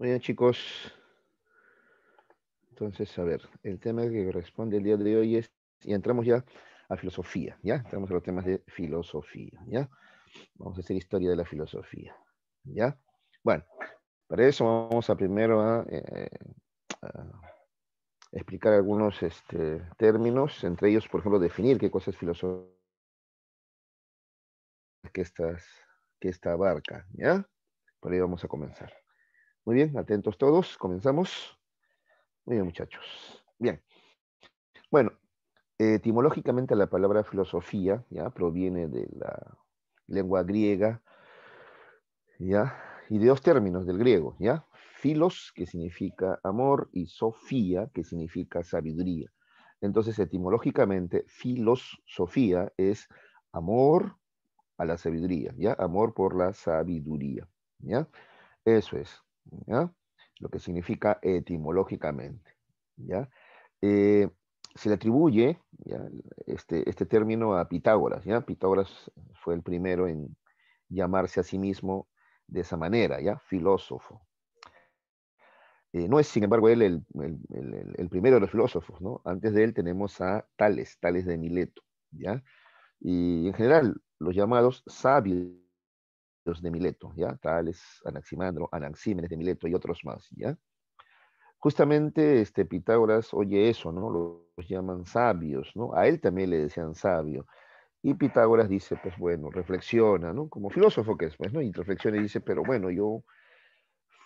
Muy bien, chicos. Entonces, a ver, el tema que corresponde el día de hoy es, y entramos ya a filosofía, ¿ya? Entramos a los temas de filosofía, ¿ya? Vamos a hacer historia de la filosofía, ¿ya? Bueno, para eso vamos a primero a, eh, explicar algunos este, términos, entre ellos, por ejemplo, definir qué cosas filosóficas que, estas, que esta abarca, ¿ya? Por ahí vamos a comenzar. Muy bien, atentos todos, comenzamos. Muy bien, muchachos. Bien. Bueno, etimológicamente la palabra filosofía ya proviene de la lengua griega, ya, y de dos términos del griego, ya. Filos, que significa amor, y sofía, que significa sabiduría. Entonces, etimológicamente, filosofía es amor a la sabiduría, ¿ya? Amor por la sabiduría, ¿ya? Eso es. ¿ya? lo que significa etimológicamente. ¿ya? Eh, se le atribuye Este, este, término a Pitágoras. ¿ya? Pitágoras fue el primero en llamarse a sí mismo de esa manera, ¿ya? filósofo. Eh, no es, sin embargo, él el, el, primero de los filósofos. ¿no? Antes de él tenemos a Tales, Tales de Mileto. ¿ya? Y en general, los llamados sabios los de Mileto, ¿ya? Tales, Anaximandro, Anaxímenes de Mileto y otros más, ¿ya? Justamente este Pitágoras oye eso, ¿no? Los llaman sabios, ¿no? A él también le decían sabio. Y Pitágoras dice, pues bueno, reflexiona, ¿no? Como filósofo que es, pues, ¿no? Y reflexiona y dice, pero bueno, yo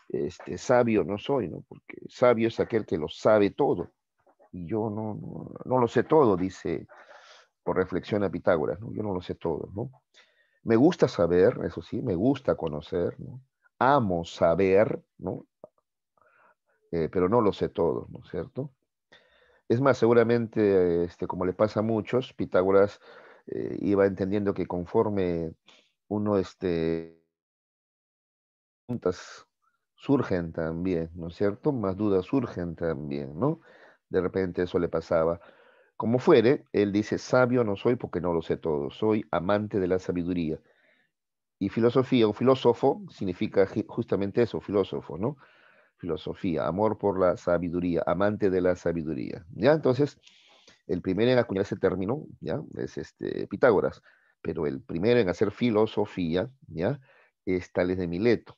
este, sabio no soy, ¿no? Porque sabio es aquel que lo sabe todo. Y yo no, no, no lo sé todo, dice, por reflexión a Pitágoras, ¿no? Yo no lo sé todo, ¿no? Me gusta saber, eso sí, me gusta conocer, amo saber, ¿no? Eh, pero no lo sé todo, ¿no es cierto? Es más, seguramente, este, como le pasa a muchos, Pitágoras eh, iba entendiendo que conforme uno, este, preguntas surgen también, ¿no es cierto? Más dudas surgen también, ¿no? De repente eso le pasaba como fuere, él dice, sabio no soy porque no lo sé todo, soy amante de la sabiduría. Y filosofía o filósofo significa justamente eso, filósofo, ¿no? Filosofía, amor por la sabiduría, amante de la sabiduría. ¿Ya? Entonces, el primero en acuñar ese término, ¿ya? Es este, Pitágoras, pero el primero en hacer filosofía, ¿ya? Es Tales de Mileto.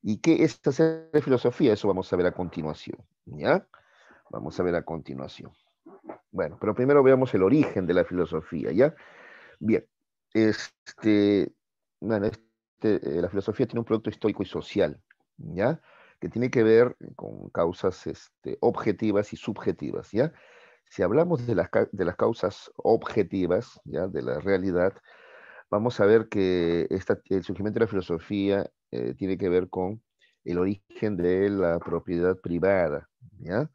¿Y qué es hacer filosofía? Eso vamos a ver a continuación, ¿ya? Vamos a ver a continuación. Bueno, pero primero veamos el origen de la filosofía, ¿ya? Bien, este, este, eh, la filosofía tiene un producto histórico y social, ¿ya? Que tiene que ver con causas este, objetivas y subjetivas, ¿ya? Si hablamos de las, causas objetivas, ¿ya? De la realidad, vamos a ver que el surgimiento de la filosofía eh, tiene que ver con el origen de la propiedad privada, ¿ya?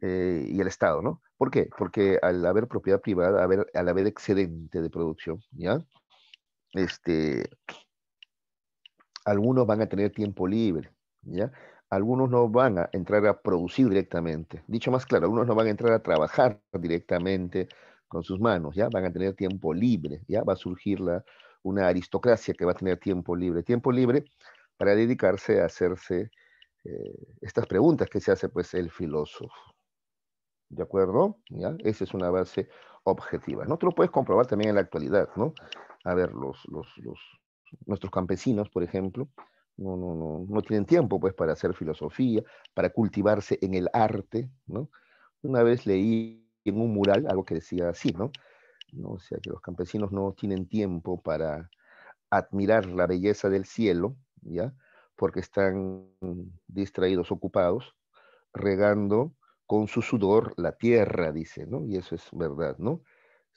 Eh, y el Estado, ¿no? ¿Por qué? Porque al haber propiedad privada, al haber excedente de producción, ¿ya? Este, algunos van a tener tiempo libre, ¿ya? Algunos no van a entrar a producir directamente. Dicho más claro, algunos no van a entrar a trabajar directamente con sus manos, ¿ya? Van a tener tiempo libre, ¿ya? Va a surgir la, una aristocracia que va a tener tiempo libre. Tiempo libre para dedicarse a hacerse eh, estas preguntas que se hace, pues, el filósofo, ¿De acuerdo? ¿Ya? Esa es una base objetiva. ¿no? Tú lo puedes comprobar también en la actualidad, ¿no? A ver, los, nuestros campesinos, por ejemplo, no, no, tienen tiempo pues, para hacer filosofía, para cultivarse en el arte, ¿no? Una vez leí en un mural algo que decía así, ¿no? ¿no? sea, que los campesinos no tienen tiempo para admirar la belleza del cielo, ¿ya? Porque están distraídos, ocupados, regando con su sudor la tierra, dice, ¿no? Y eso es verdad, ¿no?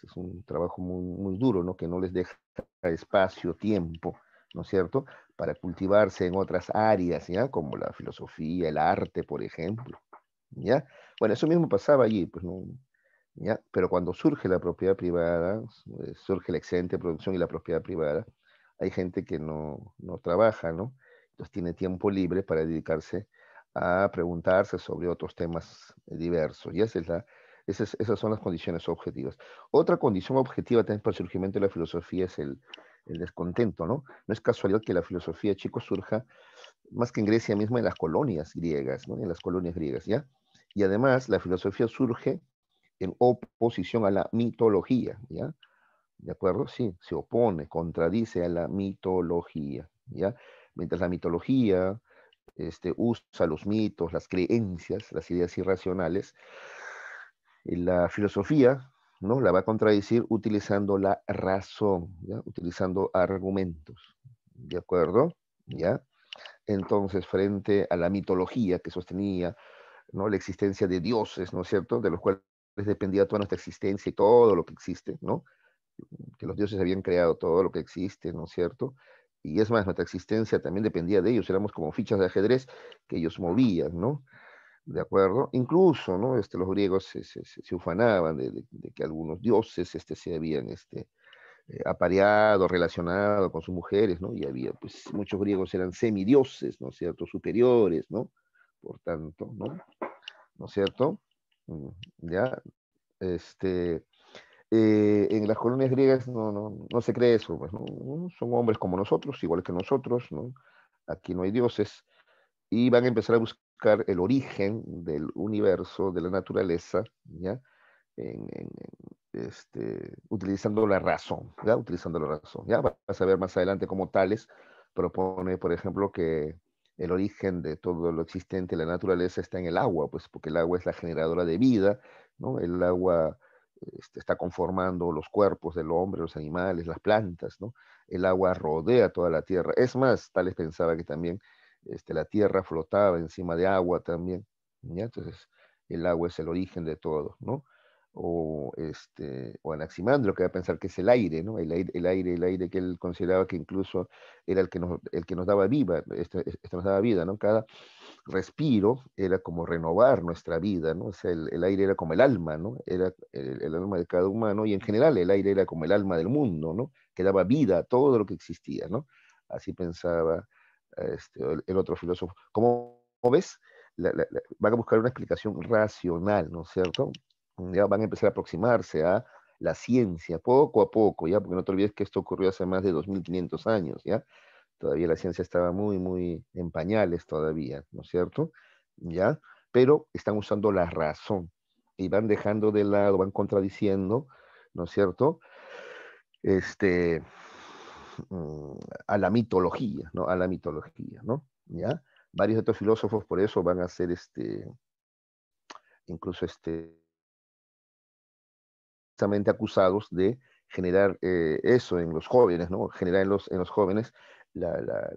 Es un trabajo muy, duro, ¿no? Que no les deja espacio, tiempo, ¿no es cierto? Para cultivarse en otras áreas, ¿ya? Como la filosofía, el arte, por ejemplo, ¿ya? Bueno, eso mismo pasaba allí, pues, ¿no? ¿Ya? Pero cuando surge la propiedad privada, eh, surge el excedente de producción y la propiedad privada, hay gente que no, no trabaja, ¿no? Entonces tiene tiempo libre para dedicarse a preguntarse sobre otros temas diversos. Y es la, esas, son las condiciones objetivas. Otra condición objetiva también para el surgimiento de la filosofía es el, descontento, ¿no? No es casualidad que la filosofía, chicos, surja más que en Grecia misma, en las colonias griegas, ¿no? En las colonias griegas, ¿ya? Y además la filosofía surge en oposición a la mitología, ¿ya? ¿De acuerdo? Sí, se opone, contradice a la mitología, ¿ya? Mientras la mitología, este, usa los mitos, las creencias, las ideas irracionales, la filosofía ¿no? la va a contradecir utilizando la razón, utilizando argumentos. ¿De acuerdo? ¿Ya? Entonces, frente a la mitología que sostenía ¿no? la existencia de dioses, ¿no es cierto?, de los cuales dependía toda nuestra existencia y todo lo que existe, ¿no? Que los dioses habían creado todo lo que existe, ¿no es cierto? y es más, nuestra existencia también dependía de ellos, éramos como fichas de ajedrez que ellos movían, ¿no? ¿De acuerdo? Incluso, ¿no? Este, los griegos se, ufanaban de, que algunos dioses este, se habían este, eh, apareado, relacionado con sus mujeres, ¿no? Y había, pues, muchos griegos eran semidioses, ¿no es cierto? Superiores, ¿no? Por tanto, ¿no? ¿No es cierto? Mm, ya, este, eh, en las colonias griegas no, no, no se cree eso, pues, son hombres como nosotros, igual que nosotros, ¿no? aquí no hay dioses, y van a empezar a buscar el origen del universo, de la naturaleza, ¿ya? Este, utilizando la razón, ¿ya? utilizando la razón. ¿ya? Vas a ver más adelante cómo Tales propone, por ejemplo, que el origen de todo lo existente, la naturaleza, está en el agua, pues porque el agua es la generadora de vida, ¿no? el agua este, está conformando los cuerpos del hombre, los animales, las plantas, ¿no? El agua rodea toda la tierra. Es más, Tales pensaba que también este, la tierra flotaba encima de agua también, Entonces, el agua es el origen de todo, ¿no? O, este, o Anaximandro, que va a pensar que es el aire, ¿no? El aire, el aire, el aire que él consideraba que incluso era el que nos, el que daba vida. Este, este, nos daba vida, ¿no? Cada, respiro era como renovar nuestra vida, ¿no? O sea, el, aire era como el alma, ¿no? Era el, alma de cada humano y en general el aire era como el alma del mundo, ¿no? Que daba vida a todo lo que existía, ¿no? Así pensaba este, el, otro filósofo. Como ves? van a buscar una explicación racional, ¿no es cierto? Ya van a empezar a aproximarse a la ciencia, poco a poco, ¿ya? Porque no te olvides que esto ocurrió hace más de 2.500 años, ¿ya? todavía la ciencia estaba muy, muy en pañales todavía, ¿no es cierto? ¿Ya? Pero están usando la razón y van dejando de lado, van contradiciendo, ¿no es cierto? Este, mm, a la mitología, ¿no? A la mitología, ¿no? ¿Ya? Varios de estos filósofos por eso van a ser, este, incluso, este, acusados de generar eh, eso en los jóvenes, ¿no? Generar en los, en los jóvenes la,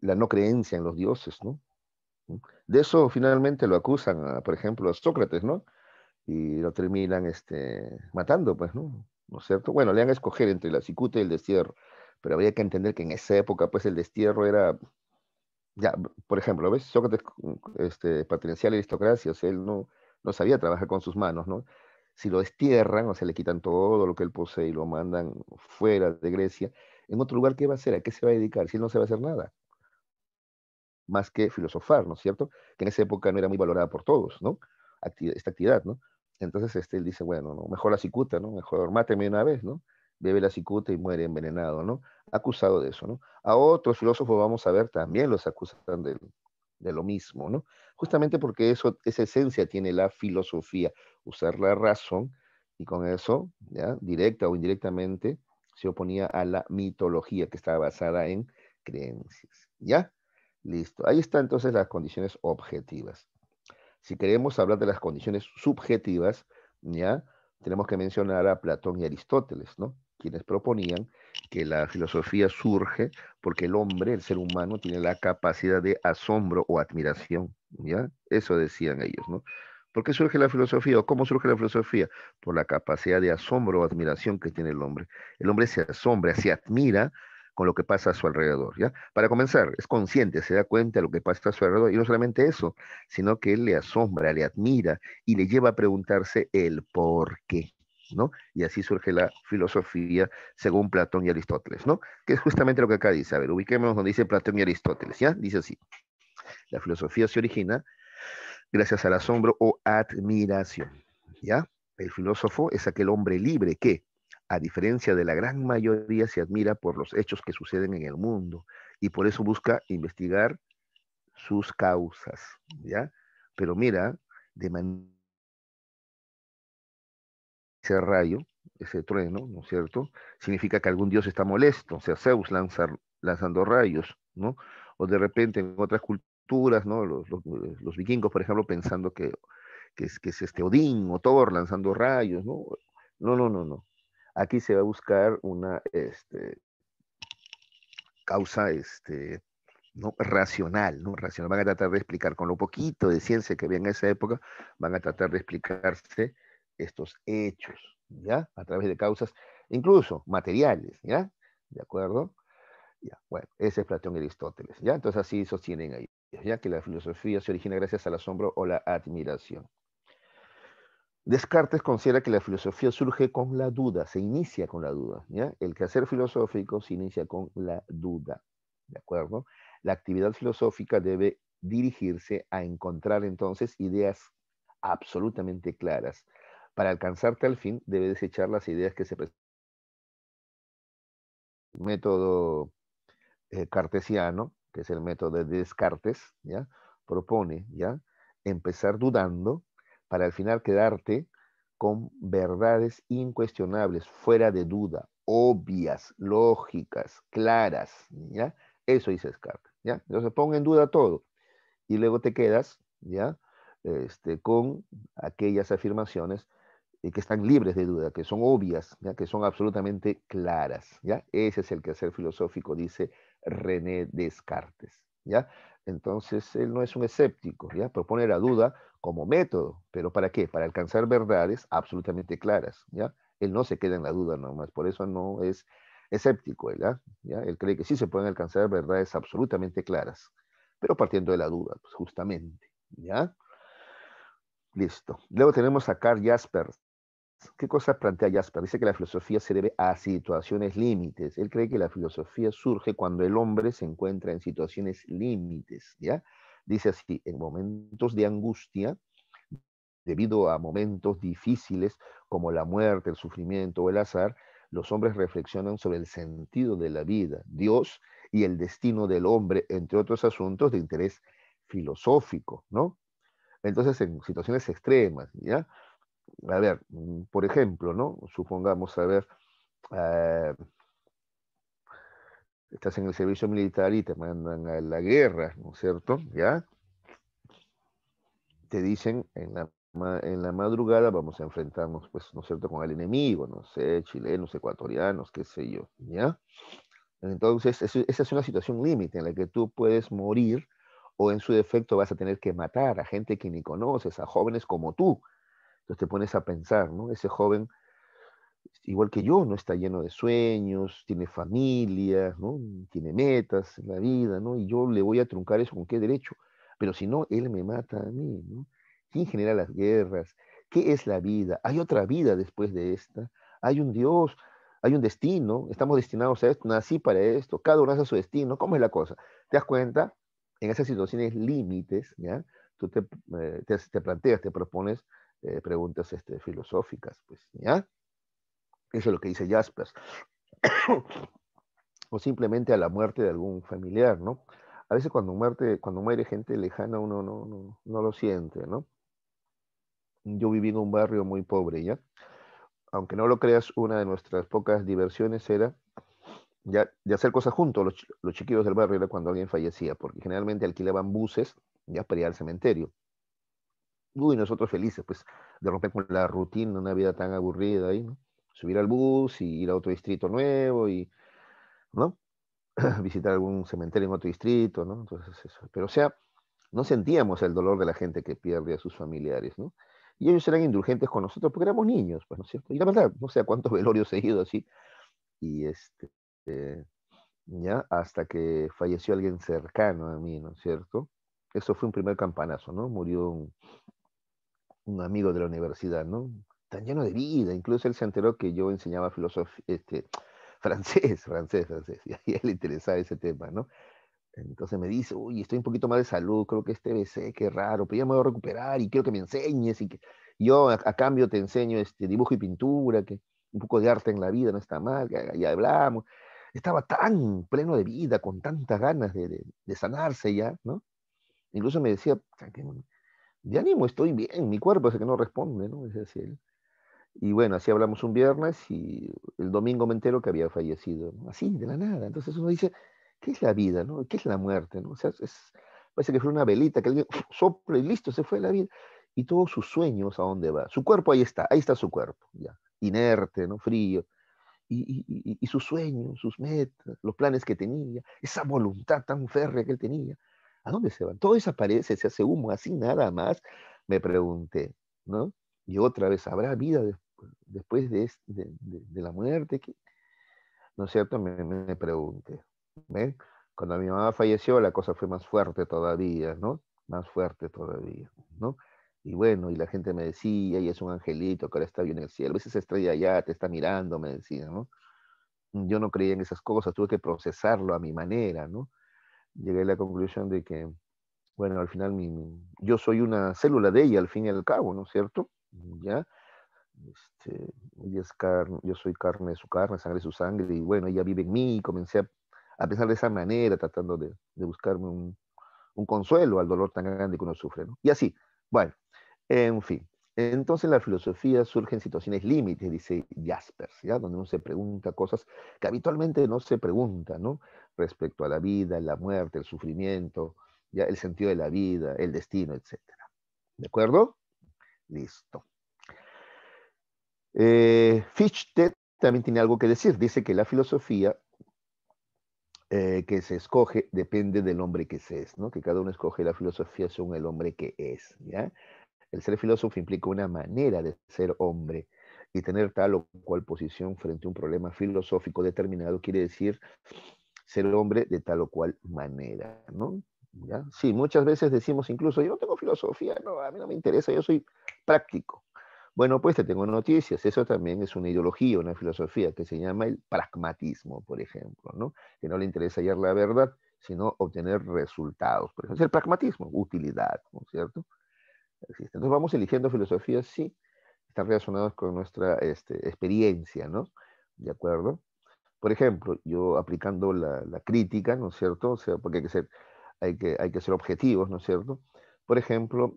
la, no creencia en los dioses, ¿no? De eso finalmente lo acusan, por ejemplo, a Sócrates, ¿no? Y lo terminan este, matando, pues, ¿no? ¿No es cierto? Bueno, le han a escoger entre la cicuta y el destierro, pero había que entender que en esa época, pues, el destierro era, ya, por ejemplo, ¿ves? Sócrates este, aristocracia, él no, no sabía trabajar con sus manos, ¿no? Si lo destierran, o sea, le quitan todo lo que él posee y lo mandan fuera de Grecia, en otro lugar, ¿qué va a hacer? ¿A qué se va a dedicar? Si él no se va a hacer nada. Más que filosofar, ¿no es cierto? Que en esa época no era muy valorada por todos, ¿no? esta actividad, ¿no? Entonces este, él dice, bueno, ¿no? mejor la cicuta, ¿no? Mejor máteme una vez, ¿no? Bebe la cicuta y muere envenenado, ¿no? Acusado de eso, ¿no? A otros filósofos, vamos a ver, también los acusan de, lo mismo, ¿no? Justamente porque eso, esa esencia tiene la filosofía, usar la razón y con eso, ¿ya? Directa o indirectamente, se oponía a la mitología que estaba basada en creencias. ¿Ya? Listo. Ahí están entonces las condiciones objetivas. Si queremos hablar de las condiciones subjetivas, ¿ya? Tenemos que mencionar a Platón y Aristóteles, ¿no? Quienes proponían que la filosofía surge porque el hombre, el ser humano, tiene la capacidad de asombro o admiración, ¿ya? Eso decían ellos, ¿no? ¿Por qué surge la filosofía o cómo surge la filosofía? Por la capacidad de asombro o admiración que tiene el hombre. El hombre se asombra, se admira con lo que pasa a su alrededor. ¿ya? Para comenzar, es consciente, se da cuenta de lo que pasa a su alrededor, y no solamente eso, sino que él le asombra, le admira y le lleva a preguntarse el por qué. ¿no? Y así surge la filosofía según Platón y Aristóteles, ¿no? que es justamente lo que acá dice. A ver, ubiquémonos donde dice Platón y Aristóteles. ¿ya? Dice así, la filosofía se origina gracias al asombro o admiración. ¿Ya? El filósofo es aquel hombre libre que, a diferencia de la gran mayoría, se admira por los hechos que suceden en el mundo y por eso busca investigar sus causas, ¿ya? Pero mira, de manera ese rayo, ese trueno, ¿no es cierto? Significa que algún dios está molesto, o sea, Zeus lanzando rayos, ¿no? O de repente en otras culturas ¿no? Los, vikingos, por ejemplo, pensando que, es, este Odín o Thor lanzando rayos, ¿no? No, no, no, no. Aquí se va a buscar una este, causa este, ¿no? racional, ¿no? Racional. Van a tratar de explicar con lo poquito de ciencia que había en esa época, van a tratar de explicarse estos hechos, ¿ya? A través de causas, incluso materiales, ¿ya? ¿De acuerdo? Ya, bueno, ese es Platón y Aristóteles, ¿ya? Entonces así sostienen ahí ya que la filosofía se origina gracias al asombro o la admiración. Descartes considera que la filosofía surge con la duda, se inicia con la duda. El quehacer filosófico se inicia con la duda. ¿De acuerdo? La actividad filosófica debe dirigirse a encontrar entonces ideas absolutamente claras. Para alcanzar tal fin, debe desechar las ideas que se presentan. Método eh, cartesiano, que es el método de Descartes, ¿ya? Propone, ¿ya? Empezar dudando para al final quedarte con verdades incuestionables, fuera de duda, obvias, lógicas, claras, ¿ya? Eso dice Descartes, ¿ya? Entonces pone en duda todo y luego te quedas, ¿ya? Este, con aquellas afirmaciones que están libres de duda, que son obvias, ¿ya? que son absolutamente claras. ¿ya? Ese es el que quehacer filosófico, dice René Descartes, ¿ya? Entonces, él no es un escéptico, ¿ya? Propone la duda como método, pero ¿para qué? Para alcanzar verdades absolutamente claras, ¿ya? Él no se queda en la duda nomás, por eso no es escéptico, él, ¿ah? ¿ya? Él cree que sí se pueden alcanzar verdades absolutamente claras, pero partiendo de la duda, pues, justamente, ¿ya? Listo. Luego tenemos a Carl Jaspers, ¿Qué cosas plantea Jasper? Dice que la filosofía se debe a situaciones límites. Él cree que la filosofía surge cuando el hombre se encuentra en situaciones límites, ¿ya? Dice así, en momentos de angustia, debido a momentos difíciles como la muerte, el sufrimiento o el azar, los hombres reflexionan sobre el sentido de la vida, Dios y el destino del hombre, entre otros asuntos de interés filosófico, ¿no? Entonces, en situaciones extremas, ¿ya? a ver, mm, por ejemplo, ¿no? Supongamos, a ver, eh, estás en el servicio militar y te mandan a la guerra, ¿no es cierto? ¿Ya? Te dicen en la, madrugada vamos a enfrentarnos, pues, ¿no es cierto?, con el enemigo, no sé, chilenos, ecuatorianos, qué sé yo, ¿ya? Entonces, esa es una situación límite en la que tú puedes morir o en su defecto vas a tener que matar a gente que ni conoces, a jóvenes como tú, entonces te pones a pensar, ¿no? Ese joven, igual que yo, ¿no? Está lleno de sueños, tiene familia, ¿no? Tiene metas en la vida, ¿no? Y yo le voy a truncar eso con qué derecho. Pero si no, él me mata a mí, ¿no? ¿Quién genera las guerras? ¿Qué es la vida? ¿Hay otra vida después de esta? ¿Hay un Dios? ¿Hay un destino? ¿Estamos destinados a esto? ¿Nací para esto? ¿Cada uno hace su destino? ¿Cómo es la cosa? ¿Te das cuenta? En esas situaciones límites, ¿ya? Tú te, eh, te planteas, te propones eh, preguntas este, filosóficas, pues, ¿ya? Eso es lo que dice Jaspers. o simplemente a la muerte de algún familiar, ¿no? A veces cuando, cuando muere gente lejana uno no, no, lo siente, ¿no? Yo viví en un barrio muy pobre, ¿ya? Aunque no lo creas, una de nuestras pocas diversiones era ya, de hacer cosas juntos, los, los chiquillos del barrio, era cuando alguien fallecía, porque generalmente alquilaban buses ya para ir al cementerio uy, nosotros felices, pues, de romper con la rutina, una vida tan aburrida ahí, ¿no? Subir al bus y ir a otro distrito nuevo y, ¿no? Visitar algún cementerio en otro distrito, ¿no? Entonces, eso. Pero, o sea, no sentíamos el dolor de la gente que pierde a sus familiares, ¿no? Y ellos eran indulgentes con nosotros porque éramos niños, pues, ¿no es cierto? Y la verdad, no sé a cuántos velorios he ido así. Y este, ya, hasta que falleció alguien cercano a mí, ¿no es cierto? Eso fue un primer campanazo, ¿no? Murió un, un amigo de la universidad, ¿no? Tan lleno de vida, incluso él se enteró que yo enseñaba filosofía, este, francés, francés, francés, y a él le interesaba ese tema, ¿no? Entonces me dice, uy, estoy un poquito más de salud, creo que este BC, qué raro, pero ya me voy a recuperar y quiero que me enseñes y que yo a, cambio te enseño este dibujo y pintura, que un poco de arte en la vida no está mal, ya, hablamos. Estaba tan pleno de vida, con tantas ganas de, sanarse ya, ¿no? Incluso me decía, de ánimo estoy bien, mi cuerpo es el que no responde, ¿no? Y bueno, así hablamos un viernes y el domingo me entero que había fallecido, así, de la nada. Entonces uno dice, ¿qué es la vida? No? ¿Qué es la muerte? ¿no? O sea, parece que fue una velita que alguien soplo y listo, se fue la vida. Y todos sus sueños, ¿a dónde va? Su cuerpo ahí está, ahí está su cuerpo, ya, inerte, ¿no? frío. Y, y sus sueños, sus metas, los planes que tenía, esa voluntad tan férrea que él tenía. ¿A dónde se van? Todo desaparece, se hace humo, así nada más, me pregunté, ¿no? Y otra vez, ¿habrá vida después de, la muerte? ¿No es cierto? Me, pregunté. ¿eh? Cuando mi mamá falleció, la cosa fue más fuerte todavía, ¿no? Más fuerte todavía, ¿no? Y bueno, y la gente me decía, y es un angelito que ahora está bien en el cielo, esa estrella allá te está mirando, me decía, ¿no? Yo no creía en esas cosas, tuve que procesarlo a mi manera, ¿no? llegué a la conclusión de que, bueno, al final mi, yo soy una célula de ella, al fin y al cabo, ¿no es cierto? ¿Ya? Este, yo soy carne de su carne, sangre de su sangre, y bueno, ella vive en mí, y comencé a, pensar de esa manera, tratando de, buscarme un, consuelo al dolor tan grande que uno sufre, ¿no? Y así, bueno, en fin. Entonces la filosofía surge en situaciones límites, dice Jaspers, ¿ya? donde uno se pregunta cosas que habitualmente no se pregunta, ¿no? respecto a la vida, la muerte, el sufrimiento, ya el sentido de la vida, el destino, etc. ¿De acuerdo? Listo. Eh, Fichte también tiene algo que decir. Dice que la filosofía eh, que se escoge depende del hombre que se es, ¿no? Que cada uno escoge la filosofía según el hombre que es, ¿ya? El ser filósofo implica una manera de ser hombre y tener tal o cual posición frente a un problema filosófico determinado quiere decir ser hombre de tal o cual manera, ¿no? Sí, muchas veces decimos incluso, yo no tengo filosofía, no, a mí no me interesa, yo soy práctico. Bueno, pues te tengo noticias, eso también es una ideología, una filosofía que se llama el pragmatismo, por ejemplo, ¿no? Que no le interesa hallar la verdad, sino obtener resultados. Por ejemplo, es el pragmatismo, utilidad, ¿no es cierto? Entonces vamos eligiendo filosofías, sí, están relacionadas con nuestra este, experiencia, ¿no? ¿De acuerdo? por ejemplo, yo aplicando la, crítica, ¿no es cierto? O sea, porque hay que ser, hay que, ser objetivos, ¿no es cierto? Por ejemplo,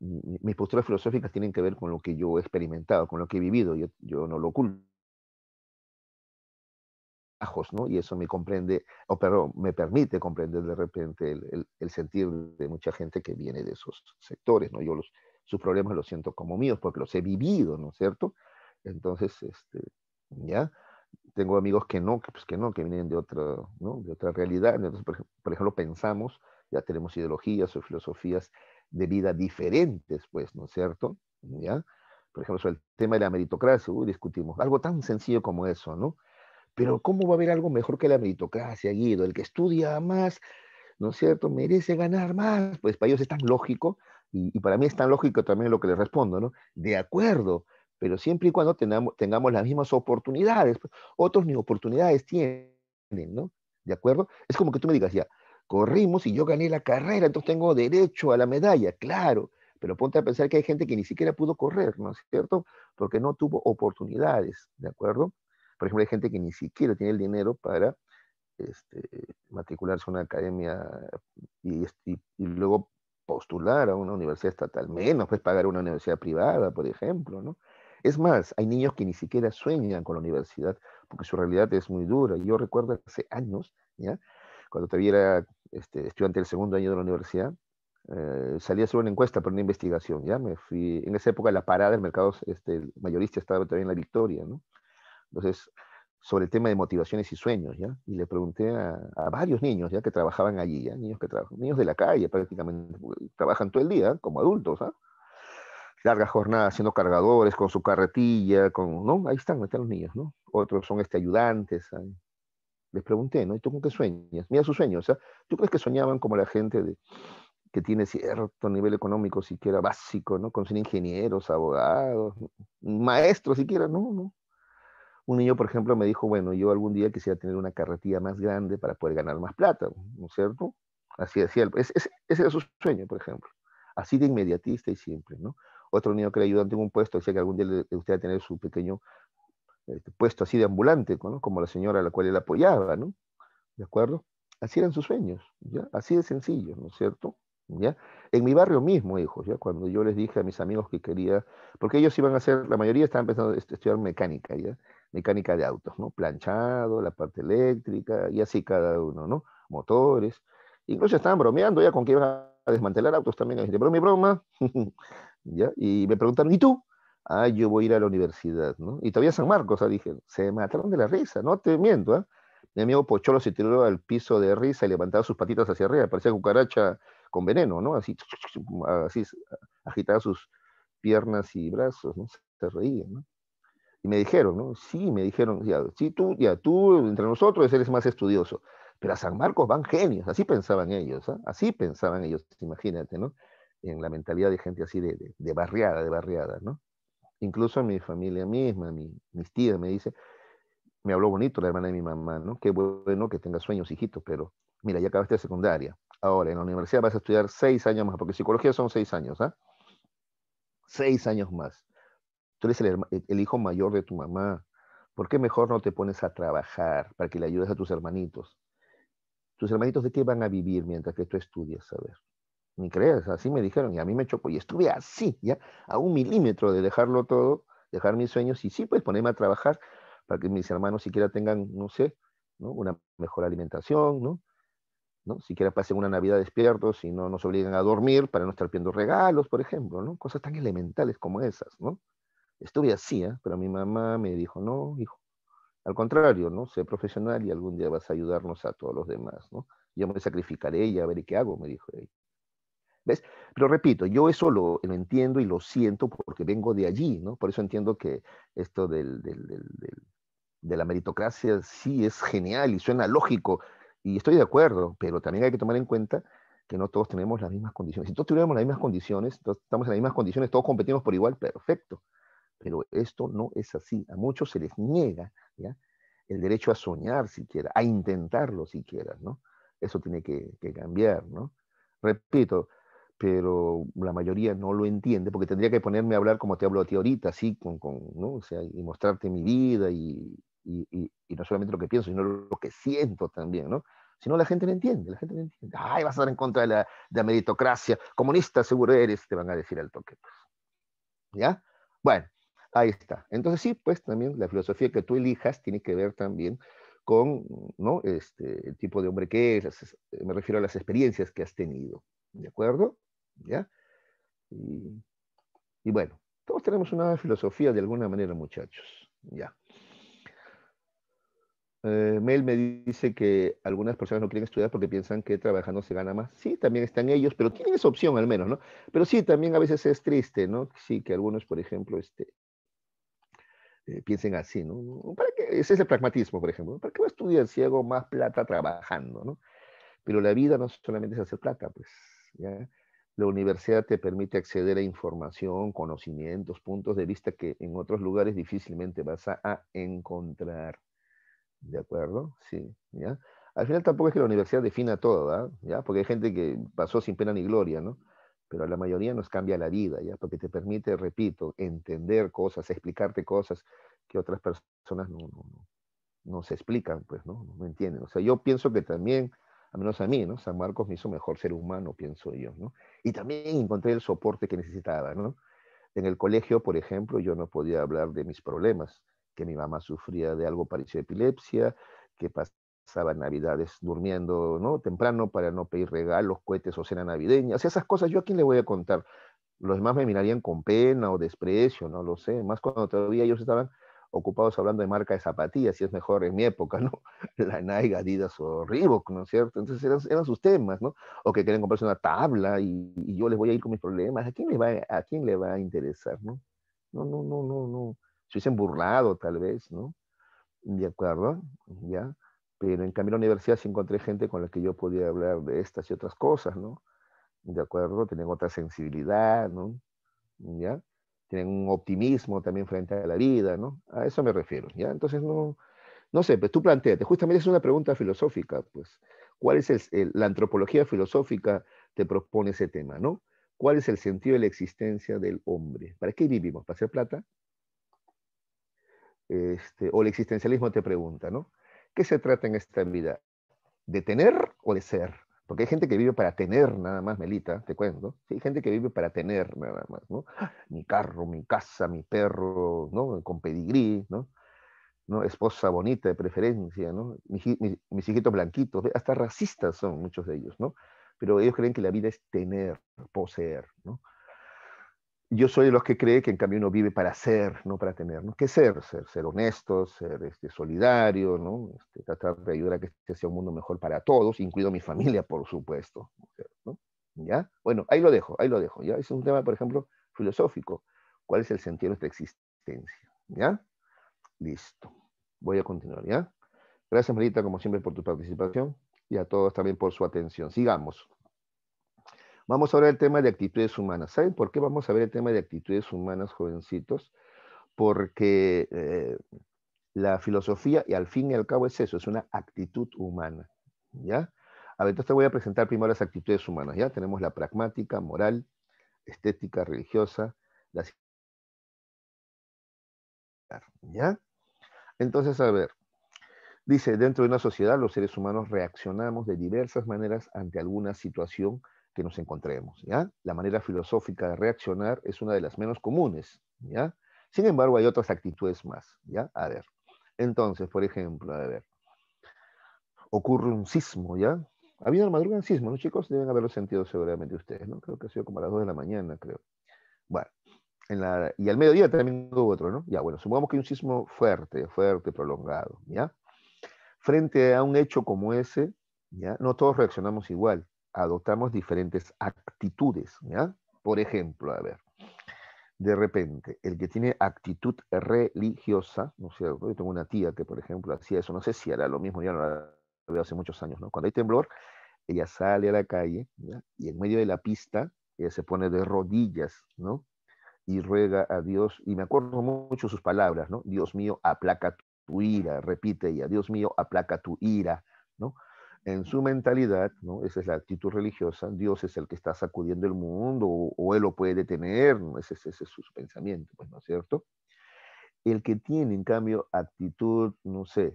mis posturas filosóficas tienen que ver con lo que yo he experimentado, con lo que he vivido, yo, yo no lo oculto. Y eso me comprende, o perdón, me permite comprender de repente el, el, el, sentir de mucha gente que viene de esos sectores, ¿no? Yo los, sus problemas los siento como míos porque los he vivido, ¿no es cierto? Entonces, este, ¿ya? tengo amigos que no, que, pues, no, que vienen de otra, de otra realidad. Entonces, por, ejemplo, pensamos, ya tenemos ideologías o filosofías de vida diferentes, pues, ¿no es cierto? ¿Ya? Por ejemplo, sobre el tema de la meritocracia, discutimos algo tan sencillo como eso, ¿no? Pero ¿cómo va a haber algo mejor que la meritocracia, Guido? El que estudia más, ¿no es cierto? Merece ganar más. Pues para ellos es tan lógico, y, y para mí es tan lógico también lo que les respondo, ¿no? De acuerdo, pero siempre y cuando tengamos, las mismas oportunidades. Pues, otros ni oportunidades tienen, ¿no? ¿De acuerdo? Es como que tú me digas, ya, corrimos y yo gané la carrera, entonces tengo derecho a la medalla, claro, pero ponte a pensar que hay gente que ni siquiera pudo correr, ¿no es cierto? Porque no tuvo oportunidades, ¿de acuerdo? Por ejemplo, hay gente que ni siquiera tiene el dinero para este, matricularse a una academia y, y, luego postular a una universidad estatal, menos pues pagar una universidad privada, por ejemplo, ¿no? Es más, hay niños que ni siquiera sueñan con la universidad porque su realidad es muy dura. Yo recuerdo hace años, ¿ya? cuando todavía era este, estudiante del segundo año de la universidad, eh, salí a hacer una encuesta para una investigación. ¿ya? Me fui, en esa época la parada del mercado este, mayorista estaba también en la victoria. ¿no? Entonces, sobre el tema de motivaciones y sueños, ¿ya? Y le pregunté a, varios niños, ¿ya? Que trabajaban allí, ¿ya? Niños que niños de la calle prácticamente, trabajan todo el día, como adultos, ¿ah? larga jornada haciendo cargadores con su carretilla, con, ¿no? Ahí están, están los niños, ¿no? Otros son este, ayudantes. Les pregunté, ¿no? ¿Y tú con qué sueñas? Mira sus sueños, o ¿ah? sea, ¿tú crees que soñaban como la gente que tiene cierto nivel económico siquiera básico, ¿no? Con ser ingenieros, abogados, maestros siquiera, no, no. Un niño, por ejemplo, me dijo, bueno, yo algún día quisiera tener una carretilla más grande para poder ganar más plata, ¿no es cierto? Así decía, ese, ese era su sueño, por ejemplo. Así de inmediatista y simple, ¿no? otro niño que le ayudante en un puesto, decía que algún día le gustaría tener su pequeño este, puesto así de ambulante, como la señora a la cual él apoyaba, ¿no? ¿De acuerdo? Así eran sus sueños, ¿ya? Así de sencillo, ¿no es cierto? ¿Ya? En mi barrio mismo, hijos, ¿ya? Cuando yo les dije a mis amigos que quería, porque ellos iban a hacer, la mayoría estaban empezando a estudiar mecánica, ¿ya? Mecánica de autos, ¿no? Planchado, la parte eléctrica, y así cada uno, ¿no? Motores. Incluso estaban bromeando ya con que iban a a desmantelar autos también, pero mi y broma. Y me preguntaron, ¿y tú? Ah, yo voy a ir a la universidad, ¿no? Y todavía San Marcos, sea, ah, dije, se mataron de la risa, no te miento, ¿eh? Mi amigo Pocholo se tiró al piso de risa y levantaba sus patitas hacia arriba, parecía cucaracha con veneno, ¿no? Así, así agitaba sus piernas y brazos, ¿no? Se reía, ¿no? Y me dijeron, ¿no? Sí, me dijeron, ya, tú, ya, tú, entre nosotros eres más estudioso pero a San Marcos van genios, así pensaban ellos, ¿ah? así pensaban ellos, imagínate, ¿no? En la mentalidad de gente así de, barriada, de barriada, ¿no? Incluso mi familia misma, mis tías me dice me habló bonito la hermana de mi mamá, ¿no? Qué bueno que tenga sueños, hijito, pero mira, ya acabaste de secundaria. Ahora, en la universidad vas a estudiar seis años más, porque psicología son seis años, ¿ah? Seis años más. Tú eres el, hijo mayor de tu mamá. ¿Por qué mejor no te pones a trabajar para que le ayudes a tus hermanitos? ¿Tus hermanitos de qué van a vivir mientras que tú estudias? A ver. Ni creas, así me dijeron, y a mí me chocó, y estuve así, ya, a un milímetro de dejarlo todo, dejar mis sueños, y sí, pues ponerme a trabajar para que mis hermanos siquiera tengan, no sé, una mejor alimentación, ¿no? ¿no? Siquiera pasen una Navidad despiertos y no nos obligan a dormir para no estar pidiendo regalos, por ejemplo, ¿no? Cosas tan elementales como esas, ¿no? Estuve así, ¿eh? pero mi mamá me dijo, no, hijo, al contrario, ¿no? Sé profesional y algún día vas a ayudarnos a todos los demás, ¿no? Yo me sacrificaré y a ver qué hago, me dijo ella. ¿Ves? Pero repito, yo eso lo, entiendo y lo siento porque vengo de allí, ¿no? Por eso entiendo que esto de la meritocracia sí es genial y suena lógico, y estoy de acuerdo, pero también hay que tomar en cuenta que no todos tenemos las mismas condiciones. Si todos tuviéramos las mismas condiciones, todos estamos en las mismas condiciones, todos competimos por igual, perfecto. Pero esto no es así. A muchos se les niega el derecho a soñar siquiera, a intentarlo siquiera, ¿no? Eso tiene que, cambiar, ¿no? Repito, pero la mayoría no lo entiende, porque tendría que ponerme a hablar como te hablo a ti ahorita, así, con, ¿no? o sea, y mostrarte mi vida y, no solamente lo que pienso, sino lo que siento también, ¿no? Si no, la gente no entiende, la gente no entiende. Ay, vas a estar en contra de la, meritocracia, comunista seguro eres, te van a decir al toque. ¿Ya? Bueno, Ahí está. Entonces sí, pues también la filosofía que tú elijas tiene que ver también con ¿no? este, el tipo de hombre que es, eh, me refiero a las experiencias que has tenido. ¿De acuerdo? ¿Ya? Y, bueno, todos tenemos una filosofía de alguna manera, muchachos. ¿Ya? Eh, Mel me dice que algunas personas no quieren estudiar porque piensan que trabajando se gana más. Sí, también están ellos, pero tienen esa opción al menos, ¿no? Pero sí, también a veces es triste, ¿no? Sí, que algunos, por ejemplo, este, eh, piensen así, ¿no? ¿Para qué? Ese es el pragmatismo, por ejemplo. ¿Para qué va a estudiar si hago más plata trabajando, ¿no? Pero la vida no solamente es hacer plata, pues. ¿ya? La universidad te permite acceder a información, conocimientos, puntos de vista que en otros lugares difícilmente vas a, encontrar. ¿De acuerdo? Sí, ¿ya? Al final tampoco es que la universidad defina todo, ¿Ya? Porque hay gente que pasó sin pena ni gloria, ¿no? pero a la mayoría nos cambia la vida, ¿ya? Porque te permite, repito, entender cosas, explicarte cosas que otras personas no, no, se explican, pues, ¿no? No entienden. O sea, yo pienso que también, al menos a mí, ¿no? San Marcos me hizo mejor ser humano, pienso yo, ¿no? Y también encontré el soporte que necesitaba, ¿no? En el colegio, por ejemplo, yo no podía hablar de mis problemas, que mi mamá sufría de algo parecido a epilepsia, que pasaba Navidades durmiendo ¿no? temprano para no pedir regalos, cohetes o cena navideña. O sea, esas cosas, ¿yo a quién le voy a contar? Los demás me mirarían con pena o desprecio, no lo sé. Más cuando todavía ellos estaban ocupados hablando de marca de zapatillas, si es mejor en mi época, ¿no? La Nike, Adidas o Reebok, ¿no es cierto? Entonces eran, sus temas, ¿no? O que quieren comprarse una tabla y, yo les voy a ir con mis problemas. ¿A quién le va, a quién le va a interesar, no? No, no, no, no, no. Se hubiesen burlado, tal vez, ¿no? ¿De acuerdo? ¿Ya? Pero en cambio a la universidad sí encontré gente con la que yo podía hablar de estas y otras cosas, ¿no? ¿De acuerdo? Tienen otra sensibilidad, ¿no? ¿Ya? Tienen un optimismo también frente a la vida, ¿no? A eso me refiero, ¿ya? Entonces, no, no sé, pues tú planteate, justamente es una pregunta filosófica, pues, ¿cuál es el, la antropología filosófica te propone ese tema, ¿no? ¿Cuál es el sentido de la existencia del hombre? ¿Para qué vivimos? ¿Para hacer plata? Este, o el existencialismo te pregunta, ¿no? ¿Qué se trata en esta vida? ¿De tener o de ser? Porque hay gente que vive para tener nada más, Melita, te cuento. hay gente que vive para tener nada más, ¿no? Mi carro, mi casa, mi perro, ¿no? Con pedigrí, ¿no? ¿no? Esposa bonita de preferencia, ¿no? Mis, mis hijitos blanquitos, hasta racistas son muchos de ellos, ¿no? Pero ellos creen que la vida es tener, poseer, ¿no? yo soy de los que cree que en cambio uno vive para ser, no para tener, ¿no? ¿Qué ser? Ser, ser honesto, ser este, solidario, ¿no? Este, tratar de ayudar a que este sea un mundo mejor para todos, incluido mi familia, por supuesto. ¿Ya? Bueno, ahí lo dejo, ahí lo dejo, ¿ya? Es un tema, por ejemplo, filosófico. ¿Cuál es el sentido de nuestra existencia? ¿Ya? Listo. Voy a continuar, ¿ya? Gracias, Marita, como siempre, por tu participación y a todos también por su atención. Sigamos. Vamos a ver el tema de actitudes humanas. ¿Saben por qué vamos a ver el tema de actitudes humanas, jovencitos? Porque eh, la filosofía, y al fin y al cabo es eso, es una actitud humana. ¿Ya? A ver, entonces te voy a presentar primero las actitudes humanas. ¿Ya? Tenemos la pragmática, moral, estética, religiosa, la ¿Ya? Entonces, a ver, dice, dentro de una sociedad los seres humanos reaccionamos de diversas maneras ante alguna situación que nos encontremos. ¿ya? La manera filosófica de reaccionar es una de las menos comunes. ¿ya? Sin embargo, hay otras actitudes más. ¿ya? A ver, entonces, por ejemplo, a ver, ocurre un sismo, ¿ya? Ha habido la madrugada un sismo, ¿no, chicos? Deben haberlo sentido seguramente ustedes, ¿no? Creo que ha sido como a las 2 de la mañana, creo. Bueno, y al mediodía también hubo otro, ¿no? Ya, bueno, supongamos que hay un sismo fuerte, fuerte, prolongado, ¿ya? Frente a un hecho como ese, ¿ya? No todos reaccionamos igual, adoptamos diferentes actitudes. ¿ya? Por ejemplo, a ver, de repente, el que tiene actitud religiosa, ¿no es cierto? Yo tengo una tía que, por ejemplo, hacía eso, no sé si era lo mismo, ya no veo hace muchos años, ¿no? Cuando hay temblor, ella sale a la calle y en medio de la pista, ella se pone de rodillas, ¿no? Y ruega a Dios, y me acuerdo mucho sus palabras, ¿no? Dios mío, aplaca tu ira, repite ella, Dios mío, aplaca tu ira, ¿no? en su mentalidad, ¿no? esa es la actitud religiosa, Dios es el que está sacudiendo el mundo o, Él lo puede detener, ese, ese, es su pensamiento, pues, ¿no es cierto? El que tiene, en cambio, actitud, no sé,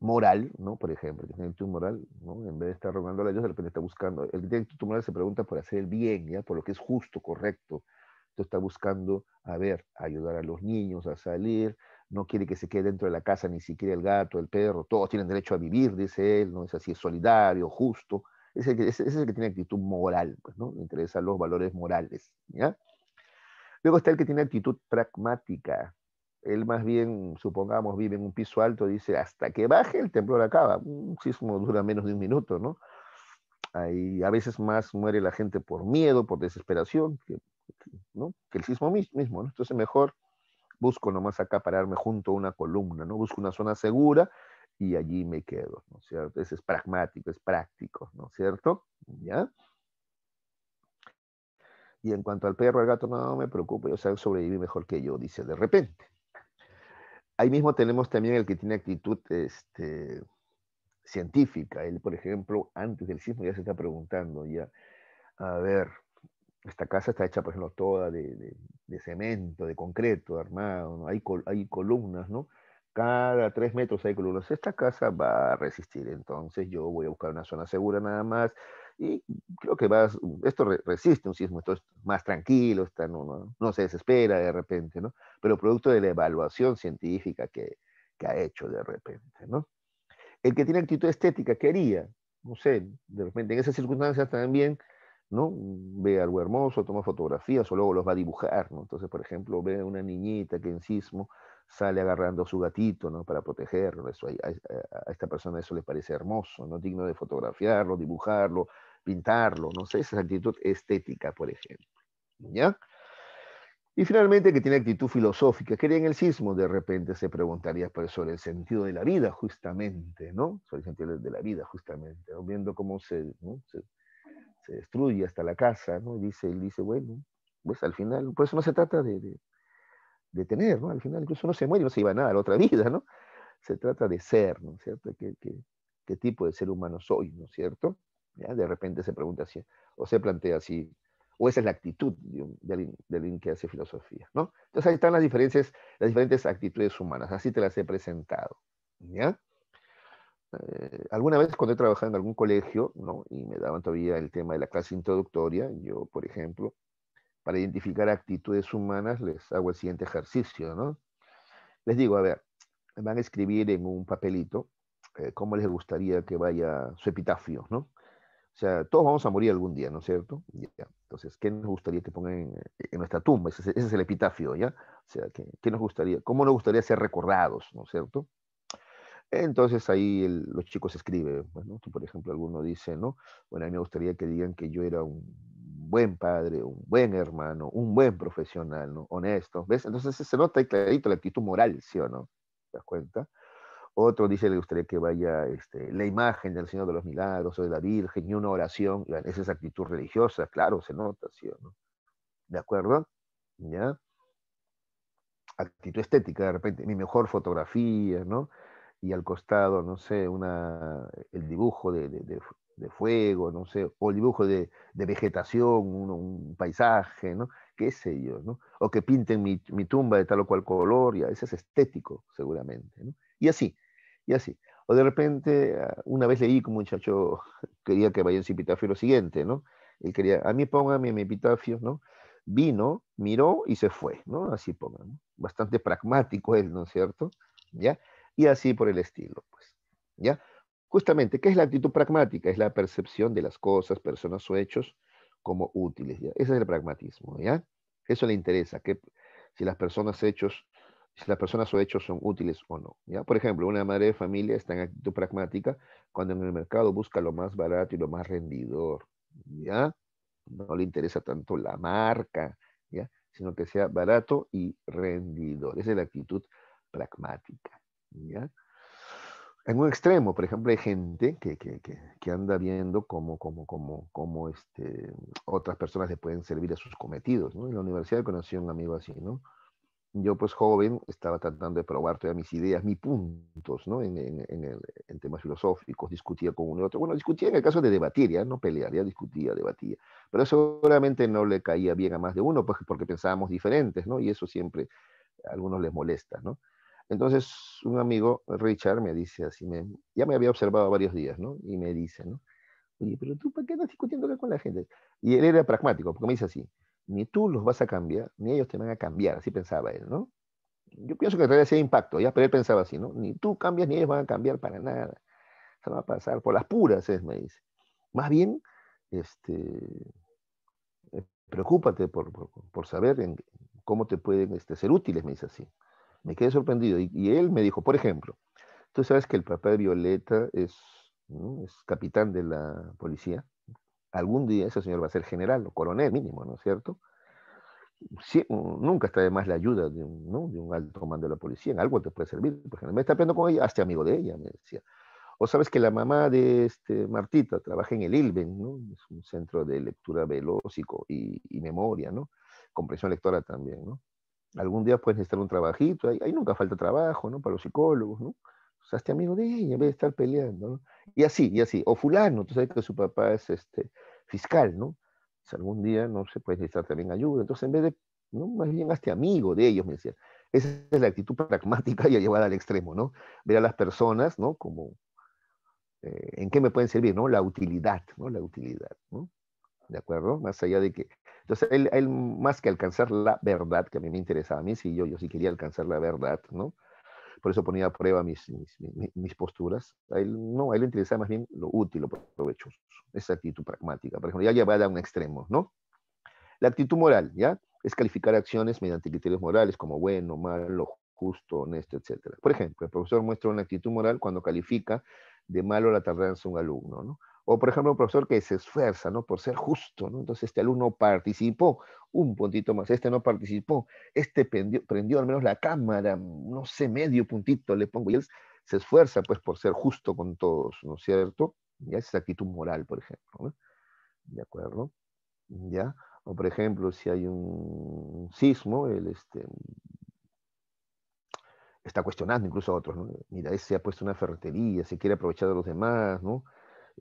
moral, ¿no? Por ejemplo, que tiene actitud moral, ¿no? En vez de estar rogando a Dios, de repente está buscando. El que tiene actitud moral se pregunta por hacer el bien, ¿ya? Por lo que es justo, correcto. Entonces está buscando, a ver, ayudar a los niños a salir, no quiere que se quede dentro de la casa ni siquiera el gato, el perro, todos tienen derecho a vivir, dice él, ¿no? Es así, es solidario, justo. ese es, el que tiene actitud moral, pues, ¿no? Le interesan los valores morales, Luego está el que tiene actitud pragmática. Él más bien, supongamos, vive en un piso alto, dice, hasta que baje el temblor acaba. Un sismo dura menos de un minuto, ¿no? Ahí, a veces más muere la gente por miedo, por desesperación, que, ¿no? que el sismo mismo, ¿no? Entonces mejor busco nomás acá pararme junto a una columna, ¿no? Busco una zona segura y allí me quedo, ¿no es cierto? Ese es pragmático, es práctico, ¿no es cierto? ¿Ya? Y en cuanto al perro, al gato, no me preocupo, yo sé sobrevivir mejor que yo, dice de repente. Ahí mismo tenemos también el que tiene actitud este, científica. Él, por ejemplo, antes del sismo ya se está preguntando, ya, a ver, esta casa está hecha, por ejemplo, toda de, de, cemento, de concreto, armado, ¿no? hay, hay columnas, ¿no? Cada tres metros hay columnas. Esta casa va a resistir, entonces yo voy a buscar una zona segura nada más. Y creo que va esto resiste un sismo, esto es más tranquilo, está, no, no, se desespera de repente, ¿no? Pero producto de la evaluación científica que, que ha hecho de repente, ¿no? El que tiene actitud estética, ¿qué haría? No sé, de repente en esas circunstancias también ¿no? Ve algo hermoso, toma fotografías o luego los va a dibujar, ¿no? Entonces, por ejemplo, ve una niñita que en sismo sale agarrando a su gatito, ¿no? Para protegerlo. a, esta persona eso le parece hermoso, ¿no? Digno de fotografiarlo, dibujarlo, pintarlo, no sé, esa es actitud estética, por ejemplo. ¿Ya? Y finalmente, que tiene actitud filosófica. ¿Qué en el sismo? De repente se preguntaría pues, sobre el sentido de la vida, justamente, ¿no? Sobre el sentido de la vida, justamente, viendo cómo se, se se destruye hasta la casa, ¿no? Y dice, él dice, bueno, pues al final, por eso no se trata de, de, tener, ¿no? Al final incluso no se muere no se a nada a la otra vida, ¿no? Se trata de ser, ¿no? ¿Cierto? ¿Qué, qué, tipo de ser humano soy, ¿no? es ¿Cierto? ¿Ya? De repente se pregunta así, o se plantea así, o esa es la actitud de, alguien, que hace filosofía, ¿no? Entonces ahí están las diferencias, las diferentes actitudes humanas, así te las he presentado, ¿ya? Eh, alguna vez cuando he trabajado en algún colegio, ¿no? Y me daban todavía el tema de la clase introductoria, yo, por ejemplo, para identificar actitudes humanas les hago el siguiente ejercicio, ¿no? Les digo, a ver, van a escribir en un papelito eh, cómo les gustaría que vaya su epitafio, ¿no? O sea, todos vamos a morir algún día, ¿no es cierto? Entonces, ¿qué nos gustaría que pongan en, nuestra tumba? Ese, es el epitafio, ¿ya? O sea, ¿qué, nos gustaría? ¿Cómo nos gustaría ser recordados, ¿no es cierto? Entonces ahí los chicos escriben, bueno, pues, tú, por ejemplo, alguno dice, ¿no? Bueno, a mí me gustaría que digan que yo era un buen padre, un buen hermano, un buen profesional, ¿no? Honesto, ¿ves? Entonces se nota ahí clarito la actitud moral, ¿sí o no? ¿Te das cuenta? Otro dice, le gustaría que vaya este, la imagen del Señor de los Milagros o de la Virgen y una oración, esa es actitud religiosa, claro, se nota, ¿sí o no? ¿De acuerdo? ¿Ya? Actitud estética, de repente, mi mejor fotografía, ¿no? y al costado, no sé, una, el dibujo de, de, de, fuego, no sé, o el dibujo de, vegetación, un, paisaje, ¿no? qué sé yo, ¿no? o que pinten mi, mi tumba de tal o cual color, ya, ese es estético seguramente, ¿no? y así, y así. O de repente, ah, una vez leí que un muchacho quería que vaya en su epitafio lo siguiente, ¿no? Él quería, a mí póngame mi epitafio, ¿no? Vino, miró y se fue, ¿no? Así pongan, ¿no? Bastante pragmático él, ¿no es cierto? ¿Ya? y así por el estilo, pues. ¿Ya? Justamente, ¿qué es la actitud pragmática? Es la percepción de las cosas, personas o hechos como útiles, Ese es el pragmatismo, ¿ya? Eso le interesa, que si las personas hechos si las personas o hechos son útiles o no. ¿ya? Por ejemplo, una madre de familia está en actitud pragmática cuando en el mercado busca lo más barato y lo más rendidor. ¿ya? No le interesa tanto la marca, ¿ya? sino que sea barato y rendidor. Esa es la actitud pragmática. En un extremo, por ejemplo, hay gente que, que, que, anda viendo cómo, cómo, este, otras personas le pueden servir a sus cometidos. ¿no? En la universidad conocí a un amigo así, ¿no? Yo, pues joven, estaba tratando de probar todas mis ideas, mis puntos, ¿no? En, en, en, temas filosóficos, discutía con uno y otro. Bueno, discutía en el caso de debatir, ya no pelear, ya discutía, debatía. Pero seguramente no le caía bien a más de uno porque, porque pensábamos diferentes, ¿no? Y eso siempre a algunos les molesta, ¿no? Entonces, un amigo, Richard, me dice así, ya me había observado varios días, ¿no? Y me dice, ¿no? Oye, pero tú, ¿para qué estás discutiendo con la gente? Y él era pragmático, porque me dice así, ni tú los vas a cambiar, ni ellos te van a cambiar, así pensaba él, ¿no? Yo pienso que en realidad sea impacto, ya, pero él pensaba así, ¿no? Ni tú cambias, ni ellos van a cambiar para nada. Se va a pasar por las puras, es, me dice. Más bien, este, eh, preocúpate por, saber cómo te pueden este, ser útiles, me dice así. Me quedé sorprendido. Y, él me dijo, por ejemplo, tú sabes que el papá de Violeta es, es capitán de la policía. Algún día ese señor va a ser general o coronel mínimo, ¿no es cierto? Sí, nunca está de más la ayuda de un, de un alto comando de la policía, en algo te puede servir. Por ejemplo, me está peleando con ella, hazte amigo de ella, me decía. O sabes que la mamá de este Martita trabaja en el ILBEN, ¿no? es un centro de lectura veloz y, memoria, ¿no? comprensión lectora también. ¿no? Algún día puedes necesitar un trabajito, ahí, nunca falta trabajo, ¿no? Para los psicólogos, ¿no? O amigo de ella, en vez de estar peleando, ¿no? Y así, y así. O fulano, tú sabes que su papá es este, fiscal, ¿no? Si algún día, no se puede necesitar también ayuda. Entonces, en vez de, ¿no? Más bien hazte amigo de ellos, me decía. Esa es la actitud pragmática y llevada al extremo, ¿no? Ver a las personas, ¿no? Como, eh, ¿en qué me pueden servir, no? La utilidad, ¿no? La utilidad, ¿no? ¿De acuerdo? Más allá de que entonces, él, él, más que alcanzar la verdad, que a mí me interesaba, a mí sí, yo, yo sí quería alcanzar la verdad, ¿no? Por eso ponía a prueba mis, mis, posturas. A él no, a él le interesaba más bien lo útil, lo provechoso, esa actitud pragmática. Por ejemplo, ya llevada a un extremo, ¿no? La actitud moral, ¿ya? Es calificar acciones mediante criterios morales como bueno, malo, justo, honesto, etc. Por ejemplo, el profesor muestra una actitud moral cuando califica de malo la tardanza a un alumno, ¿no? O, por ejemplo, un profesor que se esfuerza, ¿no? Por ser justo, ¿no? Entonces, este alumno participó un puntito más, este no participó, este prendió, al menos la cámara, no sé, medio puntito le pongo, y él se esfuerza, pues, por ser justo con todos, ¿no es cierto? Ya es actitud moral, por ejemplo, ¿De acuerdo? ¿Ya? O, por ejemplo, si hay un sismo, él este, está cuestionando incluso a otros, Mira, ese se ha puesto una ferretería, se quiere aprovechar de los demás, ¿no?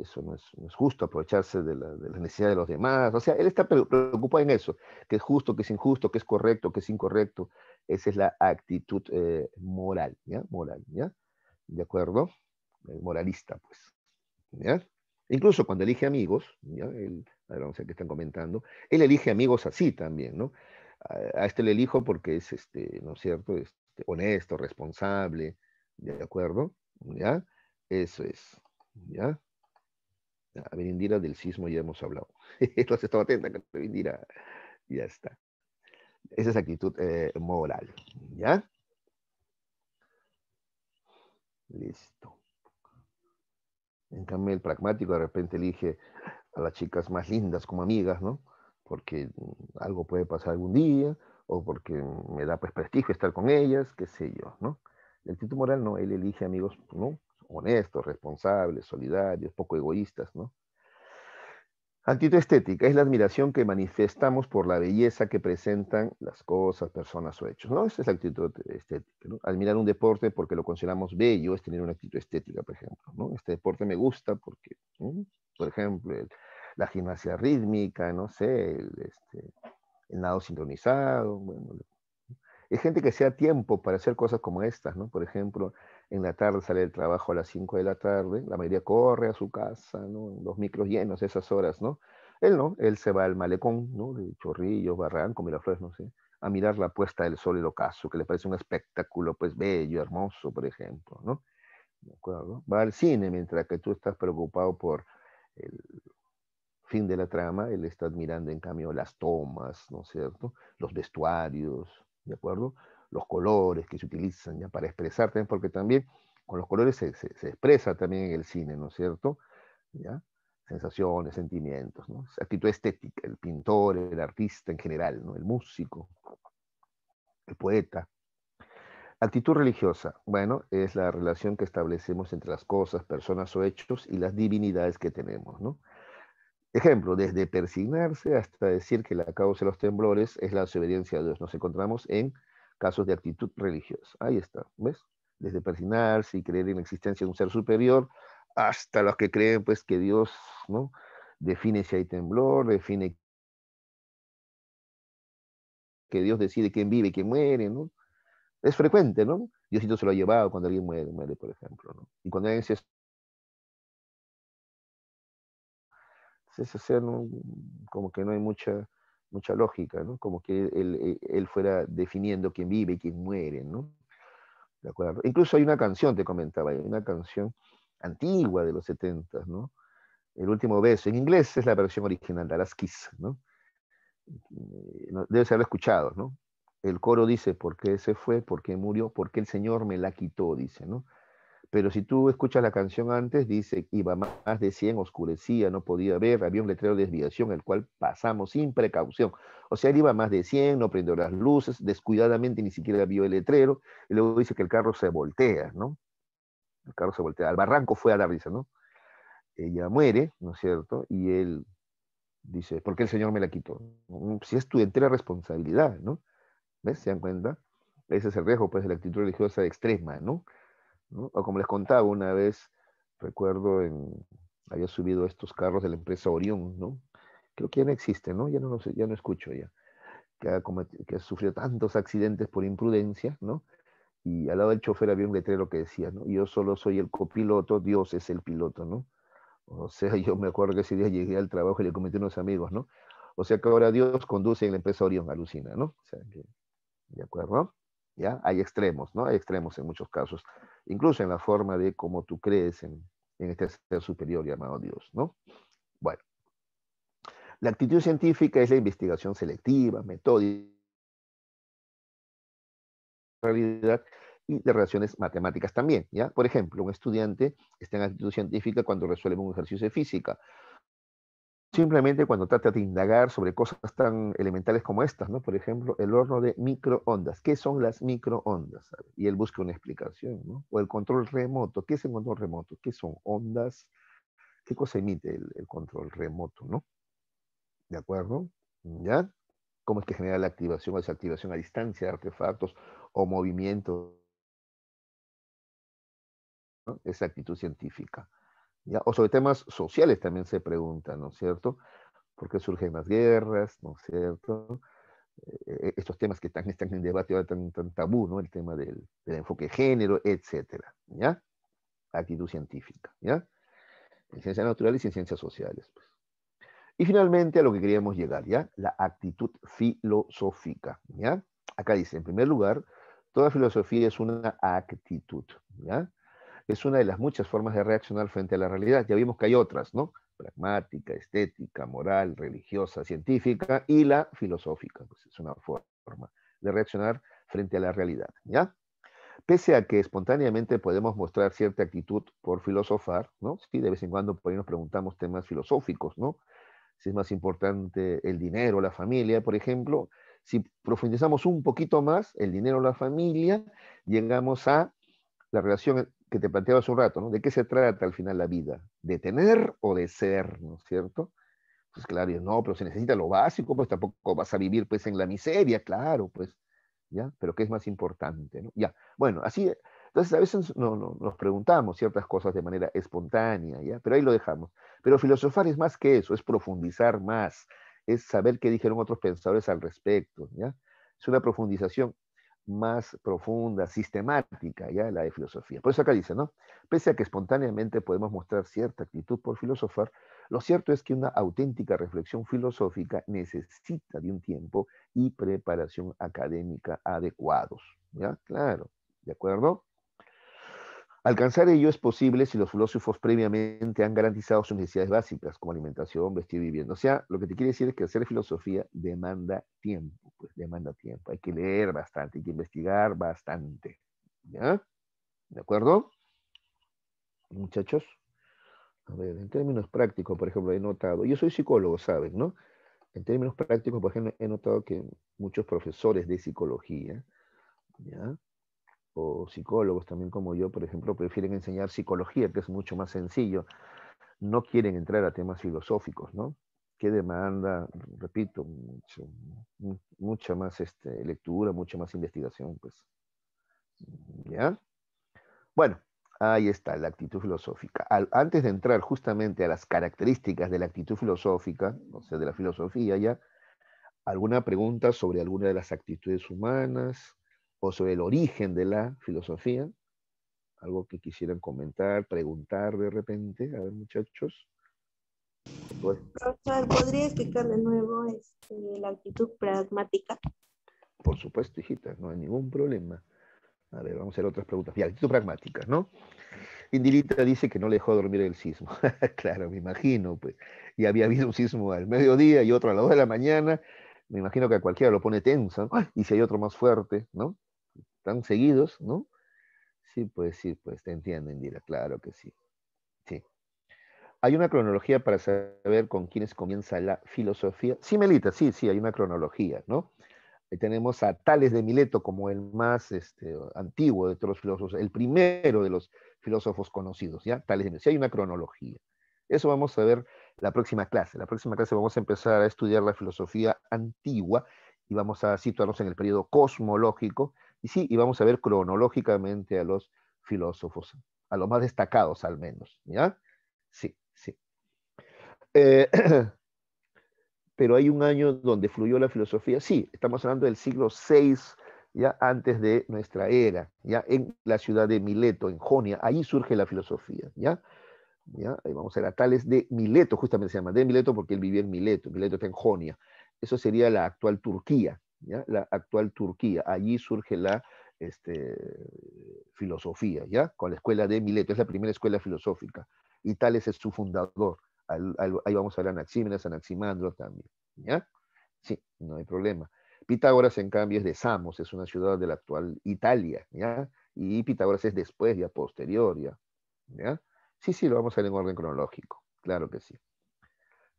eso no es, justo, aprovecharse de, la, las necesidades de los demás. O sea, él está preocupado en eso, que es justo, que es injusto, que es correcto, que es incorrecto. Esa es la actitud eh, moral, ¿ya? Moral, ¿ya? ¿De acuerdo? El eh, moralista, pues. ¿Ya? Incluso cuando elige amigos, ¿ya? El, a vamos qué están comentando, él elige amigos así también, ¿no? A, este le elijo porque es, este, ¿no es cierto?, este, honesto, responsable, ¿de acuerdo? ¿Ya? Eso es, ¿ya? A Indira, del sismo ya hemos hablado. Entonces, estaba atenta, Indira. Ya está. Esa es actitud eh, moral. ¿Ya? Listo. En cambio, el pragmático de repente elige a las chicas más lindas como amigas, ¿no? Porque mm, algo puede pasar algún día, o porque me da pues prestigio estar con ellas, qué sé yo, ¿no? El actitud moral no, él elige amigos, ¿no? honestos, responsables, solidarios, poco egoístas, ¿no? estética es la admiración que manifestamos por la belleza que presentan las cosas, personas o hechos. ¿no? Esa es la actitud estética. ¿no? Admirar un deporte porque lo consideramos bello es tener una actitud estética, por ejemplo. ¿no? Este deporte me gusta porque, por ejemplo, la gimnasia rítmica, no sé, el, este, nado sincronizado. Bueno, Hay gente que sea tiempo para hacer cosas como estas, ¿no? Por ejemplo, en la tarde sale del trabajo a las 5 de la tarde, la mayoría corre a su casa, ¿no? Los micros llenos esas horas, ¿no? Él no, él se va al malecón, ¿no? De Chorrillos, Barranco, Miraflores, no sé, a mirar la puesta del sol y el ocaso, que le parece un espectáculo, pues, bello, hermoso, por ejemplo, ¿no? ¿De acuerdo? Va al cine, mientras que tú estás preocupado por el fin de la trama, él está admirando en cambio las tomas, ¿no es cierto? Los vestuarios, ¿de acuerdo? los colores que se utilizan ya para expresar, porque también con los colores se, expresa también en el cine, ¿no es cierto? ¿Ya? Sensaciones, sentimientos, ¿no? actitud estética, el pintor, el artista en general, ¿no? el músico, el poeta. Actitud religiosa, bueno, es la relación que establecemos entre las cosas, personas o hechos y las divinidades que tenemos, ¿no? Ejemplo, desde persignarse hasta decir que la causa de los temblores es la desobediencia de Dios. Nos encontramos en casos de actitud religiosa. Ahí está, ¿ves? Desde persinarse y creer en la existencia de un ser superior, hasta los que creen pues que Dios, ¿no? Define si hay temblor, define que Dios decide quién vive y quién muere, ¿no? Es frecuente, ¿no? Diosito se lo ha llevado cuando alguien muere, muere, por ejemplo, ¿no? Y cuando alguien se... es como que no hay mucha mucha lógica, ¿no? Como que eh, él, fuera definiendo quién vive y quién muere, ¿no? Incluso hay una canción, te comentaba, hay una canción antigua de los 70, ¿no? El último beso, en inglés es la versión original de Las Kiss, ¿no? Eh, Debe ser escuchado, ¿no? El coro dice, ¿por qué se fue? ¿Por qué murió? ¿Por qué el Señor me la quitó? Dice, ¿no? pero si tú escuchas la canción antes, dice, iba más de 100, oscurecía, no podía ver, había un letrero de desviación, el cual pasamos sin precaución. O sea, él iba más de 100, no prendió las luces, descuidadamente ni siquiera vio el letrero, y luego dice que el carro se voltea, ¿no? El carro se voltea, al barranco fue a la risa, ¿no? Ella muere, ¿no es cierto? Y él dice, ¿por qué el Señor me la quitó? Mm, si es tu entera responsabilidad, ¿no? ¿Ves? ¿Se dan cuenta? Ese es el riesgo, pues, de la actitud religiosa extrema, ¿no? O como les contaba una vez, recuerdo, en, había subido estos carros de la empresa Orión, ¿no? Creo que ya no existe, ¿no? Ya no, ya no escucho ya. Que ha, que sufrido tantos accidentes por imprudencia, ¿no? Y al lado del chofer había un letrero que decía, ¿no? Yo solo soy el copiloto, Dios es el piloto, ¿no? O sea, yo me acuerdo que ese día llegué al trabajo y le cometí unos amigos, ¿no? O sea que ahora Dios conduce en la empresa Orión, alucina, ¿no? O sea, ¿de acuerdo? Hay extremos, ¿no? Hay extremos en muchos casos, incluso en la forma de cómo tú crees en, este ser superior llamado Dios, ¿no? Bueno, la actitud científica es la investigación selectiva, metódica, realidad y de relaciones matemáticas también, ¿ya? Por ejemplo, un estudiante está en actitud científica cuando resuelve un ejercicio de física, Simplemente cuando trata de indagar sobre cosas tan elementales como estas, ¿no? Por ejemplo, el horno de microondas. ¿Qué son las microondas? Y él busca una explicación, ¿no? O el control remoto. ¿Qué es el control remoto? ¿Qué son ondas? ¿Qué cosa emite el, control remoto, no? ¿De acuerdo? ¿Ya? ¿Cómo es que genera la activación o desactivación a distancia de artefactos o movimientos? Esa actitud científica o sobre temas sociales también se preguntan, ¿no es cierto? ¿Por qué surgen las guerras, ¿no es cierto? Eh, eh, estos temas que están, están en debate ahora tan, tan tabú, ¿no? El tema del, enfoque género, etcétera, ¿ya? Actitud científica, ¿ya? En ciencias naturales y en ciencias sociales. Pues. Y finalmente a lo que queríamos llegar, ¿ya? La actitud filosófica, ¿ya? Acá dice, en primer lugar, toda filosofía es una actitud, ¿ya? es una de las muchas formas de reaccionar frente a la realidad. Ya vimos que hay otras, ¿no? Pragmática, estética, moral, religiosa, científica y la filosófica. Pues es una forma de reaccionar frente a la realidad, ¿ya? Pese a que espontáneamente podemos mostrar cierta actitud por filosofar, ¿no? Sí, de vez en cuando por nos preguntamos temas filosóficos, ¿no? Si es más importante el dinero, la familia, por ejemplo, si profundizamos un poquito más, el dinero, la familia, llegamos a la relación que te planteaba hace un rato, ¿no? ¿De qué se trata al final la vida? ¿De tener o de ser, ¿no es cierto? Pues claro, no, pero se necesita lo básico, pues tampoco vas a vivir pues en la miseria, claro, pues, ¿ya? Pero ¿qué es más importante, no? Ya, bueno, así, entonces a veces no, nos preguntamos ciertas cosas de manera espontánea, ¿ya? Pero ahí lo dejamos. Pero filosofar es más que eso, es profundizar más, es saber qué dijeron otros pensadores al respecto, ¿ya? Es una profundización más profunda, sistemática, ya la de filosofía. Por eso acá dice, ¿no? Pese a que espontáneamente podemos mostrar cierta actitud por filosofar, lo cierto es que una auténtica reflexión filosófica necesita de un tiempo y preparación académica adecuados. ¿Ya? Claro, ¿de acuerdo? Alcanzar ello es posible si los filósofos previamente han garantizado sus necesidades básicas, como alimentación, vestir y vivienda. O sea, lo que te quiere decir es que hacer filosofía demanda tiempo, pues demanda tiempo. Hay que leer bastante, hay que investigar bastante. ¿Ya? ¿De acuerdo? Muchachos. A ver, en términos prácticos, por ejemplo, he notado, yo soy psicólogo, ¿saben? ¿No? En términos prácticos, por ejemplo, he notado que muchos profesores de psicología, ¿ya? o psicólogos también como yo, por ejemplo, prefieren enseñar psicología, que es mucho más sencillo. No quieren entrar a temas filosóficos, ¿no? Que demanda, repito, mucha más este, lectura, mucha más investigación, pues. ¿Ya? Bueno, ahí está la actitud filosófica. antes de entrar justamente a las características de la actitud filosófica, o sea, de la filosofía ya, alguna pregunta sobre alguna de las actitudes humanas, o sobre el origen de la filosofía. Algo que quisieran comentar, preguntar de repente, a ver muchachos. Pues, ¿podría explicar de nuevo este, la actitud pragmática? Por supuesto, hijita, no hay ningún problema. A ver, vamos a hacer otras preguntas. Y actitud pragmática, ¿no? Indilita dice que no le dejó dormir el sismo. claro, me imagino, pues. Y había habido un sismo al mediodía y otro a las 2 de la mañana. Me imagino que a cualquiera lo pone tensa. ¿no? Y si hay otro más fuerte, ¿no? Están seguidos, ¿no? Sí, pues sí, pues te entiendo, Indira, claro que sí. Sí. ¿Hay una cronología para saber con quiénes comienza la filosofía? Sí, Melita, sí, sí, hay una cronología, ¿no? Ahí tenemos a Tales de Mileto como el más este, antiguo de todos los filósofos, el primero de los filósofos conocidos, ¿ya? Tales de Mileto. Sí, hay una cronología. Eso vamos a ver la próxima clase. La próxima clase vamos a empezar a estudiar la filosofía antigua y vamos a situarnos en el periodo cosmológico y sí, y vamos a ver cronológicamente a los filósofos, a los más destacados al menos, ¿ya? Sí, sí. Eh, pero hay un año donde fluyó la filosofía, sí, estamos hablando del siglo VI, ya antes de nuestra era, ya en la ciudad de Mileto, en Jonia, ahí surge la filosofía, ¿ya? ¿Ya? Eh, vamos a ver a Tales de Mileto, justamente se llama de Mileto porque él vivía en Mileto, Mileto está en Jonia, eso sería la actual Turquía, la actual Turquía. Allí surge la este, filosofía, ¿ya? con la escuela de Mileto, es la primera escuela filosófica. Y Tales es su fundador. ahí vamos a hablar Anaxímenes, Anaximandro también. ¿ya? Sí, no hay problema. Pitágoras, en cambio, es de Samos, es una ciudad de la actual Italia, ¿ya? Y Pitágoras es después, ya posterior, ¿ya? Sí, sí, lo vamos a ver en orden cronológico, claro que sí.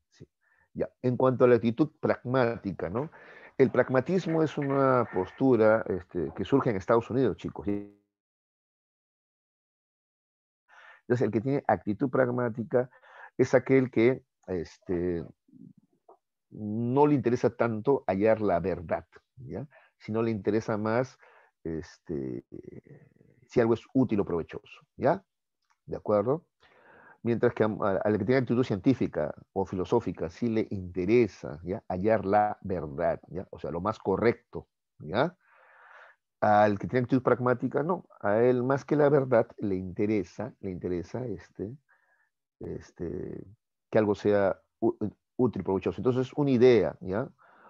sí. Ya. En cuanto a la actitud pragmática, ¿no? El pragmatismo es una postura este, que surge en Estados Unidos, chicos. Entonces, el que tiene actitud pragmática es aquel que este, no le interesa tanto hallar la verdad, ¿ya? sino le interesa más este, si algo es útil o provechoso. ¿Ya? ¿De acuerdo? Mientras que al que tiene actitud científica o filosófica sí le interesa hallar la verdad, o sea, lo más correcto, ¿ya? Al que tiene actitud pragmática, no. A él más que la verdad le interesa, le interesa este, este, que algo sea útil y provechoso. Entonces, una idea, ¿ya?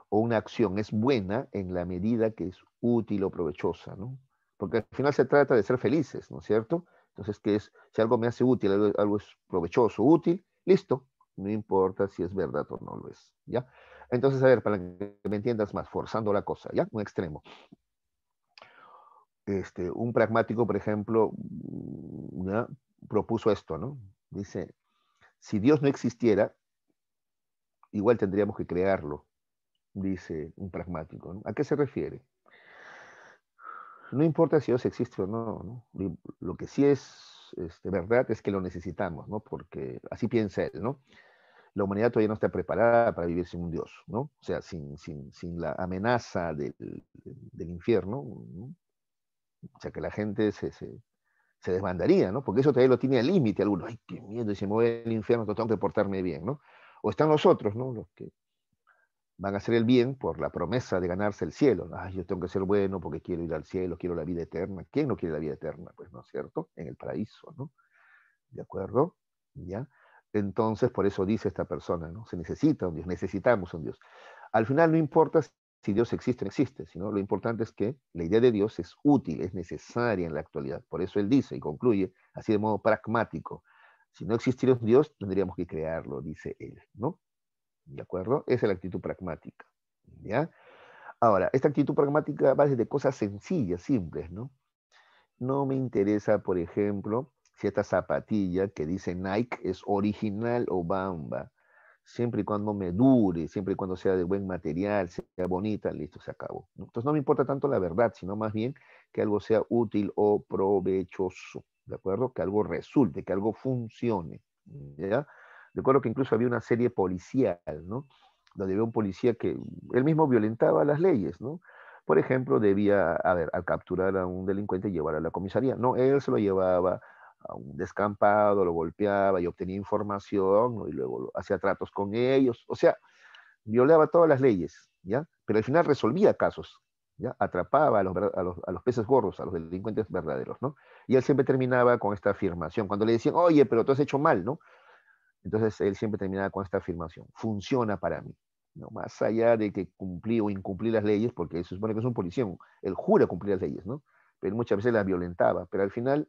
O una acción es buena en la medida que es útil o provechosa, ¿no? Porque al final se trata de ser felices, ¿no es cierto? Entonces, ¿qué es, si algo me hace útil, algo, es provechoso, útil, listo, no importa si es verdad o no lo es, ¿ya? Entonces, a ver, para que me entiendas más, forzando la cosa, ¿ya? Un extremo. Este, un pragmático, por ejemplo, mm, propuso esto, ¿no? Dice, si Dios no existiera, igual tendríamos que crearlo, dice un pragmático. ¿A qué se refiere? no importa si Dios existe o no, Lo que sí es este, verdad es que lo necesitamos, ¿no? Porque así piensa él, ¿no? La humanidad todavía no está preparada para vivir sin un Dios, ¿no? O sea, sin, la amenaza del, infierno, O sea, que la gente se, desbandaría, ¿no? Porque eso todavía lo tiene al límite algunos. Ay, qué miedo, y se mueve el infierno, tengo que portarme bien, ¿no? O están los otros, ¿no? Los que van a hacer el bien por la promesa de ganarse el cielo. yo tengo que ser bueno porque quiero ir al cielo, quiero la vida eterna. ¿Quién no quiere la vida eterna? Pues no es cierto, en el paraíso, ¿no? ¿De acuerdo? ¿Ya? Entonces, por eso dice esta persona, ¿no? Se necesita un Dios, necesitamos un Dios. Al final no importa si Dios existe o no existe, sino lo importante es que la idea de Dios es útil, es necesaria en la actualidad. Por eso él dice y concluye así de modo pragmático. Si no existiera un Dios, tendríamos que crearlo, dice él, ¿no? ¿de acuerdo? Esa es la actitud pragmática, ¿ya? Ahora, esta actitud pragmática va desde cosas sencillas, simples, ¿no? No me interesa, por ejemplo, si esta zapatilla que dice Nike es original o Bamba, siempre y cuando me dure, siempre y cuando sea de buen material, sea bonita, listo, se acabó. Entonces no me importa tanto la verdad, sino más bien que algo sea útil o provechoso, ¿de acuerdo? Que algo resulte, que algo funcione, ¿ya? Recuerdo que incluso había una serie policial, ¿no? Donde había un policía que él mismo violentaba las leyes, ¿no? Por ejemplo, debía, a ver, al capturar a un delincuente llevar a la comisaría. No, él se lo llevaba a un descampado, lo golpeaba y obtenía información y luego hacía tratos con ellos. O sea, violaba todas las leyes, ¿ya? Pero al final resolvía casos, ¿ya? Atrapaba a los, a los peces gordos, a los delincuentes verdaderos, ¿no? Y él siempre terminaba con esta afirmación. Cuando le decían, oye, pero tú has hecho mal, ¿no? Entonces él siempre terminaba con esta afirmación, funciona para mí. ¿no? Más allá de que cumplí o incumplí las leyes, porque se supone que es un policía, él jura cumplir las leyes, ¿no? Pero muchas veces las violentaba, pero al final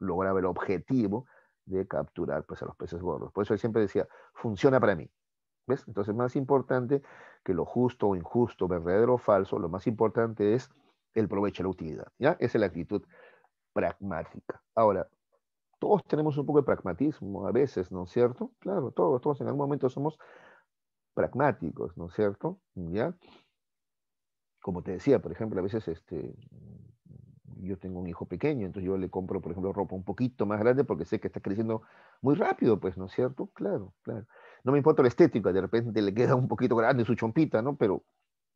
lograba el objetivo de capturar pues, a los peces gordos. Por eso él siempre decía, funciona para mí. ¿Ves? Entonces, más importante que lo justo o injusto, verdadero o falso, lo más importante es el provecho, la utilidad. ¿ya? Esa es la actitud pragmática. Ahora, todos tenemos un poco de pragmatismo a veces, ¿no es cierto? Claro, todos, en algún momento somos pragmáticos, ¿no es cierto? ¿Ya? Como te decía, por ejemplo, a veces este, yo tengo un hijo pequeño, entonces yo le compro, por ejemplo, ropa un poquito más grande porque sé que está creciendo muy rápido, pues, ¿no es cierto? Claro, claro. No me importa la estética, de repente le queda un poquito grande su chompita, ¿no? Pero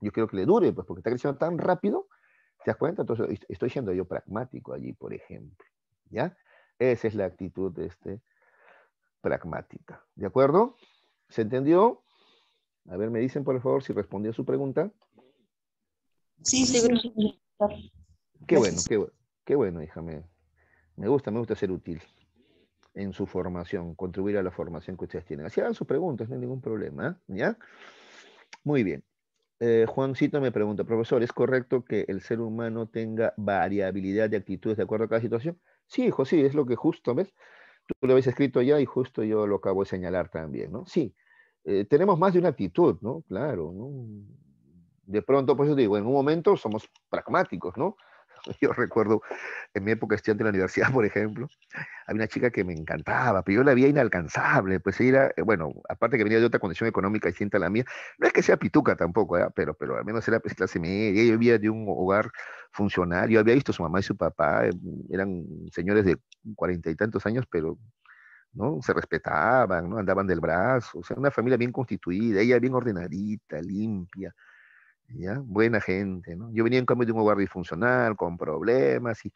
yo quiero que le dure, pues, porque está creciendo tan rápido, ¿te das cuenta? Entonces, estoy siendo yo pragmático allí, por ejemplo, ¿ya? Esa es la actitud este, pragmática. ¿De acuerdo? ¿Se entendió? A ver, me dicen por favor si respondió a su pregunta. Sí, sí, Qué bueno, qué, qué bueno, hija. Me, gusta, me gusta ser útil en su formación, contribuir a la formación que ustedes tienen. Así hagan sus preguntas, no hay ningún problema. ¿Ya? Muy bien. Eh, Juancito me pregunta, profesor, ¿es correcto que el ser humano tenga variabilidad de actitudes de acuerdo a cada situación? Sí, hijo, sí, es lo que justo, ¿ves? Tú lo habéis escrito ya y justo yo lo acabo de señalar también, ¿no? Sí, eh, tenemos más de una actitud, ¿no? Claro, ¿no? De pronto, pues yo digo, en un momento somos pragmáticos, ¿no? Yo recuerdo en mi época estudiante en la universidad, por ejemplo, había una chica que me encantaba, pero yo la veía inalcanzable, pues era, eh, bueno, aparte que venía de otra condición económica distinta a la mía, no es que sea pituca tampoco, pero, pero al menos era pues, clase media, ella vivía de un hogar funcional, yo había visto su mamá y su papá, eh, eran señores de cuarenta y tantos años, pero ¿no? Se respetaban, ¿no? Andaban del brazo, o sea, una familia bien constituida, ella bien ordenadita, limpia, Buena gente, ¿no? Yo venía en cambio de un hogar disfuncional, con problemas, y...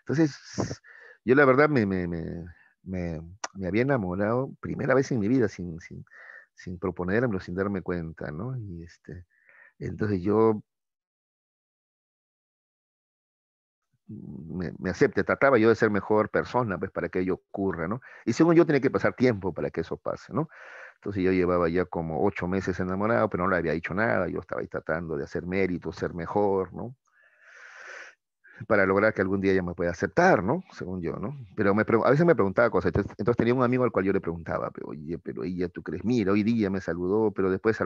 Entonces, yo la verdad me, me, me, me había enamorado, primera vez en mi vida, sin, sin, sin proponérmelo, sin darme cuenta, ¿no? Y este, entonces yo me, me, acepte, trataba yo de ser mejor persona, pues, para que ello ocurra, ¿no? Y según yo tenía que pasar tiempo para que eso pase, ¿no? Entonces yo llevaba ya como ocho meses enamorado, pero no le había dicho nada, yo estaba ahí tratando de hacer méritos, ser mejor, ¿no? Para lograr que algún día ella me pueda aceptar, ¿no? Según yo, ¿no? Pero a veces me preguntaba cosas, entonces, tenía un amigo al cual yo le preguntaba, pero, oye, pero ella, ¿tú crees? Mira, hoy día me saludó, pero después a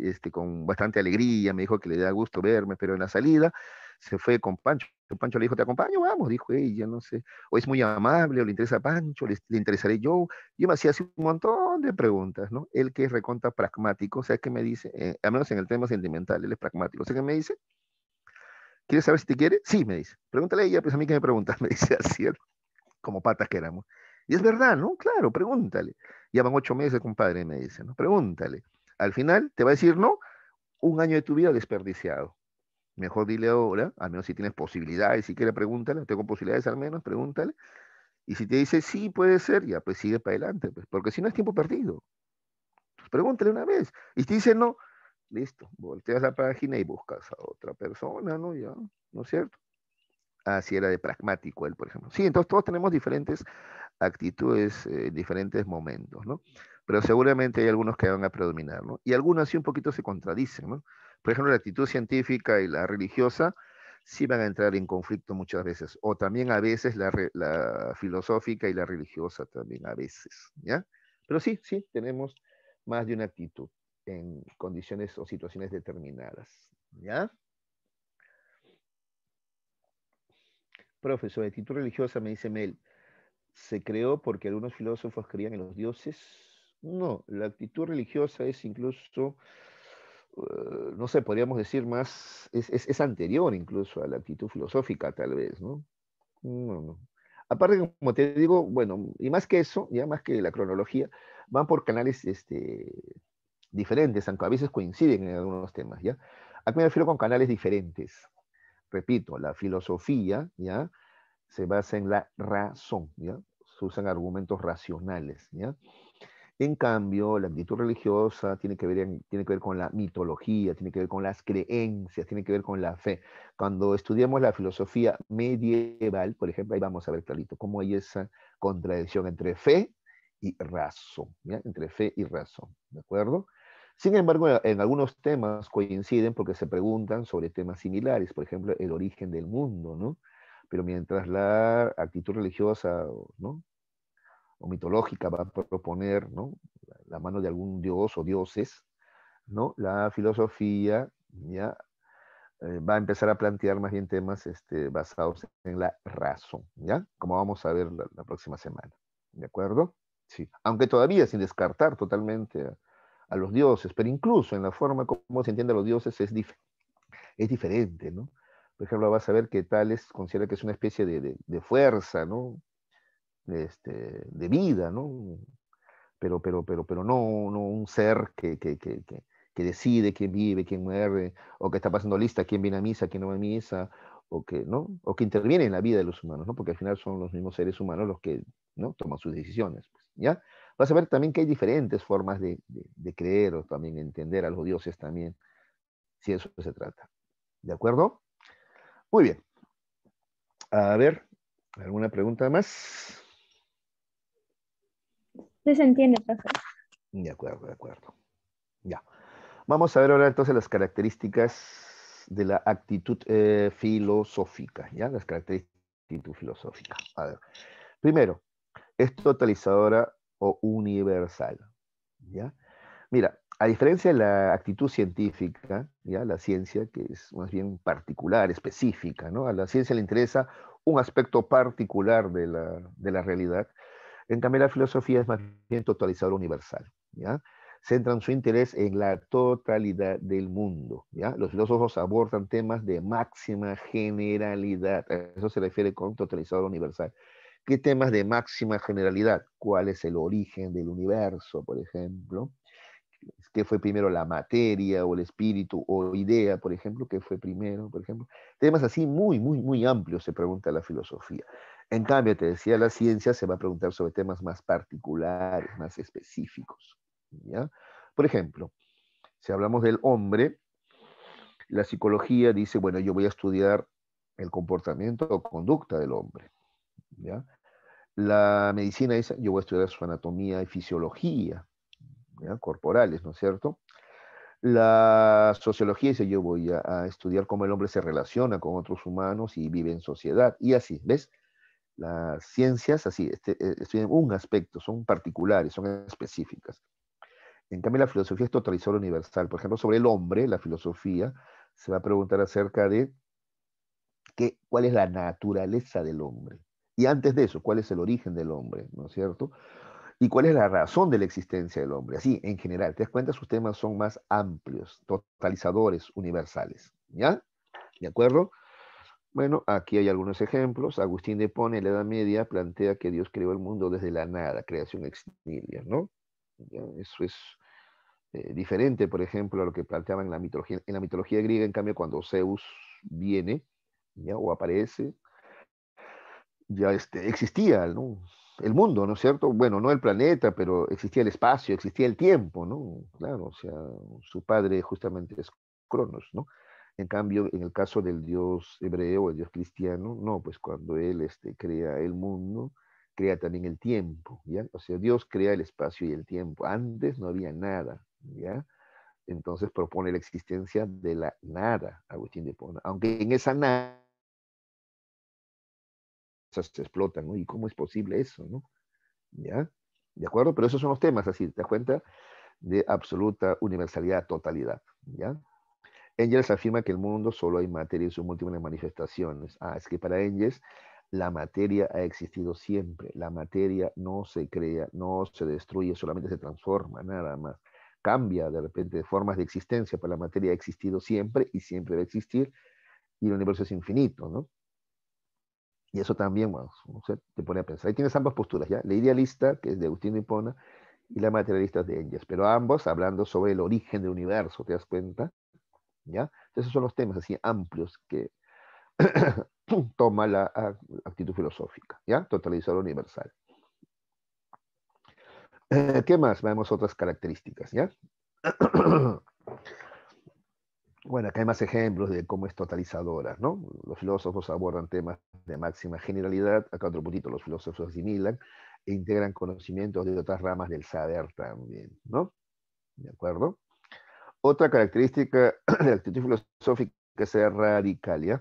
este, con bastante alegría, me dijo que le da gusto verme, pero en la salida se fue con Pancho. Pancho le dijo, te acompaño, vamos, dijo ella, no sé, o es muy amable, o le interesa a Pancho, le, interesaré yo. Yo me hacía así un montón de preguntas, ¿no? Él que es reconta pragmático, o sea, me dice, eh, al menos en el tema sentimental, él es pragmático, ¿Sabes qué me dice, ¿quieres saber si te quiere? Sí, me dice, pregúntale a ella, pues a mí que me preguntas, me dice así, como patas que éramos. Y es verdad, ¿no? Claro, pregúntale. Llevan ocho meses, compadre, me dice, ¿no? Pregúntale. Al final te va a decir, no, un año de tu vida desperdiciado. Mejor dile ahora, al menos si tienes posibilidades, si quieres pregúntale, tengo posibilidades al menos, pregúntale. Y si te dice sí, puede ser, ya, pues sigue para adelante, pues, porque si no es tiempo perdido. Pues pregúntale una vez. Y te dice no, listo, volteas la página y buscas a otra persona, ¿no? Ya, ¿no es cierto? Así ah, era de pragmático él, por ejemplo. Sí, entonces todos tenemos diferentes actitudes en eh, diferentes momentos, ¿no? Pero seguramente hay algunos que van a predominar, ¿no? Y algunos sí un poquito se contradicen, ¿no? por ejemplo, la actitud científica y la religiosa sí van a entrar en conflicto muchas veces, o también a veces la, filosófica y la religiosa también a veces, ¿ya? Pero sí, sí, tenemos más de una actitud en condiciones o situaciones determinadas, ¿ya? Profesor, la actitud religiosa, me dice Mel, ¿se creó porque algunos filósofos creían en los dioses? No, la actitud religiosa es incluso eh, no sé, podríamos decir más, es, anterior incluso a la actitud filosófica, tal vez, ¿no? Aparte, como te digo, bueno, y más que eso, ya más que la cronología, van por canales este, diferentes, aunque a veces coinciden en algunos temas, ¿ya? ¿A qué me refiero con canales diferentes? Repito, la filosofía, ¿ya? Se basa en la razón, ¿ya? Se usan argumentos racionales, ¿ya? En cambio, la actitud religiosa tiene que, ver tiene que ver con la mitología, tiene que ver con las creencias, tiene que ver con la fe. Cuando estudiamos la filosofía medieval, por ejemplo, ahí vamos a ver clarito cómo hay esa contradicción entre fe y razón, entre fe y razón, ¿de acuerdo? Sin embargo, eh, en algunos temas coinciden porque se preguntan sobre temas similares, por ejemplo, el origen del mundo, ¿no? Pero mientras la actitud religiosa, ¿no? mitológica va a proponer ¿no? la mano de algún dios o dioses, ¿no? la filosofía ya eh, va a empezar a plantear más bien temas este, basados en la razón, ¿ya? como vamos a ver la, próxima semana. ¿De acuerdo? Sí. Aunque todavía sin descartar totalmente a, los dioses, pero incluso en la forma como se entiende a los dioses es, es diferente, ¿no? Por ejemplo, vas a ver que Tales considera que es una especie de, de, de fuerza, ¿no? este, de vida, ¿no? Pero, pero, pero, pero no, no un ser que, que, que, que, decide quién vive, quién muere, o que está pasando lista, quién viene a misa, quién no va a misa, o que, ¿no? o que interviene en la vida de los humanos, ¿no? porque al final son los mismos seres humanos los que ¿no? toman sus decisiones. Pues, ¿ya? Vas a ver también que hay diferentes formas de, de creer o también entender a los dioses también, si eso se trata. ¿De acuerdo? Muy bien. A ver, ¿alguna pregunta más? se entiende, profe. De acuerdo, de acuerdo. Ya. Vamos a ver ahora entonces las características de la actitud eh, filosófica, ¿ya? Las características filosófica. A ver. Primero, es totalizadora o universal, ¿ya? Mira, a diferencia de la actitud científica, ¿ya? la ciencia, que es más bien particular, específica, ¿no? A la ciencia le interesa un aspecto particular de la, de la realidad, en cambio, la filosofía es más bien totalizador universal. Centran su interés en la totalidad del mundo. Los filósofos abordan temas de máxima generalidad. eso se refiere con totalizador universal. ¿Qué temas de máxima generalidad? ¿Cuál es el origen del universo, por ejemplo? qué fue primero la materia o el espíritu o idea, por ejemplo, qué fue primero, por ejemplo. Temas así muy, muy, muy amplios se pregunta la filosofía. En cambio, te decía, la ciencia se va a preguntar sobre temas más particulares, más específicos. ¿ya? Por ejemplo, si hablamos del hombre, la psicología dice, bueno, yo voy a estudiar el comportamiento o conducta del hombre. ¿ya? La medicina dice, yo voy a estudiar su anatomía y fisiología ¿ya? corporales, ¿no es cierto? La sociología dice, yo voy a, a, estudiar cómo el hombre se relaciona con otros humanos y vive en sociedad, y así, ¿ves? las ciencias, así, este, eh, estudian un aspecto, son particulares, son específicas. En cambio, la filosofía es totalizadora universal. Por ejemplo, sobre el hombre, la filosofía se va a preguntar acerca de qué, cuál es la naturaleza del hombre. Y antes de eso, cuál es el origen del hombre, ¿no es cierto? y cuál es la razón de la existencia del hombre. Así, en general, te das cuenta, sus temas son más amplios, totalizadores, universales. ¿Ya? ¿De acuerdo? Bueno, aquí hay algunos ejemplos. Agustín de Pone, en la Edad Media, plantea que Dios creó el mundo desde la nada, creación ex ¿no? eso es eh, diferente, por ejemplo, a lo que planteaban en la mitología, en la mitología griega. En cambio, cuando Zeus viene ya, o aparece, ya este, existía el mundo, ¿no es cierto? Bueno, no el planeta, pero existía el espacio, existía el tiempo, ¿no? Claro, o sea, su padre justamente es Cronos, ¿no? En cambio, en el caso del Dios hebreo, el Dios cristiano, no, pues cuando Él este, crea el mundo, crea también el tiempo, ¿ya? O sea, Dios crea el espacio y el tiempo. Antes no había nada, ¿ya? Entonces propone la existencia de la nada, Agustín de Pona. Aunque en esa nada se explota, ¿no? ¿Y cómo es posible eso, no? ¿Ya? ¿De acuerdo? Pero esos son los temas, así, ¿te das cuenta? De absoluta universalidad, totalidad, ¿ya? Engels afirma que el mundo solo hay materia en sus múltiples manifestaciones. Ah, es que para Engels la materia ha existido siempre. La materia no se crea, no se destruye, solamente se transforma, nada más. Cambia de repente de formas de existencia, pero la materia ha existido siempre y siempre va a existir. Y el universo es infinito, ¿no? Y eso también, bueno, te pone a pensar. Ahí tienes ambas posturas, ¿ya? La idealista, que es de Agustín de Hipona, y la materialista de Engels. Pero ambos hablando sobre el origen del universo, ¿te das cuenta? Esos son los temas así amplios que toma la actitud filosófica, ¿ya? Totalizador universal. Eh, ¿Qué más? vemos otras características, ¿ya? Bueno, acá hay más ejemplos de cómo es totalizadora, ¿no? Los filósofos abordan temas de máxima generalidad, acá otro puntito, los filósofos asimilan e integran conocimientos de otras ramas del saber también, ¿no? ¿De acuerdo? Otra característica de la actitud filosófica es radical, radical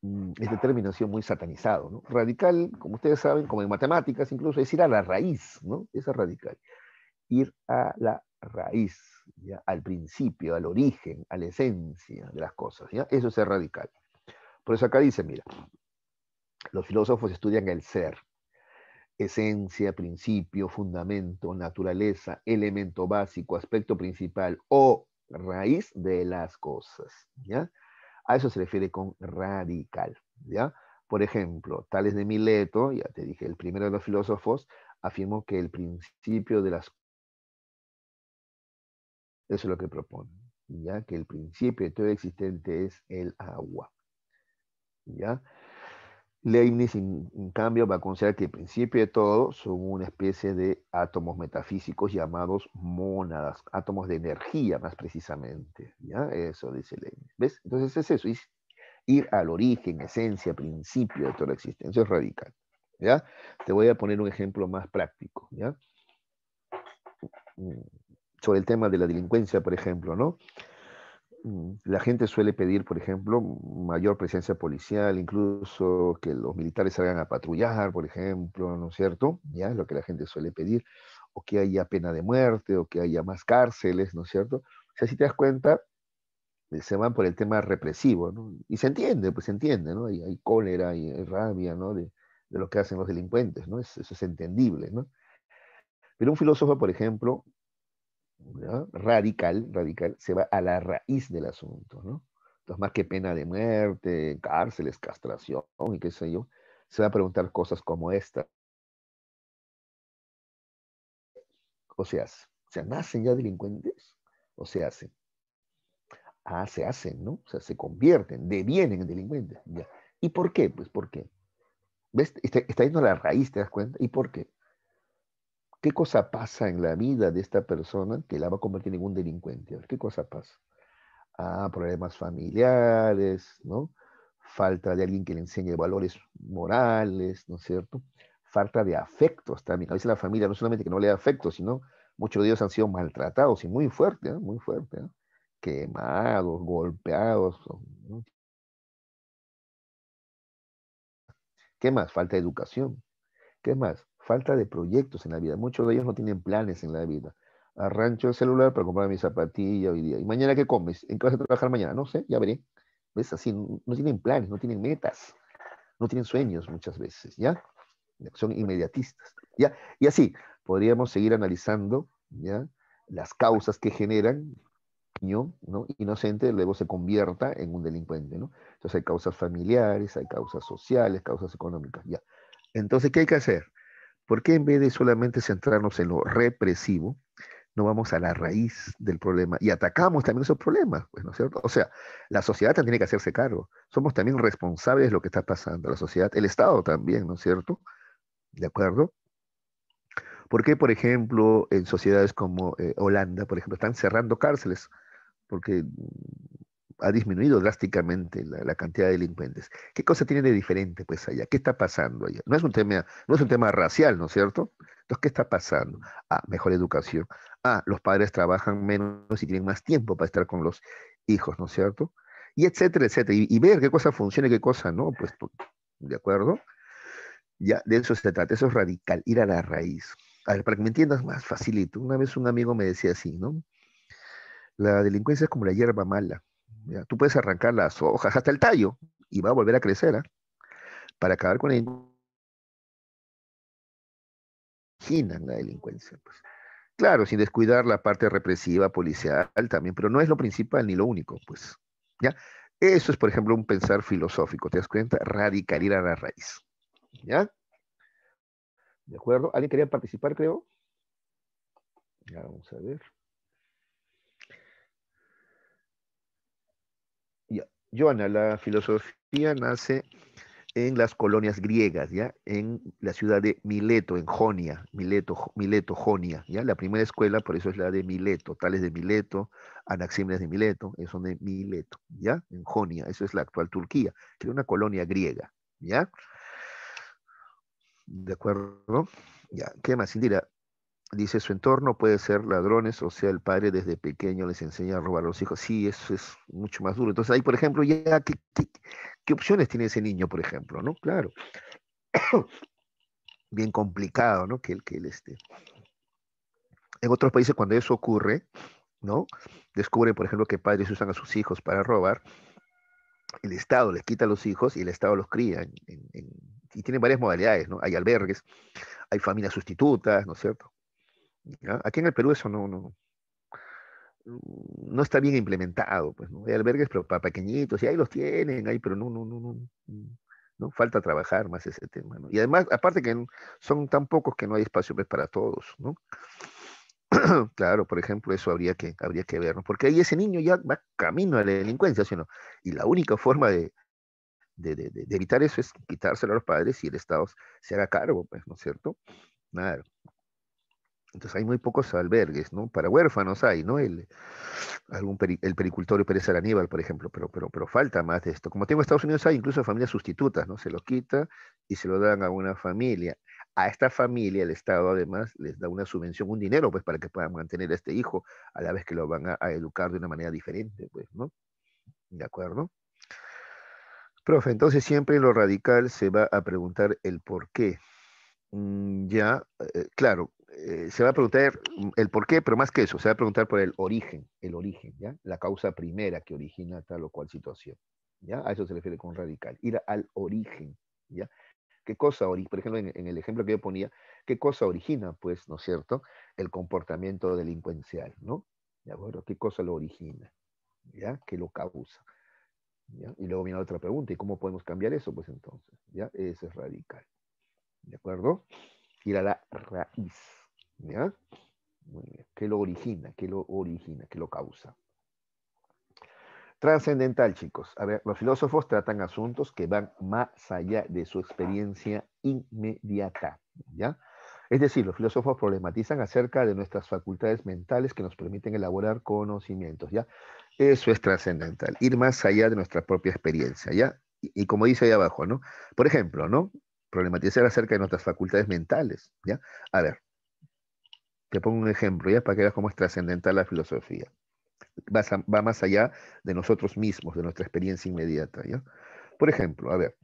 mm, Este término ha sido muy satanizado. Radical, como ustedes saben, como en matemáticas incluso, es ir a la raíz, ¿no? Esa es radical. Ir a la raíz, al principio, al origen, a la esencia de las cosas. ¿ya? Eso es ser radical. Por eso acá dice, mira, los filósofos estudian el ser, esencia, principio, fundamento, naturaleza, elemento básico, aspecto principal o raíz de las cosas. ¿ya? A eso se refiere con radical. ¿ya? Por ejemplo, Tales de Mileto, ya te dije, el primero de los filósofos, afirmó que el principio de las eso es lo que propone, ya que el principio de todo existente es el agua. ¿Ya? Leibniz, en, cambio, va a considerar que el principio de todo son una especie de átomos metafísicos llamados mónadas, átomos de energía más precisamente. ¿ya? Eso dice Leibniz. ¿Ves? Entonces es eso, ir al origen, esencia, principio de toda la existencia es radical. ¿ya? Te voy a poner un ejemplo más práctico. ¿ya? Mm, sobre el tema de la delincuencia, por ejemplo, ¿no? Mm, la gente suele pedir, por ejemplo, mayor presencia policial, incluso que los militares salgan a patrullar, por ejemplo, ¿no es cierto? Ya es lo que la gente suele pedir, o que haya pena de muerte, o que haya más cárceles, ¿no es cierto? O sea, si te das cuenta, eh, se van por el tema represivo, ¿no? Y se entiende, pues se entiende, ¿no? Hay, cólera, y rabia, ¿no? De, lo que hacen los delincuentes, ¿no? eso es entendible, ¿no? Pero un filósofo, por ejemplo, radical, radical, se va a la raíz del asunto, ¿no? Entonces, más que pena de muerte, cárceles, castración y qué sé yo, se va a preguntar cosas como esta. O se hace. O sea, ¿nacen ya delincuentes? ¿O se hacen? Ah, se hacen, ¿no? O sea, se convierten, devienen en delincuentes. ¿Y por qué? Pues, ¿por qué? ¿Ves? Está, está yendo a la raíz, ¿te das cuenta? ¿Y por qué? ¿Qué cosa pasa en la vida de esta persona que la va a convertir en un delincuente? ¿Qué cosa pasa? Ah, problemas familiares, ¿no? Falta de alguien que le enseñe valores morales, ¿no es cierto? Falta de afectos también. A veces la familia no solamente que no le da afectos, sino muchos de ellos han sido maltratados y muy fuerte, ¿no? ¿eh? muy fuerte, ¿eh? quemados, golpeados. ¿Qué más? Falta de educación. ¿Qué más? falta de proyectos en la vida. Muchos de ellos no tienen planes en la vida. Arrancho el celular para comprar mi zapatilla hoy día. ¿Y mañana qué comes? ¿En qué vas a trabajar mañana? No sé, ya veré. ¿Ves? Así no, tienen planes, no tienen metas, no tienen sueños muchas veces, ¿ya? Son inmediatistas, ¿ya? Y así, podríamos seguir analizando, ¿ya? Las causas que generan yo, ¿no? inocente luego se convierta en un delincuente, ¿no? Entonces hay causas familiares, hay causas sociales, causas económicas, ¿ya? Entonces, ¿qué hay que hacer? ¿Por qué en vez de solamente centrarnos en lo represivo, no vamos a la raíz del problema y atacamos también esos problemas? ¿no es cierto? O sea, la sociedad también tiene que hacerse cargo. Somos también responsables de lo que está pasando, la sociedad, el Estado también, ¿no es cierto? ¿De acuerdo? ¿Por qué, por ejemplo, en sociedades como eh, Holanda, por ejemplo, están cerrando cárceles? Porque ha disminuido drásticamente la, cantidad de delincuentes. ¿Qué cosa tiene de diferente pues allá? ¿Qué está pasando allá? No es un tema, no es un tema racial, ¿no es cierto? Entonces, ¿qué está pasando? Ah, mejor educación. Ah, los padres trabajan menos y tienen más tiempo para estar con los hijos, ¿no es cierto? Y etcétera, etcétera. Y, y ver qué cosa funciona y qué cosa no, pues, pues ¿de acuerdo? Ya, de eso se trata, eso es radical, ir a la raíz. A ver, para que me entiendas más facilito, una vez un amigo me decía así, ¿no? La delincuencia es como la hierba mala Tú puedes arrancar las hojas hasta el tallo y va a volver a crecer, ¿ah? Para acabar con la la delincuencia. Pues. Claro, sin descuidar la parte represiva, policial también, pero no es lo principal ni lo único, pues. ¿Ya? Eso es, por ejemplo, un pensar filosófico, ¿te das cuenta? radicalizar a la raíz. ¿Ya? ¿De acuerdo? ¿Alguien quería participar, creo? Ya, vamos a ver. Joana, la filosofía nace en las colonias griegas, ¿ya? En la ciudad de Mileto, en Jonia, Mileto, Mileto, Jonia, ¿ya? La primera escuela, por eso es la de Mileto, Tales de Mileto, Anaximenes de Mileto, son de Mileto, ¿ya? En Jonia, eso es la actual Turquía, que es una colonia griega, ¿ya? ¿De acuerdo? Ya, ¿qué más, Indira? dice su entorno puede ser ladrones, o sea, el padre desde pequeño les enseña a robar a los hijos. Sí, eso es mucho más duro. Entonces ahí, por ejemplo, ya, ¿qué, opciones tiene ese niño, por ejemplo? ¿No? Claro. Bien complicado, ¿no? Que el que él esté. En otros países, cuando eso ocurre, ¿no? Descubren, por ejemplo, que padres usan a sus hijos para robar. El Estado les quita a los hijos y el Estado los cría. y tienen varias modalidades, ¿no? Hay albergues, hay familias sustitutas, ¿no es cierto? Aquí en el Perú eso no, no, no está bien implementado, pues, ¿no? Hay albergues pero para pequeñitos, y ahí los tienen, ahí, pero no, no, no, no, no. Falta trabajar más ese tema, Y además, aparte que son tan pocos que no hay espacio pues, para todos, ¿no? claro, por ejemplo, eso habría que, habría que ver, Porque ahí ese niño ya va camino a la delincuencia, sino Y la única forma de, de, evitar eso es quitárselo a los padres y el Estado se haga cargo, pues, ¿no es cierto? Claro. Entonces hay muy pocos albergues, ¿no? Para huérfanos hay, ¿no? El, algún el pericultorio Pérez Araníbal, por ejemplo, pero, pero, pero falta más de esto. Como tengo Estados Unidos, hay incluso familias sustitutas, ¿no? Se lo quita y se lo dan a una familia. A esta familia el Estado además les da una subvención, un dinero, pues, para que puedan mantener a este hijo, a la vez que lo van a, educar de una manera diferente, pues, ¿no? ¿De acuerdo? Profe, entonces siempre lo radical se va a preguntar el por qué. Mm, ya, eh, claro, eh, se va a preguntar mm, el por qué, pero más que eso, se va a preguntar por el origen, el origen, ¿ya? La causa primera que origina tal o cual situación, ¿ya? A eso se refiere con radical, ir al origen, ¿ya? ¿Qué cosa, por ejemplo, en, el ejemplo que yo ponía, qué cosa origina, pues, ¿no es cierto?, el comportamiento delincuencial, ¿no? ¿De acuerdo? ¿Qué cosa lo origina? ¿Ya? ¿Qué lo causa? Y luego viene otra pregunta, ¿y cómo podemos cambiar eso? Pues entonces, ¿ya? ese es radical. ¿De acuerdo? Ir a la raíz. ¿Ya? Muy bien. ¿Qué lo origina? ¿Qué lo origina? ¿Qué lo causa? Trascendental, chicos. A ver, los filósofos tratan asuntos que van más allá de su experiencia inmediata. ¿Ya? Es decir, los filósofos problematizan acerca de nuestras facultades mentales que nos permiten elaborar conocimientos, ¿ya? Eso es trascendental, ir más allá de nuestra propia experiencia, ¿ya? y, como dice ahí abajo, ¿no? Por ejemplo, ¿no? Problematizar acerca de nuestras facultades mentales, ¿ya? A ver, te pongo un ejemplo, ya para que veas cómo es trascendental la filosofía. Va, más allá de nosotros mismos, de nuestra experiencia inmediata. ¿ya? Por ejemplo, a ver,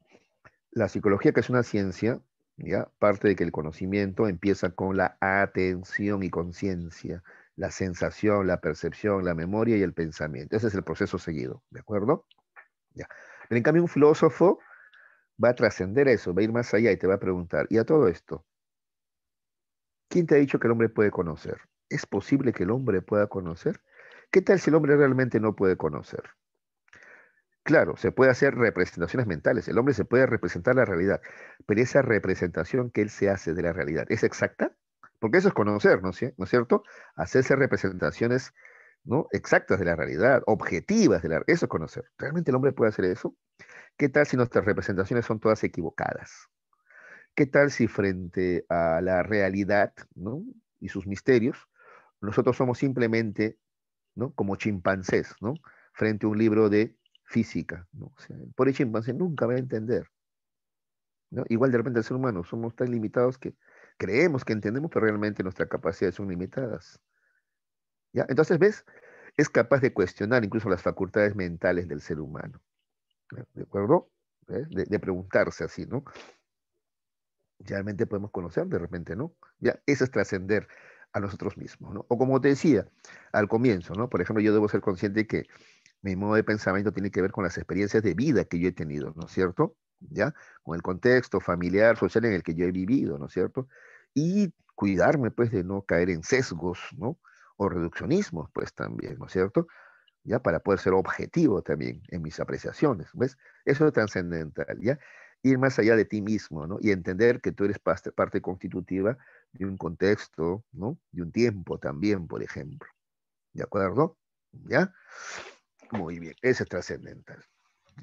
la psicología, que es una ciencia, ¿ya? parte de que el conocimiento empieza con la atención y conciencia, la sensación, la percepción, la memoria y el pensamiento. Ese es el proceso seguido, ¿de acuerdo? Ya. Pero en cambio, un filósofo va a trascender eso, va a ir más allá y te va a preguntar, ¿y a todo esto? ¿Quién te ha dicho que el hombre puede conocer? ¿Es posible que el hombre pueda conocer? ¿Qué tal si el hombre realmente no puede conocer? Claro, se puede hacer representaciones mentales, el hombre se puede representar la realidad, pero esa representación que él se hace de la realidad, ¿es exacta? Porque eso es conocer, ¿no, es cierto? Hacerse representaciones ¿no? exactas de la realidad, objetivas de la eso es conocer. ¿Realmente el hombre puede hacer eso? ¿Qué tal si nuestras representaciones son todas equivocadas? ¿Qué tal si frente a la realidad y sus misterios, nosotros somos simplemente ¿no? como chimpancés, ¿no? frente a un libro de física? Por el chimpancé nunca va a entender. Igual de repente el ser humano, somos tan limitados que creemos que entendemos, pero realmente nuestras capacidades son limitadas. ¿Ya? Entonces, ¿ves? Es capaz de cuestionar incluso las facultades mentales del ser humano. ¿De acuerdo? ¿Eh? de, preguntarse así, ¿no? realmente podemos conocer, de repente no. Ya, eso es trascender a nosotros mismos, ¿no? O como te decía al comienzo, ¿no? Por ejemplo, yo debo ser consciente que mi modo de pensamiento tiene que ver con las experiencias de vida que yo he tenido, ¿no es cierto? ¿Ya? Con el contexto familiar, social en el que yo he vivido, ¿no es cierto? Y cuidarme, pues, de no caer en sesgos, ¿no? O reduccionismos, pues, también, ¿no es cierto? ¿Ya? Para poder ser objetivo también en mis apreciaciones, ¿ves? Eso es trascendental, ¿ya? ir más allá de ti mismo, ¿no? Y entender que tú eres parte, constitutiva de un contexto, ¿no? De un tiempo también, por ejemplo. ¿De acuerdo? ¿Ya? Muy bien, ese es trascendental.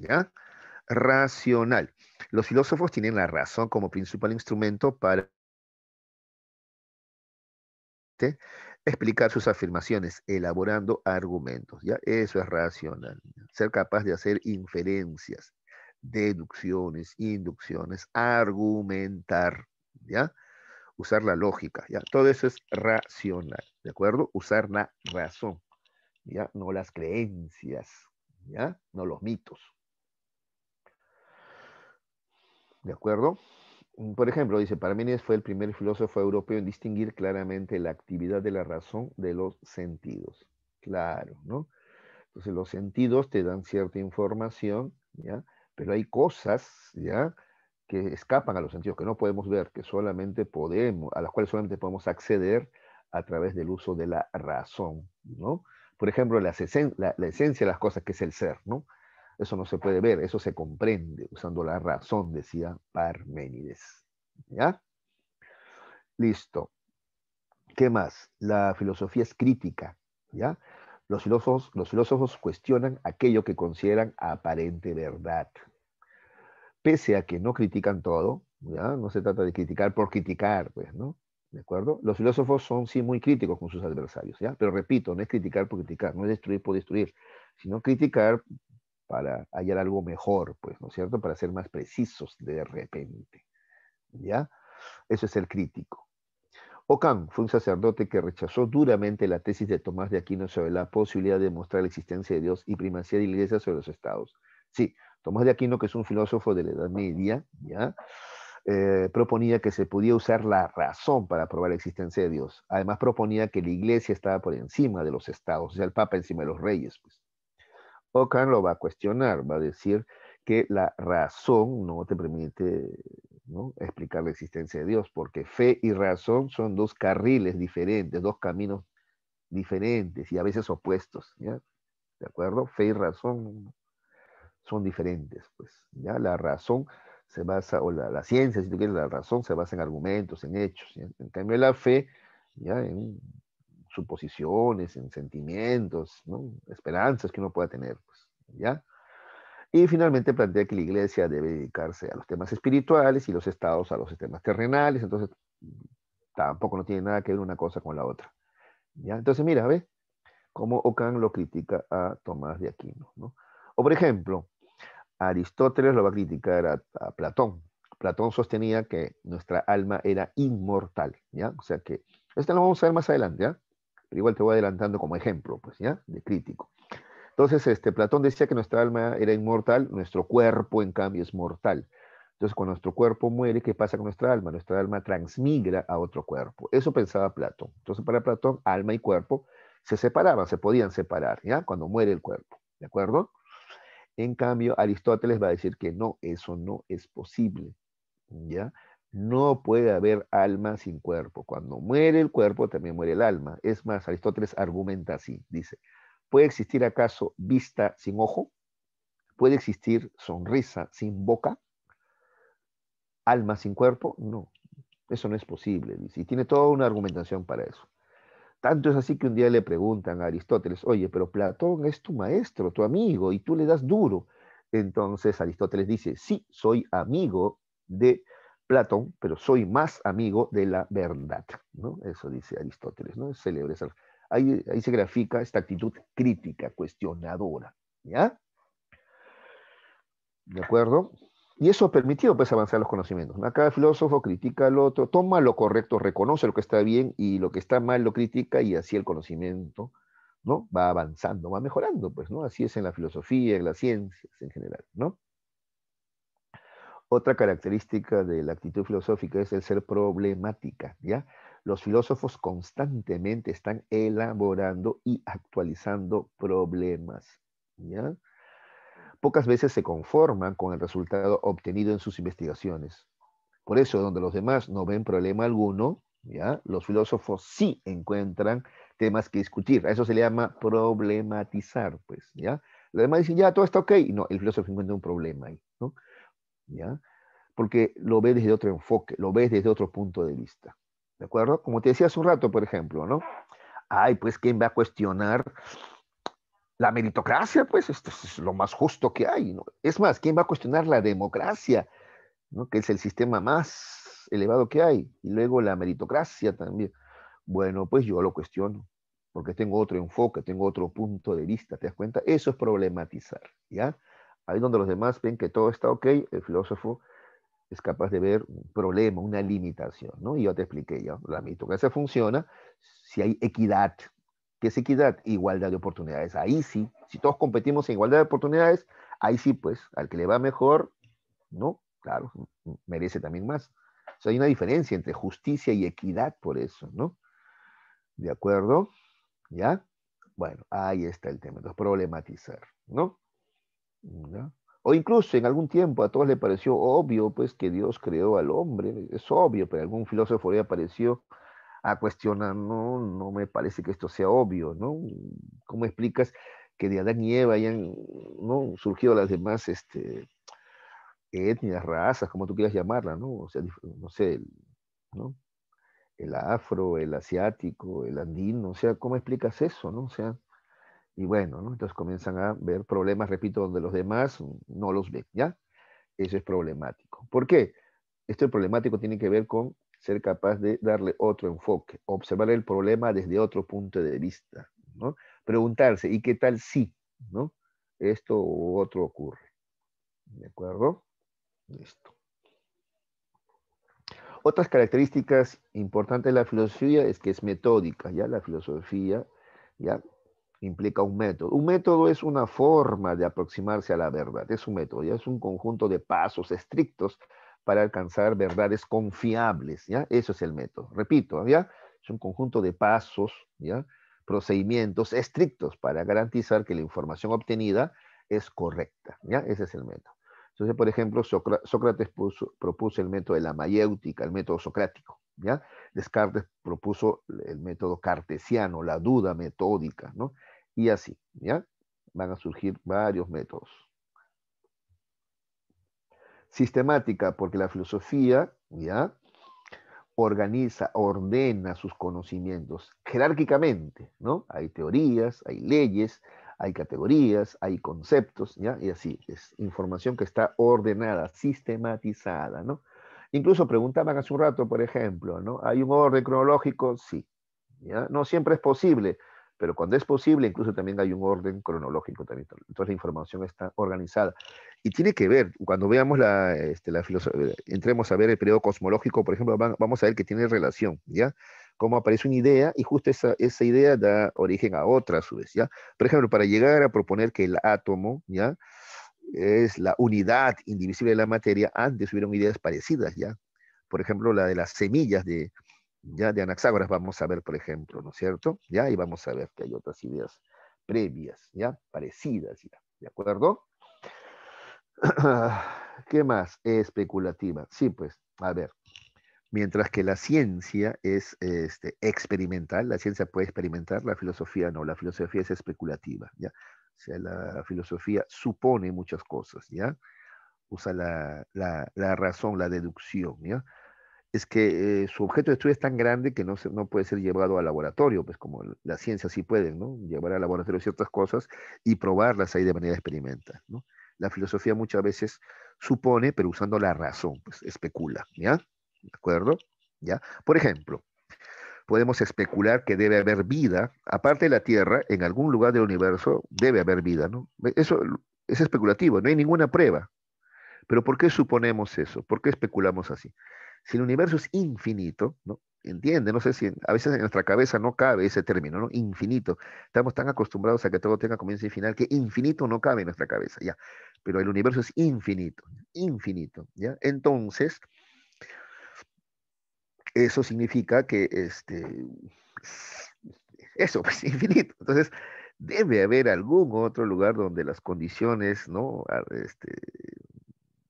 ¿Ya? Racional. Los filósofos tienen la razón como principal instrumento para explicar sus afirmaciones, elaborando argumentos. ¿ya? Eso es racional. Ser capaz de hacer inferencias deducciones, inducciones, argumentar, ¿ya? Usar la lógica, ¿ya? Todo eso es racional, ¿de acuerdo? Usar la razón, ¿ya? No las creencias, ¿ya? No los mitos. ¿De acuerdo? Mm, por ejemplo, dice, Parmenides fue el primer filósofo europeo en distinguir claramente la actividad de la razón de los sentidos. Claro, ¿no? Entonces los sentidos te dan cierta información, ¿ya? pero hay cosas, ¿ya? que escapan a los sentidos, que no podemos ver, que solamente podemos, a las cuales solamente podemos acceder a través del uso de la razón, Por ejemplo, la, esencia de las cosas, que es el ser, ¿no? Eso no se puede ver, eso se comprende usando la razón, decía Parménides. ¿Ya? Listo. ¿Qué más? La filosofía es crítica, ¿ya? Los filósofos, cuestionan aquello que consideran aparente verdad. Pese a que no critican todo, no se trata de criticar por criticar, pues, ¿no? ¿De acuerdo? Los filósofos son sí muy críticos con sus adversarios, ¿ya? Pero repito, no es criticar por criticar, no es destruir por destruir, sino criticar para hallar algo mejor, pues, ¿no es cierto? Para ser más precisos de repente, ¿ya? Eso es el crítico. Ocán fue un sacerdote que rechazó duramente la tesis de Tomás de Aquino sobre la posibilidad de demostrar la existencia de Dios y primacía de la Iglesia sobre los estados. Sí, Tomás de Aquino, que es un filósofo de la Edad Media, eh, proponía que se podía usar la razón para probar la existencia de Dios. Además proponía que la Iglesia estaba por encima de los estados, o sea, el Papa encima de los reyes. Pues. lo va a cuestionar, va a decir que la razón no te permite ¿no? explicar la existencia de Dios, porque fe y razón son dos carriles diferentes, dos caminos diferentes y a veces opuestos, ¿ya? ¿De acuerdo? Fe y razón son diferentes, pues, ¿ya? La razón se basa, o la, ciencia, si tú quieres, la razón se basa en argumentos, en hechos, ¿ya? En cambio la fe, ¿ya? En suposiciones, en sentimientos, ¿no? Esperanzas que uno pueda tener, pues, ¿ya? Y finalmente plantea que la iglesia debe dedicarse a los temas espirituales y los estados a los temas terrenales, entonces tampoco no tiene nada que ver una cosa con la otra. ¿ya? Entonces mira, ¿ves? Cómo Ockham lo critica a Tomás de Aquino. ¿no? O por ejemplo, Aristóteles lo va a criticar a, Platón. Platón sostenía que nuestra alma era inmortal, ¿ya? O sea que, esto lo vamos a ver más adelante, ¿ya? Pero igual te voy adelantando como ejemplo, pues, ¿ya? De crítico. Entonces, este, Platón decía que nuestra alma era inmortal, nuestro cuerpo, en cambio, es mortal. Entonces, cuando nuestro cuerpo muere, ¿qué pasa con nuestra alma? Nuestra alma transmigra a otro cuerpo. Eso pensaba Platón. Entonces, para Platón, alma y cuerpo se separaban, se podían separar, ¿ya? Cuando muere el cuerpo, ¿de acuerdo? En cambio, Aristóteles va a decir que no, eso no es posible, ¿ya? No puede haber alma sin cuerpo. Cuando muere el cuerpo, también muere el alma. Es más, Aristóteles argumenta así, dice, ¿Puede existir acaso vista sin ojo? ¿Puede existir sonrisa sin boca? ¿Alma sin cuerpo? No, eso no es posible, dice. Y tiene toda una argumentación para eso. Tanto es así que un día le preguntan a Aristóteles, oye, pero Platón es tu maestro, tu amigo, y tú le das duro. Entonces Aristóteles dice, sí, soy amigo de Platón, pero soy más amigo de la verdad. ¿no? Eso dice Aristóteles, ¿no? Es célebre ser Ahí, se grafica esta actitud crítica, cuestionadora. ¿Ya? ¿De acuerdo? Y eso ha permitido pues, avanzar los conocimientos. Cada filósofo critica al otro, toma lo correcto, reconoce lo que está bien y lo que está mal lo critica y así el conocimiento ¿no? va avanzando, va mejorando. Pues, ¿no? Así es en la filosofía, en las ciencias en general. ¿no? Otra característica de la actitud filosófica es el ser problemática. ¿ya? Los filósofos constantemente están elaborando y actualizando problemas. Pocas veces se conforman con el resultado obtenido en sus investigaciones. Por eso, donde los demás no ven problema alguno, los filósofos sí encuentran temas que discutir. A eso se le llama problematizar, pues, Los demás dicen, ya, todo está ok. No, el filósofo encuentra un problema ahí, Porque lo ve desde otro enfoque, lo ve desde otro punto de vista. ¿de acuerdo? Como te decía hace un rato, por ejemplo, ¿no? Ay, pues, ¿quién va a cuestionar la meritocracia? Pues, esto es lo más justo que hay, ¿no? Es más, ¿quién va a cuestionar la democracia? ¿no? Que es el sistema más elevado que hay. Y luego la meritocracia también. Bueno, pues yo lo cuestiono, porque tengo otro enfoque, tengo otro punto de vista, ¿te das cuenta? Eso es problematizar, ¿ya? Ahí donde los demás ven que todo está ok, el filósofo es capaz de ver un problema, una limitación, ¿no? Y yo te expliqué ya, la eso funciona si hay equidad. ¿Qué es equidad? Igualdad de oportunidades. Ahí sí, si todos competimos en igualdad de oportunidades, ahí sí, pues, al que le va mejor, ¿no? Claro, merece también más. O sea, hay una diferencia entre justicia y equidad por eso, ¿no? ¿De acuerdo? ¿Ya? Bueno, ahí está el tema. Entonces, problematizar, ¿no? ¿Ya? o incluso en algún tiempo a todos le pareció obvio pues que Dios creó al hombre, es obvio, pero algún filósofo le apareció a cuestionar, no, no me parece que esto sea obvio, ¿no? ¿Cómo explicas que de Adán y Eva hayan ¿no? surgido las demás este, etnias, razas, como tú quieras llamarla, ¿no? O sea, no sé, ¿no? El afro, el asiático, el andino, o sea, ¿cómo explicas eso, no? O sea, y bueno, ¿no? entonces comienzan a ver problemas, repito, donde los demás no los ven, ¿ya? Eso es problemático. ¿Por qué? Esto problemático tiene que ver con ser capaz de darle otro enfoque, observar el problema desde otro punto de vista, ¿no? Preguntarse, ¿y qué tal si, ¿no? Esto u otro ocurre. ¿De acuerdo? Listo. Otras características importantes de la filosofía es que es metódica, ¿ya? La filosofía, ¿ya? implica un método. Un método es una forma de aproximarse a la verdad, es un método, ya es un conjunto de pasos estrictos para alcanzar verdades confiables, ¿ya? Eso es el método. Repito, ¿ya? Es un conjunto de pasos, ¿ya? Procedimientos estrictos para garantizar que la información obtenida es correcta, ¿ya? Ese es el método. Entonces, por ejemplo, Sócrates propuso el método de la mayéutica, el método socrático, ¿ya? Descartes propuso el método cartesiano, la duda metódica, ¿no? y así, ¿ya? Van a surgir varios métodos. Sistemática, porque la filosofía, ¿ya? Organiza, ordena sus conocimientos jerárquicamente, ¿no? Hay teorías, hay leyes, hay categorías, hay conceptos, ¿ya? Y así, es información que está ordenada, sistematizada, ¿no? Incluso preguntaban hace un rato, por ejemplo, ¿no? ¿Hay un orden cronológico? Sí. ¿ya? No siempre es posible, pero cuando es posible, incluso también hay un orden cronológico también. Entonces la información está organizada. Y tiene que ver, cuando veamos la, este, la filosofía, eh, entremos a ver el periodo cosmológico, por ejemplo, vamos a ver que tiene relación, ¿ya? Cómo aparece una idea y justo esa, esa idea da origen a otra a su vez, Por ejemplo, para llegar a proponer que el átomo, ¿ya? Es la unidad indivisible de la materia, antes hubieron ideas parecidas, ¿ya? Por ejemplo, la de las semillas de, ya de Anaxágoras vamos a ver, por ejemplo, ¿no es cierto? Ya, y vamos a ver que hay otras ideas previas, ya, parecidas, ya, ¿de acuerdo? ¿Qué más? Especulativa. Sí, pues, a ver, mientras que la ciencia es este, experimental, la ciencia puede experimentar, la filosofía no, la filosofía es especulativa, ¿ya? O sea, la filosofía supone muchas cosas, ¿ya? Usa la, la, la razón, la deducción, ¿ya? es que eh, su objeto de estudio es tan grande que no, se, no puede ser llevado al laboratorio, pues como la ciencia sí puede, ¿no? Llevar al laboratorio ciertas cosas y probarlas ahí de manera experimental, ¿no? La filosofía muchas veces supone, pero usando la razón, pues especula, ¿ya? ¿De acuerdo? ¿Ya? Por ejemplo, podemos especular que debe haber vida, aparte de la Tierra, en algún lugar del universo debe haber vida, ¿no? Eso es especulativo, no hay ninguna prueba. Pero ¿por qué suponemos eso? ¿Por qué especulamos así? Si el universo es infinito, ¿no? Entiende, no sé si a veces en nuestra cabeza no cabe ese término, ¿no? Infinito. Estamos tan acostumbrados a que todo tenga comienzo y final que infinito no cabe en nuestra cabeza, ya. Pero el universo es infinito, infinito, ¿ya? Entonces, eso significa que este eso es pues, infinito. Entonces, debe haber algún otro lugar donde las condiciones, ¿no? Ah, este,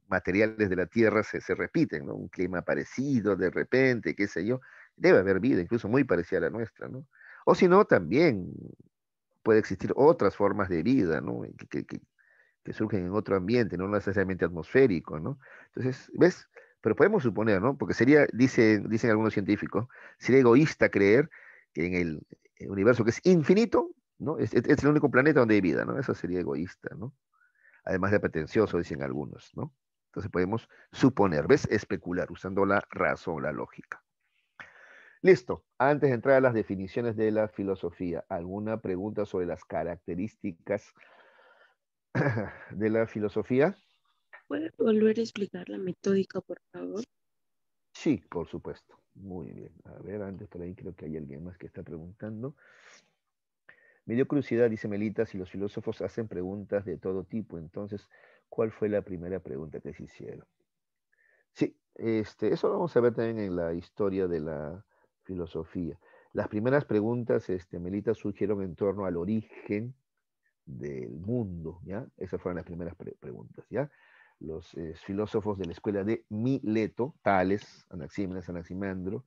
materiales de la Tierra se, repiten, ¿no? Un clima parecido de repente, qué sé yo. Debe haber vida, incluso muy parecida a la nuestra, ¿no? O si no, también puede existir otras formas de vida, ¿no? Que, surgen en otro ambiente, no necesariamente atmosférico, ¿no? Entonces, ¿ves? Pero podemos suponer, ¿no? Porque sería, dicen, dicen algunos científicos, sería egoísta creer que en el universo que es infinito, ¿no? Es, es el único planeta donde hay vida, ¿no? Eso sería egoísta, ¿no? Además de pretencioso, dicen algunos, ¿no? Entonces podemos suponer, ¿ves? Especular, usando la razón, la lógica. Listo. Antes de entrar a las definiciones de la filosofía, ¿alguna pregunta sobre las características de la filosofía? ¿Puede volver a explicar la metódica, por favor? Sí, por supuesto. Muy bien. A ver, antes por ahí creo que hay alguien más que está preguntando. Me dio curiosidad, dice Melita, si los filósofos hacen preguntas de todo tipo, entonces ¿Cuál fue la primera pregunta que se hicieron? Sí, este, eso lo vamos a ver también en la historia de la filosofía. Las primeras preguntas, este, Melita, surgieron en torno al origen del mundo, ¿ya? Esas fueron las primeras preguntas, ¿ya? Los eh, filósofos de la escuela de Mileto, Tales, Anaximenes, Anaximandro,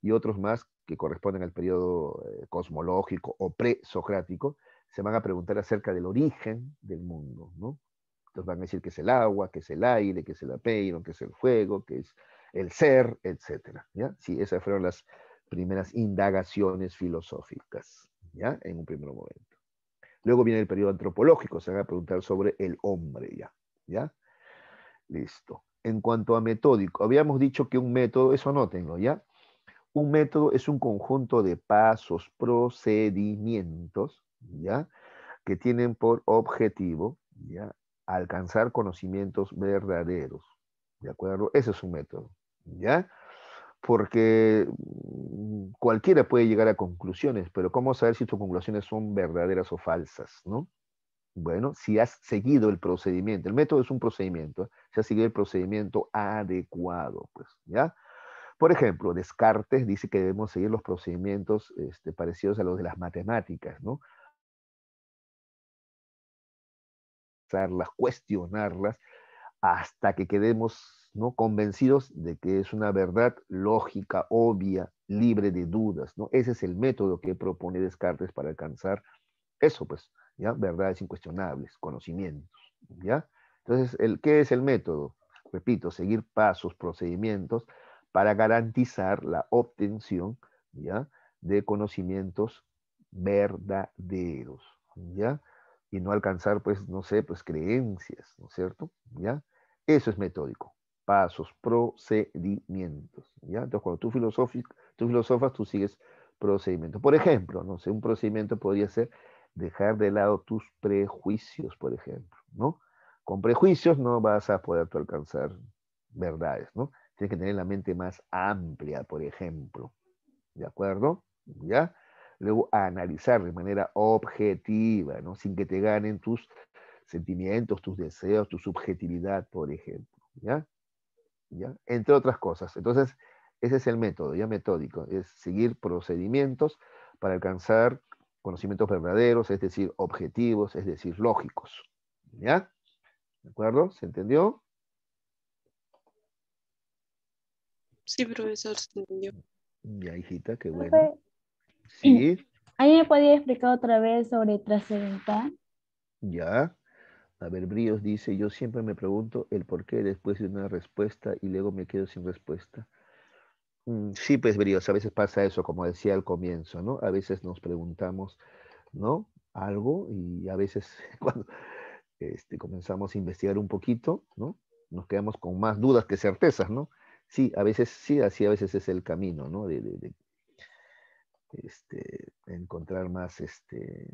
y otros más que corresponden al periodo eh, cosmológico o pre-socrático, se van a preguntar acerca del origen del mundo, ¿no? Entonces van a decir que es el agua, que es el aire, que es el apellido, que es el fuego, que es el ser, etc. ¿ya? Sí, esas fueron las primeras indagaciones filosóficas, ¿ya? En un primer momento. Luego viene el periodo antropológico, se van a preguntar sobre el hombre, ¿ya? ¿Ya? Listo. En cuanto a metódico, habíamos dicho que un método, eso anótenlo, ¿ya? Un método es un conjunto de pasos, procedimientos, ¿ya? Que tienen por objetivo, ¿ya? alcanzar conocimientos verdaderos. ¿De acuerdo? Ese es un método. ¿Ya? Porque mm, cualquiera puede llegar a conclusiones, pero ¿cómo saber si tus conclusiones son verdaderas o falsas? ¿No? Bueno, si has seguido el procedimiento, el método es un procedimiento, si has seguido el procedimiento adecuado, pues, ¿ya? Por ejemplo, Descartes dice que debemos seguir los procedimientos este, parecidos a los de las matemáticas, ¿no? cuestionarlas, hasta que quedemos ¿no? convencidos de que es una verdad lógica, obvia, libre de dudas. ¿no? Ese es el método que propone Descartes para alcanzar eso, pues, ¿ya? verdades incuestionables, conocimientos. ¿ya? Entonces, el, ¿qué es el método? Repito, seguir pasos, procedimientos para garantizar la obtención ¿ya? de conocimientos verdaderos. ¿ya? y no alcanzar, pues, no sé, pues creencias, ¿no es cierto? ¿Ya? Eso es metódico. Pasos, procedimientos. ¿ya? Entonces, cuando tú, tú filosofas, tú sigues procedimientos. Por ejemplo, no sé, un procedimiento podría ser dejar de lado tus prejuicios, por ejemplo, ¿no? Con prejuicios no vas a poder alcanzar verdades, ¿no? Tienes que tener la mente más amplia, por ejemplo. ¿De acuerdo? ¿Ya? luego analizar de manera objetiva, ¿no? sin que te ganen tus sentimientos, tus deseos, tu subjetividad, por ejemplo. ¿ya? ¿Ya? Entre otras cosas. Entonces, ese es el método, ya metódico, es seguir procedimientos para alcanzar conocimientos verdaderos, es decir, objetivos, es decir, lógicos. ¿Ya? ¿De acuerdo? ¿Se entendió? Sí, profesor, se entendió. Ya, hijita, qué bueno. Sí. ¿Alguien me podía explicar otra vez sobre trascendental? Ya. A ver, Bríos dice, yo siempre me pregunto el por qué después de una respuesta y luego me quedo sin respuesta. Mm, sí, pues Bríos, a veces pasa eso, como decía al comienzo, ¿no? A veces nos preguntamos, ¿no? Algo y a veces cuando este, comenzamos a investigar un poquito, ¿no? Nos quedamos con más dudas que certezas, ¿no? Sí, a veces sí, así a veces es el camino, ¿no? este, encontrar más este,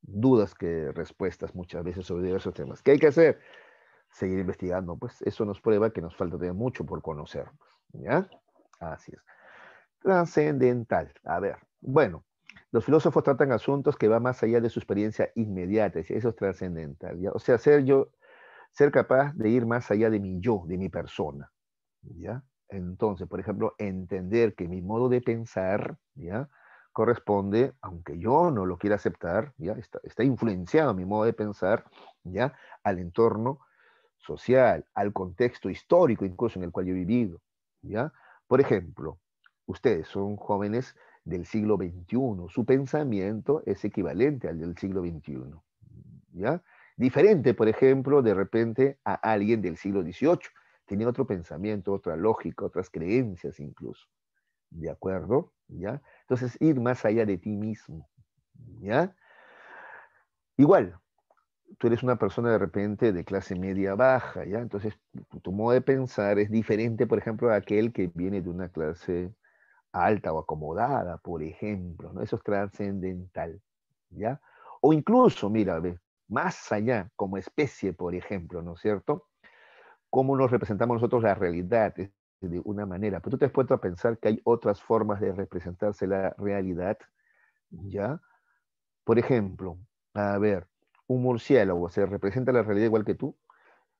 dudas que respuestas muchas veces sobre diversos temas. ¿Qué hay que hacer? Seguir investigando, pues eso nos prueba que nos falta mucho por conocer. ¿Ya? Así es. Trascendental. A ver, bueno, los filósofos tratan asuntos que van más allá de su experiencia inmediata, eso es trascendental. O sea, ser yo, ser capaz de ir más allá de mi yo, de mi persona. ¿Ya? Entonces, por ejemplo, entender que mi modo de pensar, ¿ya? corresponde, aunque yo no lo quiera aceptar, ¿ya? Está, influenciado mi modo de pensar, ¿ya? al entorno social, al contexto histórico incluso en el cual yo he vivido. ¿ya? Por ejemplo, ustedes son jóvenes del siglo XXI, su pensamiento es equivalente al del siglo XXI. ¿ya? Diferente, por ejemplo, de repente a alguien del siglo XVIII tiene otro pensamiento, otra lógica, otras creencias incluso. ¿De acuerdo? ¿Ya? Entonces, ir más allá de ti mismo. ¿Ya? Igual, tú eres una persona de repente de clase media baja, ¿ya? Entonces, tu, modo de pensar es diferente, por ejemplo, a aquel que viene de una clase alta o acomodada, por ejemplo, ¿no? Eso es trascendental, ¿ya? O incluso, mira, más allá, como especie, por ejemplo, ¿no es cierto? cómo nos representamos nosotros la realidad de una manera. Pero tú te has puesto a pensar que hay otras formas de representarse la realidad, ¿ya? Por ejemplo, a ver, un murciélago se representa la realidad igual que tú.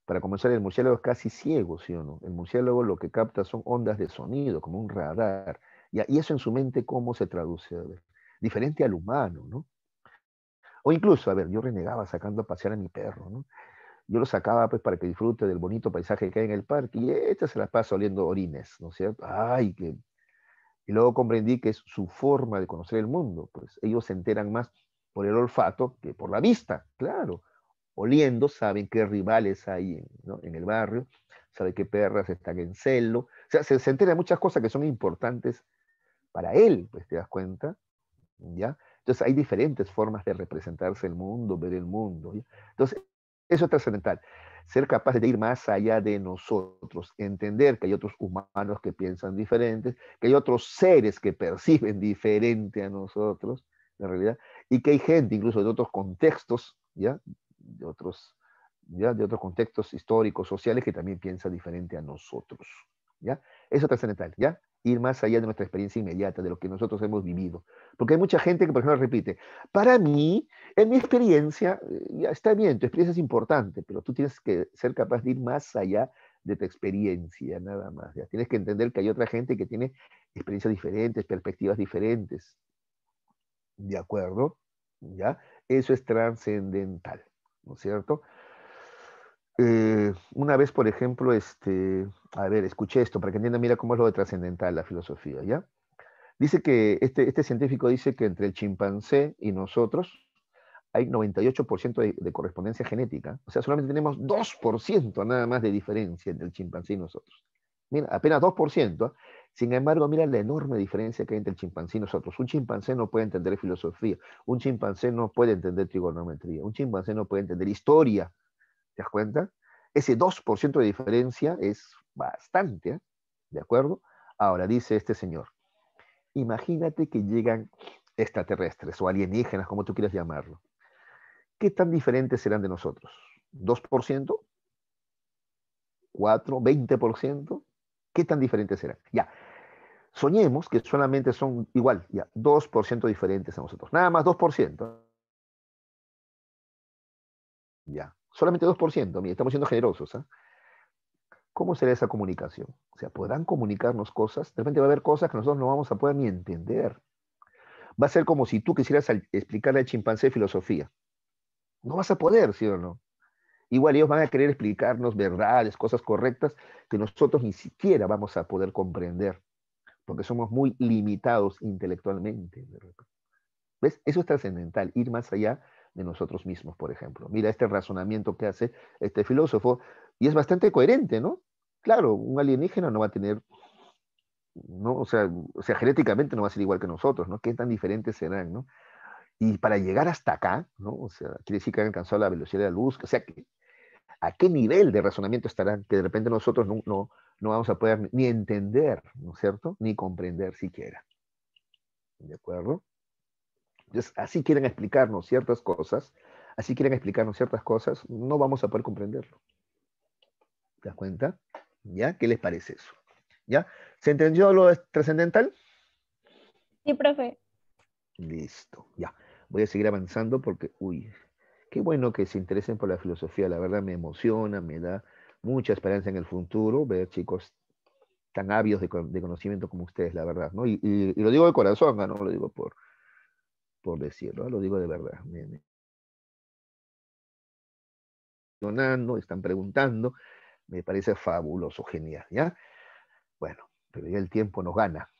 Para comenzar, el murciélago es casi ciego, ¿sí o no? El murciélago lo que capta son ondas de sonido, como un radar. Y eso en su mente, ¿cómo se traduce? diferente al humano, ¿no? O incluso, a ver, yo renegaba sacando a pasear a mi perro, ¿no? yo lo sacaba pues para que disfrute del bonito paisaje que hay en el parque y esta se las pasa oliendo orines, ¿no es cierto? Ay, que... Y luego comprendí que es su forma de conocer el mundo, pues ellos se enteran más por el olfato que por la vista, claro. Oliendo saben qué rivales hay en el barrio, saben qué perras están en celo, o sea, se, entera enteran muchas cosas que son importantes para él, pues te das cuenta, ¿ya? Entonces hay diferentes formas de representarse el mundo, ver el mundo. ¿ya? Entonces eso es trascendental. Ser capaz de ir más allá de nosotros, entender que hay otros humanos que piensan diferentes, que hay otros seres que perciben diferente a nosotros, la realidad, y que hay gente incluso de otros contextos, ¿ya? De otros, ¿ya? De otros contextos históricos, sociales, que también piensa diferente a nosotros, ¿ya? Eso es trascendental, ¿ya? ir más allá de nuestra experiencia inmediata, de lo que nosotros hemos vivido. Porque hay mucha gente que, por ejemplo, repite, para mí, en mi experiencia, eh, ya está bien, tu experiencia es importante, pero tú tienes que ser capaz de ir más allá de tu experiencia, nada más. Ya. Tienes que entender que hay otra gente que tiene experiencias diferentes, perspectivas diferentes. ¿De acuerdo? ¿Ya? Eso es trascendental, ¿no es cierto? Eh, una vez, por ejemplo, este, a ver, escuché esto para que entiendan, mira cómo es lo de trascendental la filosofía, ¿ya? Dice que este, este científico dice que entre el chimpancé y nosotros hay 98% de, correspondencia genética. O sea, solamente tenemos 2% nada más de diferencia entre el chimpancé y nosotros. Mira, apenas 2%. ¿ah? Sin embargo, mira la enorme diferencia que hay entre el chimpancé y nosotros. Un chimpancé no puede entender filosofía, un chimpancé no puede entender trigonometría, un chimpancé no puede entender historia, ¿Te das cuenta? Ese 2% de diferencia es bastante, ¿eh? ¿de acuerdo? Ahora dice este señor, imagínate que llegan extraterrestres o alienígenas, como tú quieras llamarlo. ¿Qué tan diferentes serán de nosotros? ¿2%? ¿4? ¿20%? ¿Qué tan diferentes serán? Ya, soñemos que solamente son igual, ya, 2% diferentes a nosotros. Nada más 2%. Ya solamente 2%, mira, estamos siendo generosos. ¿ah? ¿Cómo será esa comunicación? O sea, podrán comunicarnos cosas, de repente va a haber cosas que nosotros no vamos a poder ni entender. Va a ser como si tú quisieras explicarle al chimpancé filosofía. No vas a poder, ¿sí o no? Igual ellos van a querer explicarnos verdades, cosas correctas que nosotros ni siquiera vamos a poder comprender, porque somos muy limitados intelectualmente. ¿Ves? Eso es trascendental, ir más allá de nosotros mismos, por ejemplo. Mira este razonamiento que hace este filósofo y es bastante coherente, ¿no? Claro, un alienígena no va a tener, ¿no? O sea, o sea, genéticamente no va a ser igual que nosotros, ¿no? ¿Qué tan diferentes serán, ¿no? Y para llegar hasta acá, ¿no? O sea, quiere decir que han alcanzado la velocidad de la luz, o sea, ¿a qué nivel de razonamiento estarán? Que de repente nosotros no, no vamos a poder ni entender, ¿no es cierto? Ni comprender siquiera. ¿De acuerdo? Entonces, así quieren explicarnos ciertas cosas, así quieren explicarnos ciertas cosas, no vamos a poder comprenderlo. ¿Te das cuenta? ¿Ya? ¿Qué les parece eso? ¿Ya? ¿Se entendió lo trascendental? Sí, profe. Listo, ya. Voy a seguir avanzando porque, uy, qué bueno que se interesen por la filosofía. La verdad me emociona, me da mucha esperanza en el futuro ver chicos tan ávidos de, conocimiento como ustedes, la verdad, ¿no? y lo digo de corazón, ¿no? Lo digo por, por decirlo, lo digo de verdad. Están preguntando, me parece fabuloso, genial, ¿ya? Bueno, pero ya el tiempo nos gana.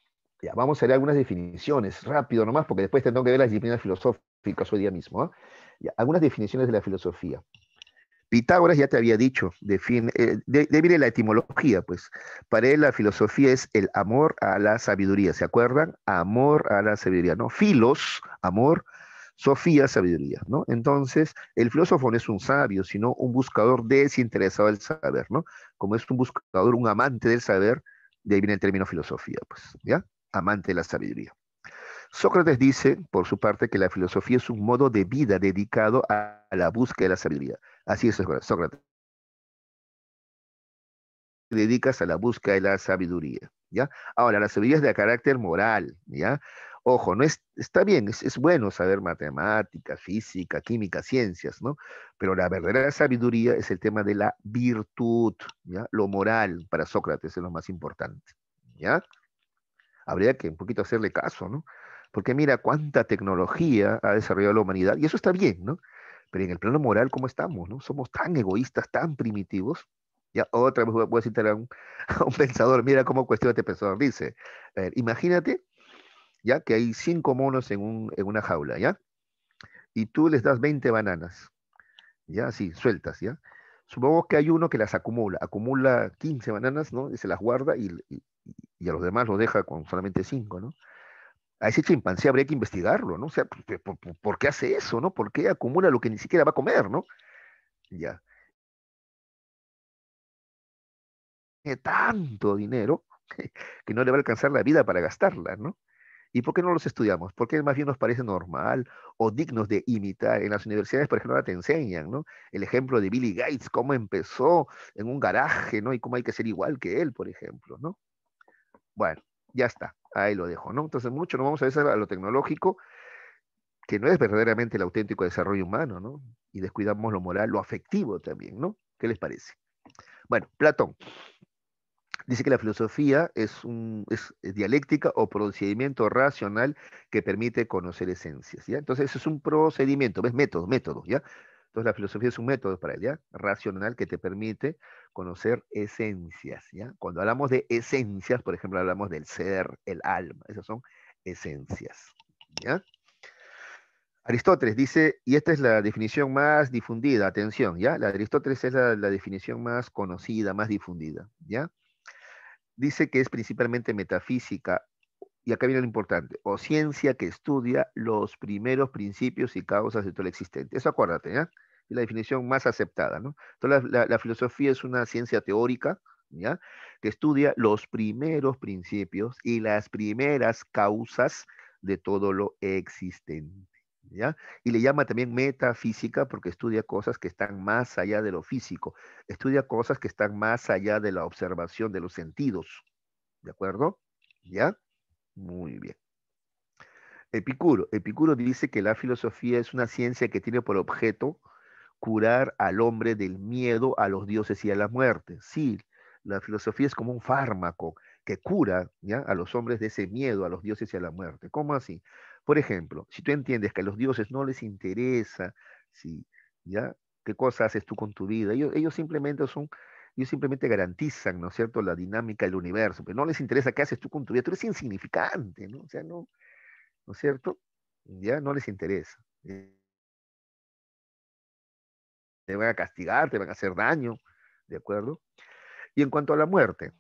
Ya, vamos a ver algunas definiciones, rápido nomás, porque después tengo que ver las disciplinas filosóficas hoy día mismo. ¿ah? algunas definiciones de la filosofía. Pitágoras ya te había dicho, define, de, eh, la etimología, pues. Para él la filosofía es el amor a la sabiduría, ¿se acuerdan? Amor a la sabiduría, ¿no? Filos, amor, sofía, sabiduría, ¿no? Entonces, el filósofo no es un sabio, sino un buscador desinteresado del saber, ¿no? Como es un buscador, un amante del saber, de ahí viene el término filosofía, pues, ¿ya? Amante de la sabiduría. Sócrates dice, por su parte, que la filosofía es un modo de vida dedicado a la búsqueda de la sabiduría. Así es, Sócrates. Te dedicas a la búsqueda de la sabiduría, ¿ya? Ahora, la sabiduría es de carácter moral, ¿ya? Ojo, no es, está bien, es, bueno saber matemáticas, física, química, ciencias, ¿no? Pero la verdadera sabiduría es el tema de la virtud, ¿ya? Lo moral para Sócrates es lo más importante, ¿ya? Habría que un poquito hacerle caso, ¿no? Porque mira cuánta tecnología ha desarrollado la humanidad, y eso está bien, ¿no? Pero en el plano moral, ¿cómo estamos? ¿no? Somos tan egoístas, tan primitivos. Ya otra vez voy a citar a un, pensador, mira cómo cuestiona este pensador. Dice, imagínate ya que hay cinco monos en, un, en una jaula, ¿ya? Y tú les das 20 bananas, ¿ya? Así, sueltas, ¿ya? Supongo que hay uno que las acumula, acumula 15 bananas, ¿no? Y se las guarda y, y a los demás los deja con solamente 5, ¿no? a ese chimpancé habría que investigarlo, ¿no? O sea, ¿por, qué hace eso, no? ¿Por qué acumula lo que ni siquiera va a comer, no? Ya. Tiene tanto dinero que no le va a alcanzar la vida para gastarla, ¿no? ¿Y por qué no los estudiamos? ¿Por qué más bien nos parece normal o dignos de imitar. En las universidades, por ejemplo, ahora te enseñan, ¿no? El ejemplo de Billy Gates, cómo empezó en un garaje, ¿no? Y cómo hay que ser igual que él, por ejemplo, ¿no? Bueno, ya está ahí lo dejo, ¿no? Entonces, mucho nos vamos a ver a lo tecnológico, que no es verdaderamente el auténtico desarrollo humano, ¿no? Y descuidamos lo moral, lo afectivo también, ¿no? ¿Qué les parece? Bueno, Platón dice que la filosofía es, un, dialéctica o procedimiento racional que permite conocer esencias, ¿ya? Entonces, es un procedimiento, ¿ves? Método, método, ¿ya? Entonces la filosofía es un método para él, ¿ya? Racional que te permite conocer esencias, ¿ya? Cuando hablamos de esencias, por ejemplo, hablamos del ser, el alma, esas son esencias, ¿ya? Aristóteles dice, y esta es la definición más difundida, atención, ¿ya? La de Aristóteles es la, la definición más conocida, más difundida, ¿ya? Dice que es principalmente metafísica, y acá viene lo importante, o ciencia que estudia los primeros principios y causas de todo lo existente. Eso acuérdate, ¿ya? Es la definición más aceptada, ¿no? Entonces, la, la filosofía es una ciencia teórica, ¿ya? Que estudia los primeros principios y las primeras causas de todo lo existente. ¿Ya? Y le llama también metafísica porque estudia cosas que están más allá de lo físico, estudia cosas que están más allá de la observación de los sentidos, ¿de acuerdo? ¿Ya? Muy bien. Epicuro. Epicuro dice que la filosofía es una ciencia que tiene por objeto curar al hombre del miedo a los dioses y a la muerte. Sí, la filosofía es como un fármaco que cura a los hombres de ese miedo a los dioses y a la muerte. ¿Cómo así? Por ejemplo, si tú entiendes que a los dioses no les interesa, ¿ya? ¿qué cosa haces tú con tu vida? ellos simplemente son ellos simplemente garantizan, ¿no es cierto?, la dinámica del universo, pero no les interesa qué haces tú con tu vida, tú eres insignificante, ¿no? O sea, no, ¿no es cierto? Ya no les interesa. Eh, te van a castigar, te van a hacer daño, ¿de acuerdo? Y en cuanto a la muerte,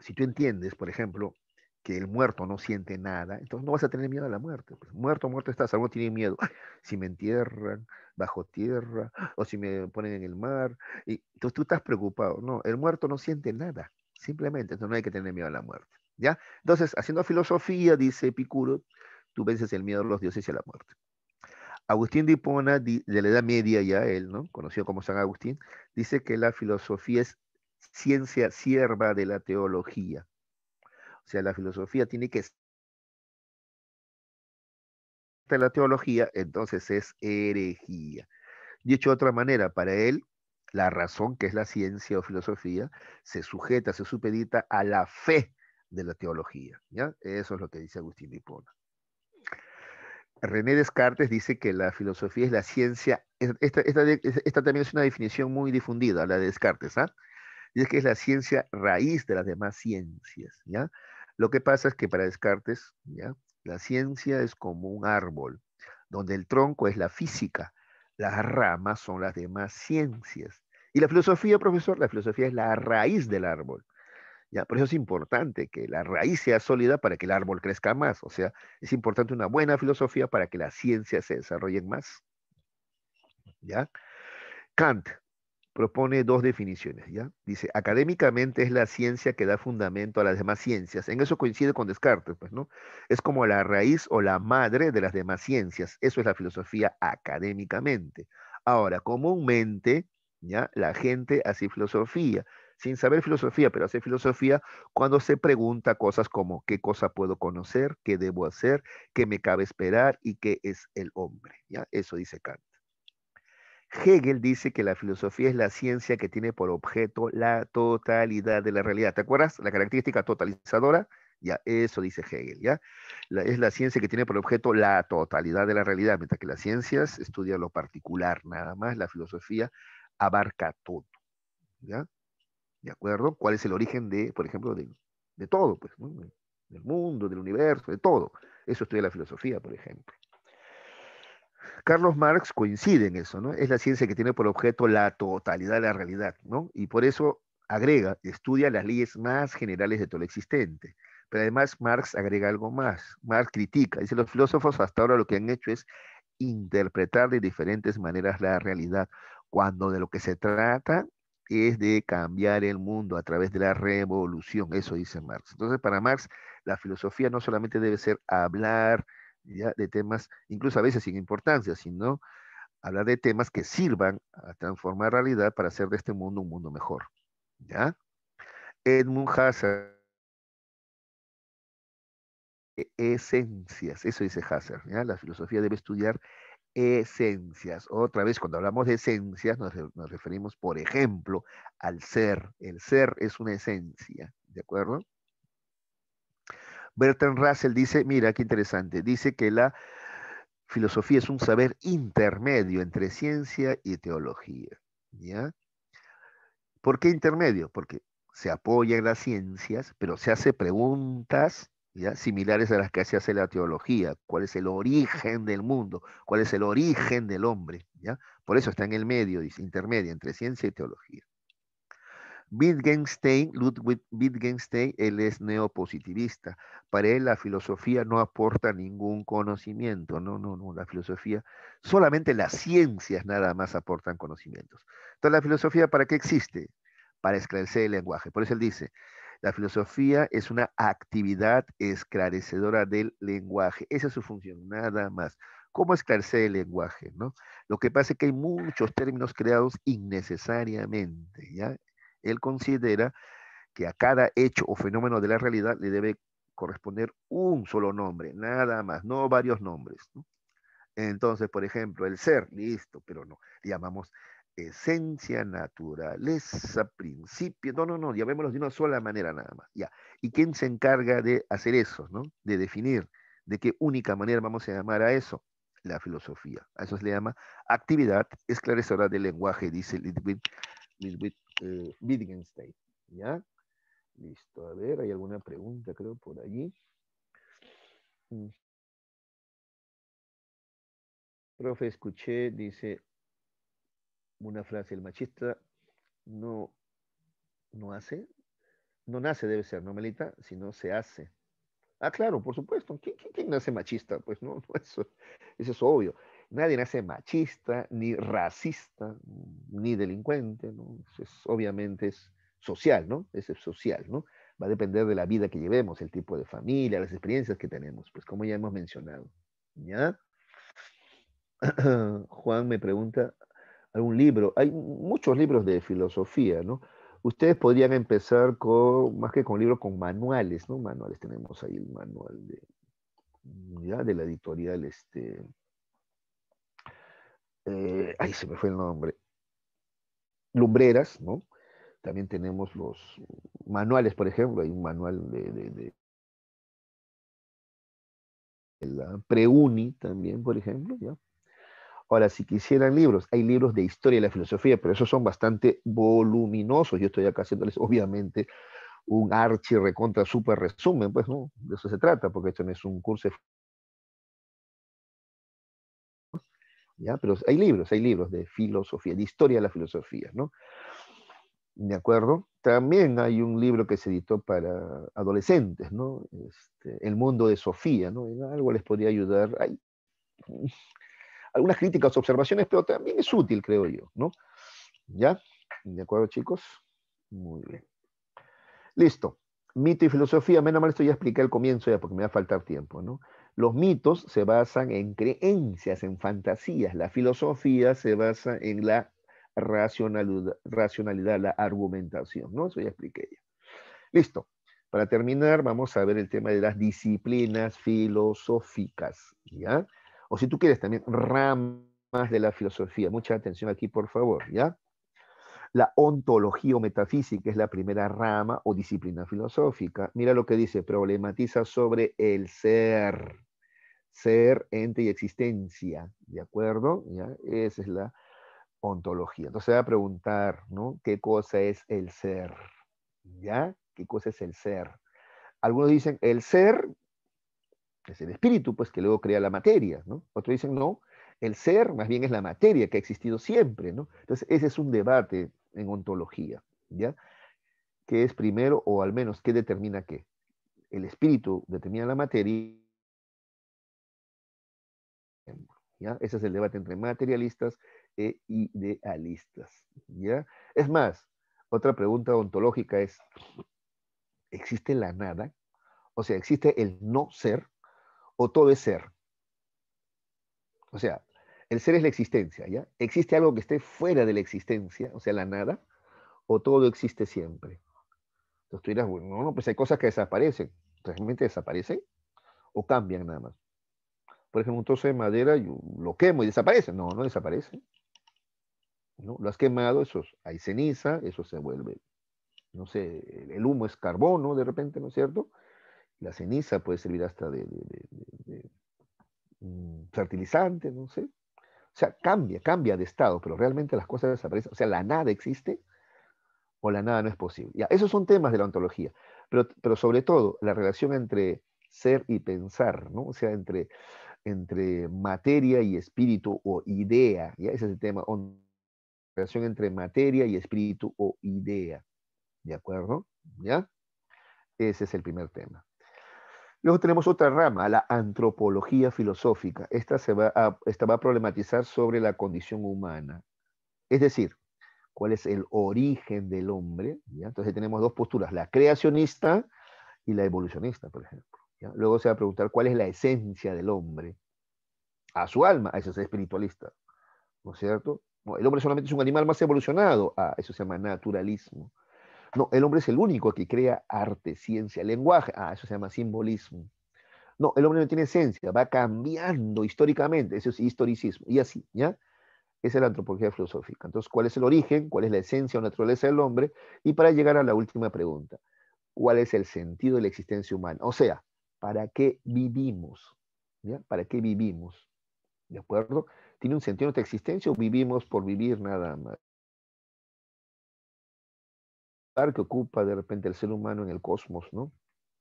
si tú entiendes, por ejemplo, que el muerto no siente nada, entonces no vas a tener miedo a la muerte. Pues, muerto, muerto estás, algunos tiene miedo. Si me entierran bajo tierra o si me ponen en el mar, y, entonces tú estás preocupado. No, el muerto no siente nada, simplemente, entonces no hay que tener miedo a la muerte. ¿ya? Entonces, haciendo filosofía, dice Epicuro, tú vences el miedo a los dioses y a la muerte. Agustín de Hipona, de la Edad Media ya él, ¿no? conocido como San Agustín, dice que la filosofía es ciencia sierva de la teología. O sea, la filosofía tiene que ser la teología, entonces es herejía. Dicho de otra manera, para él, la razón, que es la ciencia o filosofía, se sujeta, se supedita a la fe de la teología. ¿ya? Eso es lo que dice Agustín de René Descartes dice que la filosofía es la ciencia, esta, esta también es una definición muy difundida, la de Descartes, ¿ah? Dice que es la ciencia raíz de las demás ciencias, ¿ya? Lo que pasa es que para Descartes, la ciencia es como un árbol, donde el tronco es la física, las ramas son las demás ciencias. Y la filosofía, profesor, la filosofía es la raíz del árbol. Por eso es importante que la raíz sea sólida para que el árbol crezca más. O sea, es importante una buena filosofía para que las ciencias se desarrollen más. Kant, propone dos definiciones, ¿ya? Dice, académicamente es la ciencia que da fundamento a las demás ciencias. En eso coincide con Descartes, pues, ¿no? Es como la raíz o la madre de las demás ciencias. Eso es la filosofía académicamente. Ahora, comúnmente, ¿ya? La gente hace filosofía, sin saber filosofía, pero hace filosofía cuando se pregunta cosas como qué cosa puedo conocer, qué debo hacer, qué me cabe esperar y qué es el hombre, ¿ya? Eso dice Kant. Hegel dice que la filosofía es la ciencia que tiene por objeto la totalidad de la realidad. ¿Te acuerdas? La característica totalizadora. Ya, eso dice Hegel, ¿ya? es la ciencia que tiene por objeto la totalidad de la realidad, mientras que las ciencias estudian lo particular nada más, la filosofía abarca todo, ¿ya? ¿De acuerdo? ¿Cuál es el origen de, por ejemplo, de, todo, pues, del mundo, del universo, de todo? Eso estudia la filosofía, por ejemplo. Carlos Marx coincide en eso, ¿no? Es la ciencia que tiene por objeto la totalidad de la realidad, ¿no? Y por eso agrega, estudia las leyes más generales de todo lo existente. Pero además Marx agrega algo más. Marx critica, dice, los filósofos hasta ahora lo que han hecho es interpretar de diferentes maneras la realidad, cuando de lo que se trata es de cambiar el mundo a través de la revolución, eso dice Marx. Entonces, para Marx, la filosofía no solamente debe ser hablar, de temas, incluso a veces sin importancia, sino hablar de temas que sirvan a transformar realidad para hacer de este mundo un mundo mejor. ¿ya? Edmund Husserl, Esencias, eso dice Hasser. La filosofía debe estudiar esencias. Otra vez, cuando hablamos de esencias, nos referimos, por ejemplo, al ser. El ser es una esencia, ¿de acuerdo? Bertrand Russell dice, mira, qué interesante, dice que la filosofía es un saber intermedio entre ciencia y teología. ¿Por qué intermedio? Porque se apoya en las ciencias, pero se hace preguntas ¿ya? similares a las que se hace la teología. ¿Cuál es el origen del mundo? ¿Cuál es el origen del hombre? ¿ya? Por eso está en el medio, dice, intermedio entre ciencia y teología. Wittgenstein, Ludwig Wittgenstein, él es neopositivista. Para él la filosofía no aporta ningún conocimiento, no, no, no, la filosofía, solamente las ciencias nada más aportan conocimientos. Entonces, ¿la filosofía para qué existe? Para esclarecer el lenguaje. Por eso él dice, la filosofía es una actividad esclarecedora del lenguaje. Esa es su función, nada más. ¿Cómo esclarecer el lenguaje? ¿no? Lo que pasa es que hay muchos términos creados innecesariamente, ¿ya? Él considera que a cada hecho o fenómeno de la realidad le debe corresponder un solo nombre, nada más, no varios nombres. Entonces, por ejemplo, el ser, listo, pero no, llamamos esencia, naturaleza, principio, no, no, no, llamémoslos de una sola manera nada más, ya. ¿Y quién se encarga de hacer eso, no? De definir de qué única manera vamos a llamar a eso, la filosofía. A eso se le llama actividad esclarecedora del lenguaje, dice Lidwig eh, Wittgenstein. ¿Ya? Listo, a ver, hay alguna pregunta, creo, por allí. Mm. Profe, escuché, dice una frase, el machista no, no hace, no nace debe ser, ¿no, Melita? Sino se hace. Ah, claro, por supuesto. ¿Quién, nace machista? Pues no, eso es obvio. Nadie nace machista, ni racista, ni delincuente, ¿no? Es, obviamente es social, ¿no? Es social, ¿no? Va a depender de la vida que llevemos, el tipo de familia, las experiencias que tenemos, pues como ya hemos mencionado, ¿ya? Juan me pregunta algún libro. Hay muchos libros de filosofía, ¿no? Ustedes podrían empezar con, más que con libros, con manuales, ¿no? Manuales, tenemos ahí el manual de, de la editorial este, eh, ahí se me fue el nombre, lumbreras, ¿no? También tenemos los manuales, por ejemplo, hay un manual de, de, la preuni también, por ejemplo, ¿ya? Ahora, si quisieran libros, hay libros de historia y la filosofía, pero esos son bastante voluminosos. Yo estoy acá haciéndoles, obviamente, un archi recontra super resumen, pues no, de eso se trata, porque esto no es un curso de ¿ya? Pero hay libros, hay libros de filosofía, de historia de la filosofía, ¿no? ¿De acuerdo? También hay un libro que se editó para adolescentes, ¿no? Este, El mundo de Sofía, ¿no? Algo les podría ayudar. Hay algunas críticas, observaciones, pero también es útil, creo yo, ¿no? ¿Ya? ¿De acuerdo, chicos? Muy bien. Listo. Mito y filosofía, menos mal esto ya expliqué al comienzo ya porque me va a faltar tiempo, ¿no? Los mitos se basan en creencias, en fantasías. La filosofía se basa en la racionalidad, la argumentación, ¿no? Eso ya expliqué ya. Listo. Para terminar, vamos a ver el tema de las disciplinas filosóficas, ¿ya? O si tú quieres también ramas de la filosofía. Mucha atención aquí, por favor, ¿ya? La ontología o metafísica es la primera rama o disciplina filosófica. Mira lo que dice, problematiza sobre el ser ser, ente y existencia, ¿de acuerdo? ¿Ya? Esa es la ontología. Entonces se va a preguntar, ¿no? ¿Qué cosa es el ser? ¿Ya? ¿Qué cosa es el ser? Algunos dicen, el ser es el espíritu, pues que luego crea la materia, ¿no? Otros dicen, no, el ser más bien es la materia que ha existido siempre, ¿no? Entonces ese es un debate en ontología, ¿ya? ¿Qué es primero o al menos qué determina qué? El espíritu determina la materia Ese es el debate entre materialistas e idealistas, ¿ya? Es más, otra pregunta ontológica es, ¿existe la nada? O sea, ¿existe el no ser o todo es ser? O sea, el ser es la existencia, ¿ya? ¿Existe algo que esté fuera de la existencia, o sea, la nada, o todo existe siempre? Entonces tú dirás, bueno, no, pues hay cosas que desaparecen. ¿Realmente desaparecen? ¿O cambian nada más? por ejemplo, un trozo de madera, yo lo quemo y desaparece. No, no desaparece. ¿No? Lo has quemado, eso, hay ceniza, eso se vuelve, no sé, el humo es carbono de repente, ¿no es cierto? La ceniza puede servir hasta de, mm, fertilizante, no sé. O sea, cambia, cambia de estado, pero realmente las cosas desaparecen. O sea, la nada existe o la nada no es posible. Ya, esos son temas de la ontología, pero, pero sobre todo la relación entre ser y pensar, ¿no? O sea, entre entre materia y espíritu o idea, ¿ya? Ese es el tema, on, relación entre materia y espíritu o idea, ¿de acuerdo? ¿Ya? Ese es el primer tema. Luego tenemos otra rama, la antropología filosófica. Esta, se va a, va a problematizar sobre la condición humana, es decir, cuál es el origen del hombre. ¿Ya? Entonces tenemos dos posturas, la creacionista y la evolucionista, por ejemplo. Luego se va a preguntar cuál es la esencia del hombre, a su alma, a eso es espiritualista, ¿no es cierto? el hombre solamente es un animal más evolucionado, ah, eso se llama naturalismo. No, el hombre es el único que crea arte, ciencia, lenguaje, ah, eso se llama simbolismo. No, el hombre no tiene esencia, va cambiando históricamente, eso es historicismo, y así, ¿ya? Esa es la antropología filosófica. Entonces, ¿cuál es el origen? ¿Cuál es la esencia o naturaleza del hombre? Y para llegar a la última pregunta, ¿cuál es el sentido de la existencia humana? O sea, ¿Para qué vivimos? ¿Ya? ¿Para qué vivimos? ¿De acuerdo? ¿Tiene un sentido nuestra existencia o vivimos por vivir nada más? ¿Qué ocupa de repente el ser humano en el cosmos, ¿no?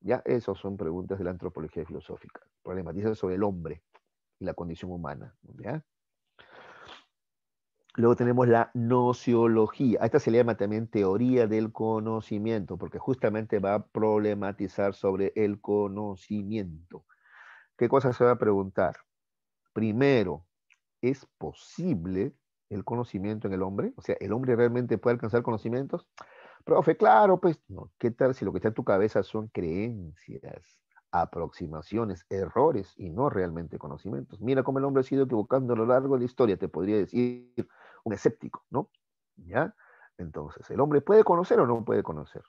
Ya esas son preguntas de la antropología filosófica, Problematiza sobre el hombre y la condición humana, ¿ya? Luego tenemos la nociología. A esta se le llama también teoría del conocimiento, porque justamente va a problematizar sobre el conocimiento. ¿Qué cosas se va a preguntar? Primero, ¿es posible el conocimiento en el hombre? O sea, ¿el hombre realmente puede alcanzar conocimientos? Profe, claro, pues, ¿qué tal si lo que está en tu cabeza son creencias, aproximaciones, errores y no realmente conocimientos? Mira cómo el hombre ha sido equivocando a lo largo de la historia, te podría decir un escéptico, ¿no? ¿Ya? Entonces, ¿el hombre puede conocer o no puede conocer?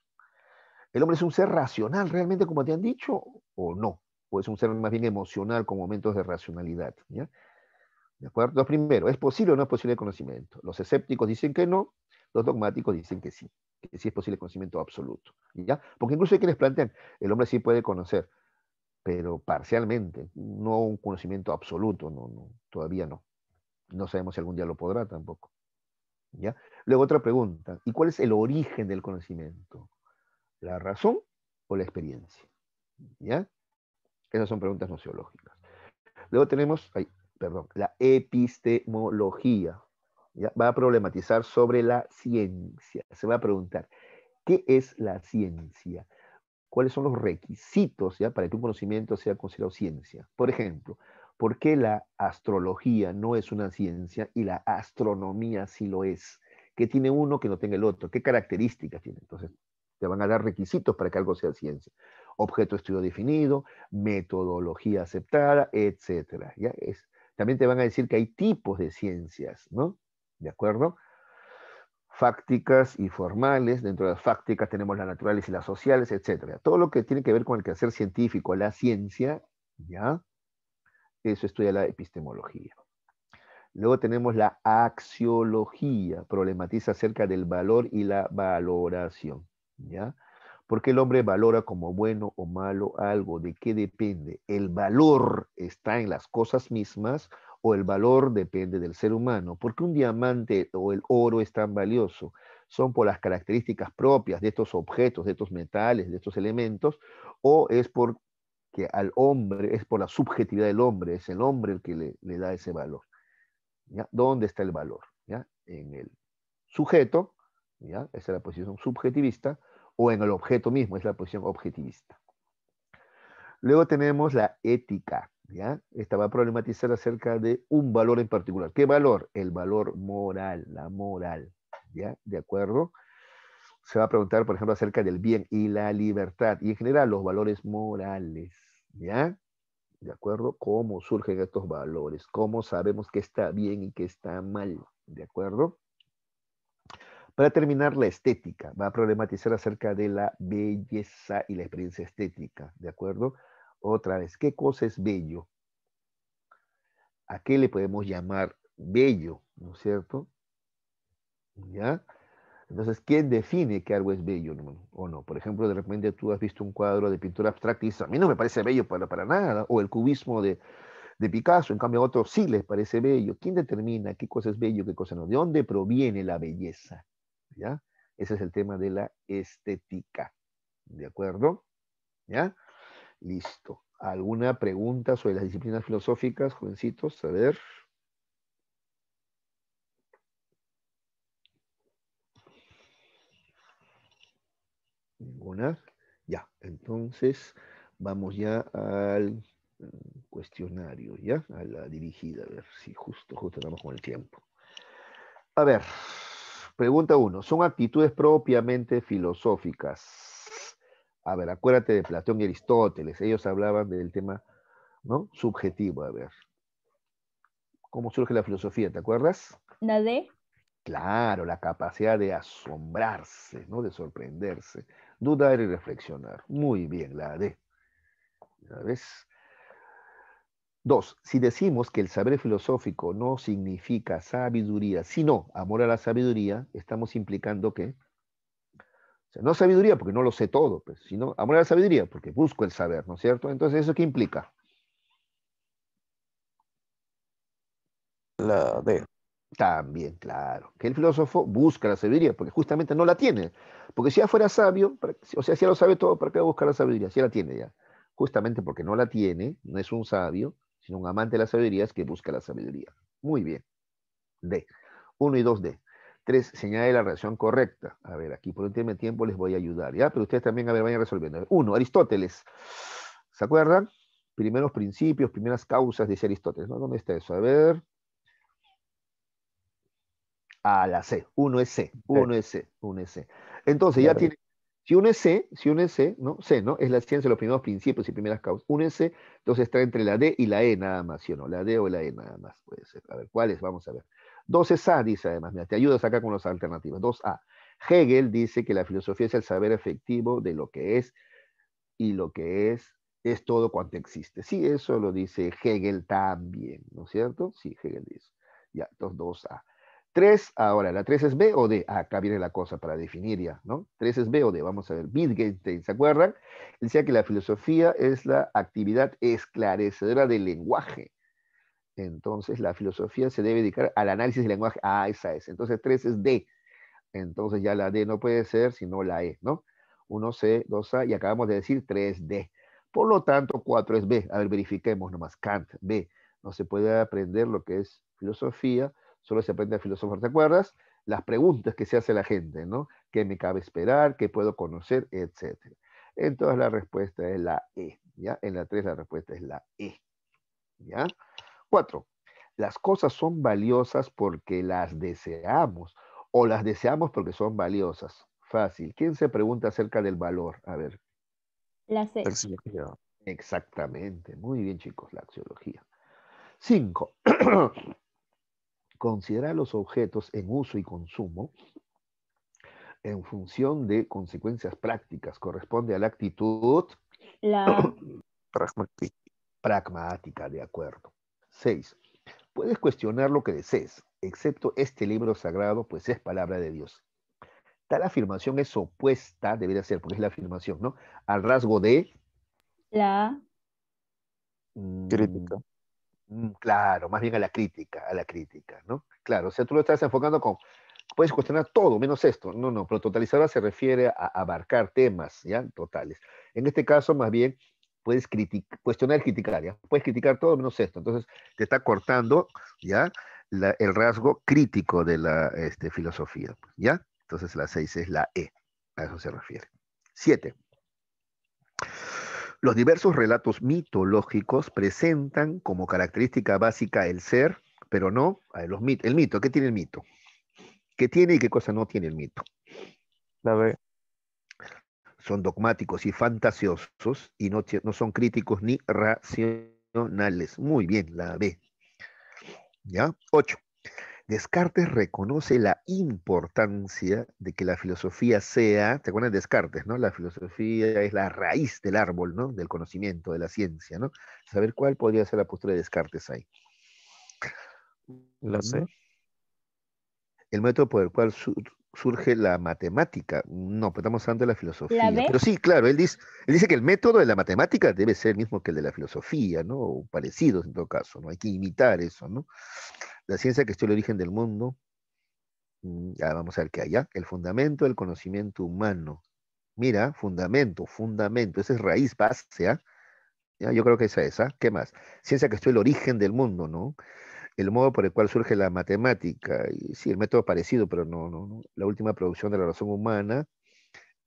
¿El hombre es un ser racional realmente, como te han dicho, o no? ¿O es un ser más bien emocional con momentos de racionalidad? ¿De acuerdo? primero, ¿es posible o no es posible el conocimiento? Los escépticos dicen que no, los dogmáticos dicen que sí, que sí es posible el conocimiento absoluto. ¿ya? Porque incluso hay quienes plantean, el hombre sí puede conocer, pero parcialmente, no un conocimiento absoluto, no, no todavía no. No sabemos si algún día lo podrá tampoco. ¿Ya? Luego otra pregunta. ¿Y cuál es el origen del conocimiento? ¿La razón o la experiencia? ¿Ya? Esas son preguntas nociológicas. Luego tenemos, perdón, la epistemología. Va a problematizar sobre la ciencia. Se va a preguntar, ¿qué es la ciencia? ¿Cuáles son los requisitos ¿ya? para que un conocimiento sea considerado ciencia? Por ejemplo, ¿Por qué la astrología no es una ciencia y la astronomía sí lo es? ¿Qué tiene uno que no tenga el otro? ¿Qué características tiene? Entonces, te van a dar requisitos para que algo sea ciencia. Objeto de estudio definido, metodología aceptada, etc. ¿ya? Es, también te van a decir que hay tipos de ciencias, ¿no? ¿De acuerdo? Fácticas y formales. Dentro de las fácticas tenemos las naturales y las sociales, etcétera. Todo lo que tiene que ver con el quehacer científico, la ciencia, ¿ya? Eso estudia la epistemología. Luego tenemos la axiología, problematiza acerca del valor y la valoración. ¿ya? ¿Por qué el hombre valora como bueno o malo algo? ¿De qué depende? ¿El valor está en las cosas mismas o el valor depende del ser humano? ¿Por qué un diamante o el oro es tan valioso? ¿Son por las características propias de estos objetos, de estos metales, de estos elementos? ¿O es por que al hombre, es por la subjetividad del hombre, es el hombre el que le, da ese valor. ¿ya? ¿Dónde está el valor? En el sujeto, ¿ya? esa es la posición subjetivista, o en el objeto mismo, es la posición objetivista. Luego tenemos la ética. ¿ya? Esta va a problematizar acerca de un valor en particular. ¿Qué valor? El valor moral, la moral. ¿ya? ¿De acuerdo? Se va a preguntar, por ejemplo, acerca del bien y la libertad, y en general los valores morales. ¿Ya? ¿De acuerdo? ¿Cómo surgen estos valores? ¿Cómo sabemos qué está bien y qué está mal? ¿De acuerdo? Para terminar, la estética. Va a problematizar acerca de la belleza y la experiencia estética. ¿De acuerdo? Otra vez, ¿qué cosa es bello? ¿A qué le podemos llamar bello? ¿No es cierto? ¿Ya? Entonces, ¿quién define que algo es bello o no? Por ejemplo, de repente tú has visto un cuadro de pintura abstracta y dices, a mí no me parece bello para, nada, o el cubismo de, Picasso, en cambio a otros sí les parece bello. ¿Quién determina qué cosa es bello, qué cosa no? ¿De dónde proviene la belleza? ¿Ya? Ese es el tema de la estética. ¿De acuerdo? ¿Ya? Listo. ¿Alguna pregunta sobre las disciplinas filosóficas, jovencitos? A ver. Ninguna. Ya, entonces vamos ya al mm, cuestionario, ya, a la dirigida, a ver si justo, justo estamos con el tiempo. A ver, pregunta uno, ¿son actitudes propiamente filosóficas? A ver, acuérdate de Platón y Aristóteles, ellos hablaban del tema ¿no? subjetivo, a ver. ¿Cómo surge la filosofía, te acuerdas? La de Claro, la capacidad de asombrarse, ¿no? de sorprenderse, dudar y reflexionar. Muy bien, la D. ¿Sabes? Dos, si decimos que el saber filosófico no significa sabiduría, sino amor a la sabiduría, estamos implicando que, o sea, no sabiduría porque no lo sé todo, pues, sino amor a la sabiduría porque busco el saber, ¿no es cierto? Entonces, ¿eso qué implica? La D. También, claro. Que el filósofo busca la sabiduría, porque justamente no la tiene. Porque si ya fuera sabio, o sea, si ya lo sabe todo, ¿para qué va a buscar la sabiduría? Si ya la tiene ya. Justamente porque no la tiene, no es un sabio, sino un amante de las es que busca la sabiduría. Muy bien. D. 1 y 2D. 3. Señale la relación correcta. A ver, aquí por un tema de tiempo les voy a ayudar, ¿ya? Pero ustedes también, a ver, vayan resolviendo. 1. Aristóteles. ¿Se acuerdan? Primeros principios, primeras causas, dice Aristóteles. ¿no? ¿Dónde está eso? A ver a la C. Uno es C, uno es C, 1 es C. Entonces ya tiene, si uno es C, si uno es C, ¿no? C, ¿no? Es la ciencia de los primeros principios y primeras causas. Uno es C, entonces está entre la D y la E nada más, ¿sí o no? La D o la E nada más, puede ser. A ver, ¿cuáles? Vamos a ver. Dos es A, dice además, mira, te ayudas acá con las alternativas. 2A. Hegel dice que la filosofía es el saber efectivo de lo que es y lo que es es todo cuanto existe. Sí, eso lo dice Hegel también, ¿no es cierto? Sí, Hegel dice. Ya, entonces 2A. 3, ahora, ¿la 3 es B o D? Ah, acá viene la cosa para definir ya, ¿no? 3 es B o D, vamos a ver. Wittgenstein, ¿se acuerdan? Él decía que la filosofía es la actividad esclarecedora del lenguaje. Entonces, la filosofía se debe dedicar al análisis del lenguaje. Ah, esa es. Entonces, 3 es D. Entonces, ya la D no puede ser sino la E, ¿no? 1C, 2A, y acabamos de decir 3D. Por lo tanto, 4 es B. A ver, verifiquemos nomás. Kant, B. No se puede aprender lo que es filosofía solo se aprende a filosofar, ¿te acuerdas? Las preguntas que se hace la gente, ¿no? ¿Qué me cabe esperar? ¿Qué puedo conocer? Etcétera. Entonces la respuesta es la E, ¿ya? En la 3 la respuesta es la E, ¿ya? 4. Las cosas son valiosas porque las deseamos o las deseamos porque son valiosas. Fácil. ¿Quién se pregunta acerca del valor? A ver. La C. Exactamente. Muy bien, chicos, la axiología. 5. Considera los objetos en uso y consumo en función de consecuencias prácticas corresponde a la actitud la... pragmática, de acuerdo. 6. Puedes cuestionar lo que desees, excepto este libro sagrado, pues es palabra de Dios. Tal afirmación es opuesta, debería ser, porque es la afirmación, ¿no? Al rasgo de... La... Mm, Crítica. Mm, claro, más bien a la crítica, a la crítica, ¿no? Claro, o sea, tú lo estás enfocando con, puedes cuestionar todo menos esto, no, no, pero totalizada se refiere a abarcar temas, ¿ya? Totales. En este caso, más bien, puedes cuestionar y criticar, ¿ya? Puedes criticar todo menos esto, entonces te está cortando, ¿ya? el rasgo crítico de la este, filosofía, ¿ya? Entonces la 6 es la E, a eso se refiere. 7. Los diversos relatos mitológicos presentan como característica básica el ser, pero no los el mito. ¿Qué tiene el mito? ¿Qué tiene y qué cosa no tiene el mito? La B. Son dogmáticos y fantasiosos y no, no son críticos ni racionales. Muy bien, la B. ¿Ya? Ocho. Descartes reconoce la importancia de que la filosofía sea, ¿te acuerdas de Descartes, no? La filosofía es la raíz del árbol, ¿no? Del conocimiento, de la ciencia, ¿no? Saber cuál podría ser la postura de Descartes ahí. La sé. El método por el cual surge la matemática. No, pero estamos hablando de la filosofía. pero sí, claro, él dice, él dice que el método de la matemática debe ser el mismo que el de la filosofía, ¿no? O parecidos en todo caso, ¿no? Hay que imitar eso, ¿no? La ciencia que estudia el origen del mundo, mm, ya vamos a ver qué hay ya. El fundamento del conocimiento humano. Mira, fundamento, fundamento, esa es raíz, base, ¿Ya? Yo creo que esa es, ¿ah? ¿Qué más? Ciencia que estudia el origen del mundo, ¿no? El modo por el cual surge la matemática, y, sí, el método parecido, pero no, no, no. La última producción de la razón humana,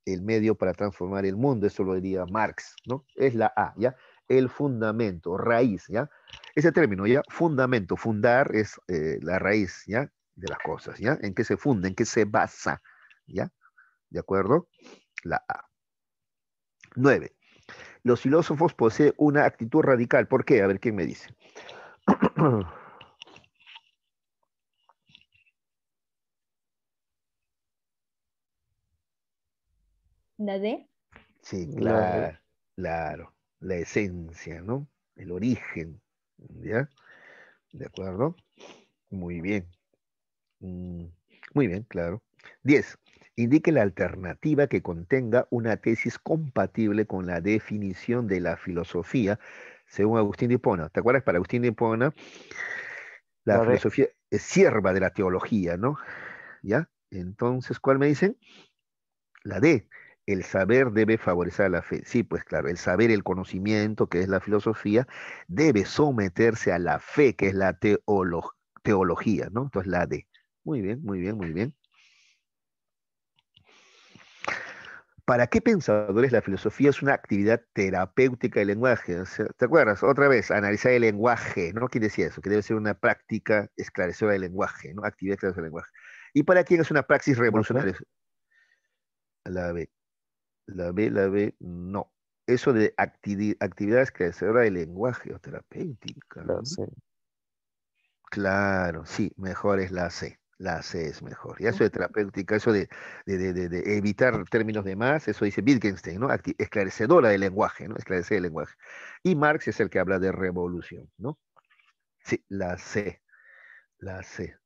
el medio para transformar el mundo, eso lo diría Marx, ¿no? Es la A, ¿ya? el fundamento, raíz, ¿ya? Ese término, ¿ya? Fundamento, fundar es eh, la raíz, ¿ya? De las cosas, ¿ya? En qué se funda, en qué se basa, ¿ya? ¿De acuerdo? La A. Nueve. Los filósofos poseen una actitud radical. ¿Por qué? A ver, ¿quién me dice? ¿La Sí, claro, claro la esencia, ¿no? El origen, ¿ya? ¿De acuerdo? Muy bien. Mm, muy bien, claro. Diez. Indique la alternativa que contenga una tesis compatible con la definición de la filosofía según Agustín de Hipona. ¿Te acuerdas? Para Agustín de Hipona, la filosofía es sierva de la teología, ¿no? ¿Ya? Entonces, ¿cuál me dicen? La D, el saber debe favorecer a la fe. Sí, pues claro, el saber, el conocimiento, que es la filosofía, debe someterse a la fe, que es la teología, ¿no? Entonces la de. Muy bien, muy bien, muy bien. ¿Para qué pensadores la filosofía es una actividad terapéutica del lenguaje? ¿Te acuerdas? Otra vez, analizar el lenguaje, ¿no? ¿Quién decía eso? Que debe ser una práctica esclarecedora del lenguaje, ¿no? Actividad esclarecedora del lenguaje. ¿Y para quién es una praxis revolucionaria? La B. La B, la B, no. Eso de actividad actividades del de lenguaje o terapéutica. Claro, sí. claro, sí, mejor es la C. La C es mejor. Y eso de terapéutica, eso de, de, de, evitar términos de más, eso dice Wittgenstein, ¿no? esclarecedora del lenguaje, ¿no? Esclarecer el lenguaje. Y Marx es el que habla de revolución, ¿no? Sí, la C. La C.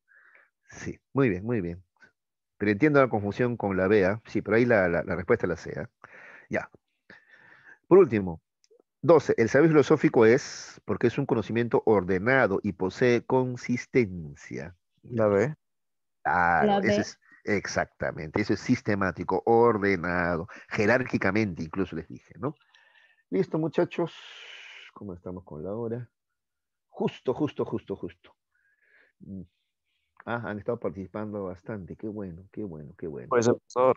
Sí, muy bien, muy bien. Pero entiendo la confusión con la BEA. Sí, pero ahí la, respuesta la sea. Ya. Por último, 12. El saber filosófico es porque es un conocimiento ordenado y posee consistencia. La B. es, exactamente. Eso es sistemático, ordenado, jerárquicamente, incluso les dije, ¿no? Listo, muchachos. ¿Cómo estamos con la hora? Justo, justo, justo, justo. Ah, han estado participando bastante. Qué bueno, qué bueno, qué bueno. profesor.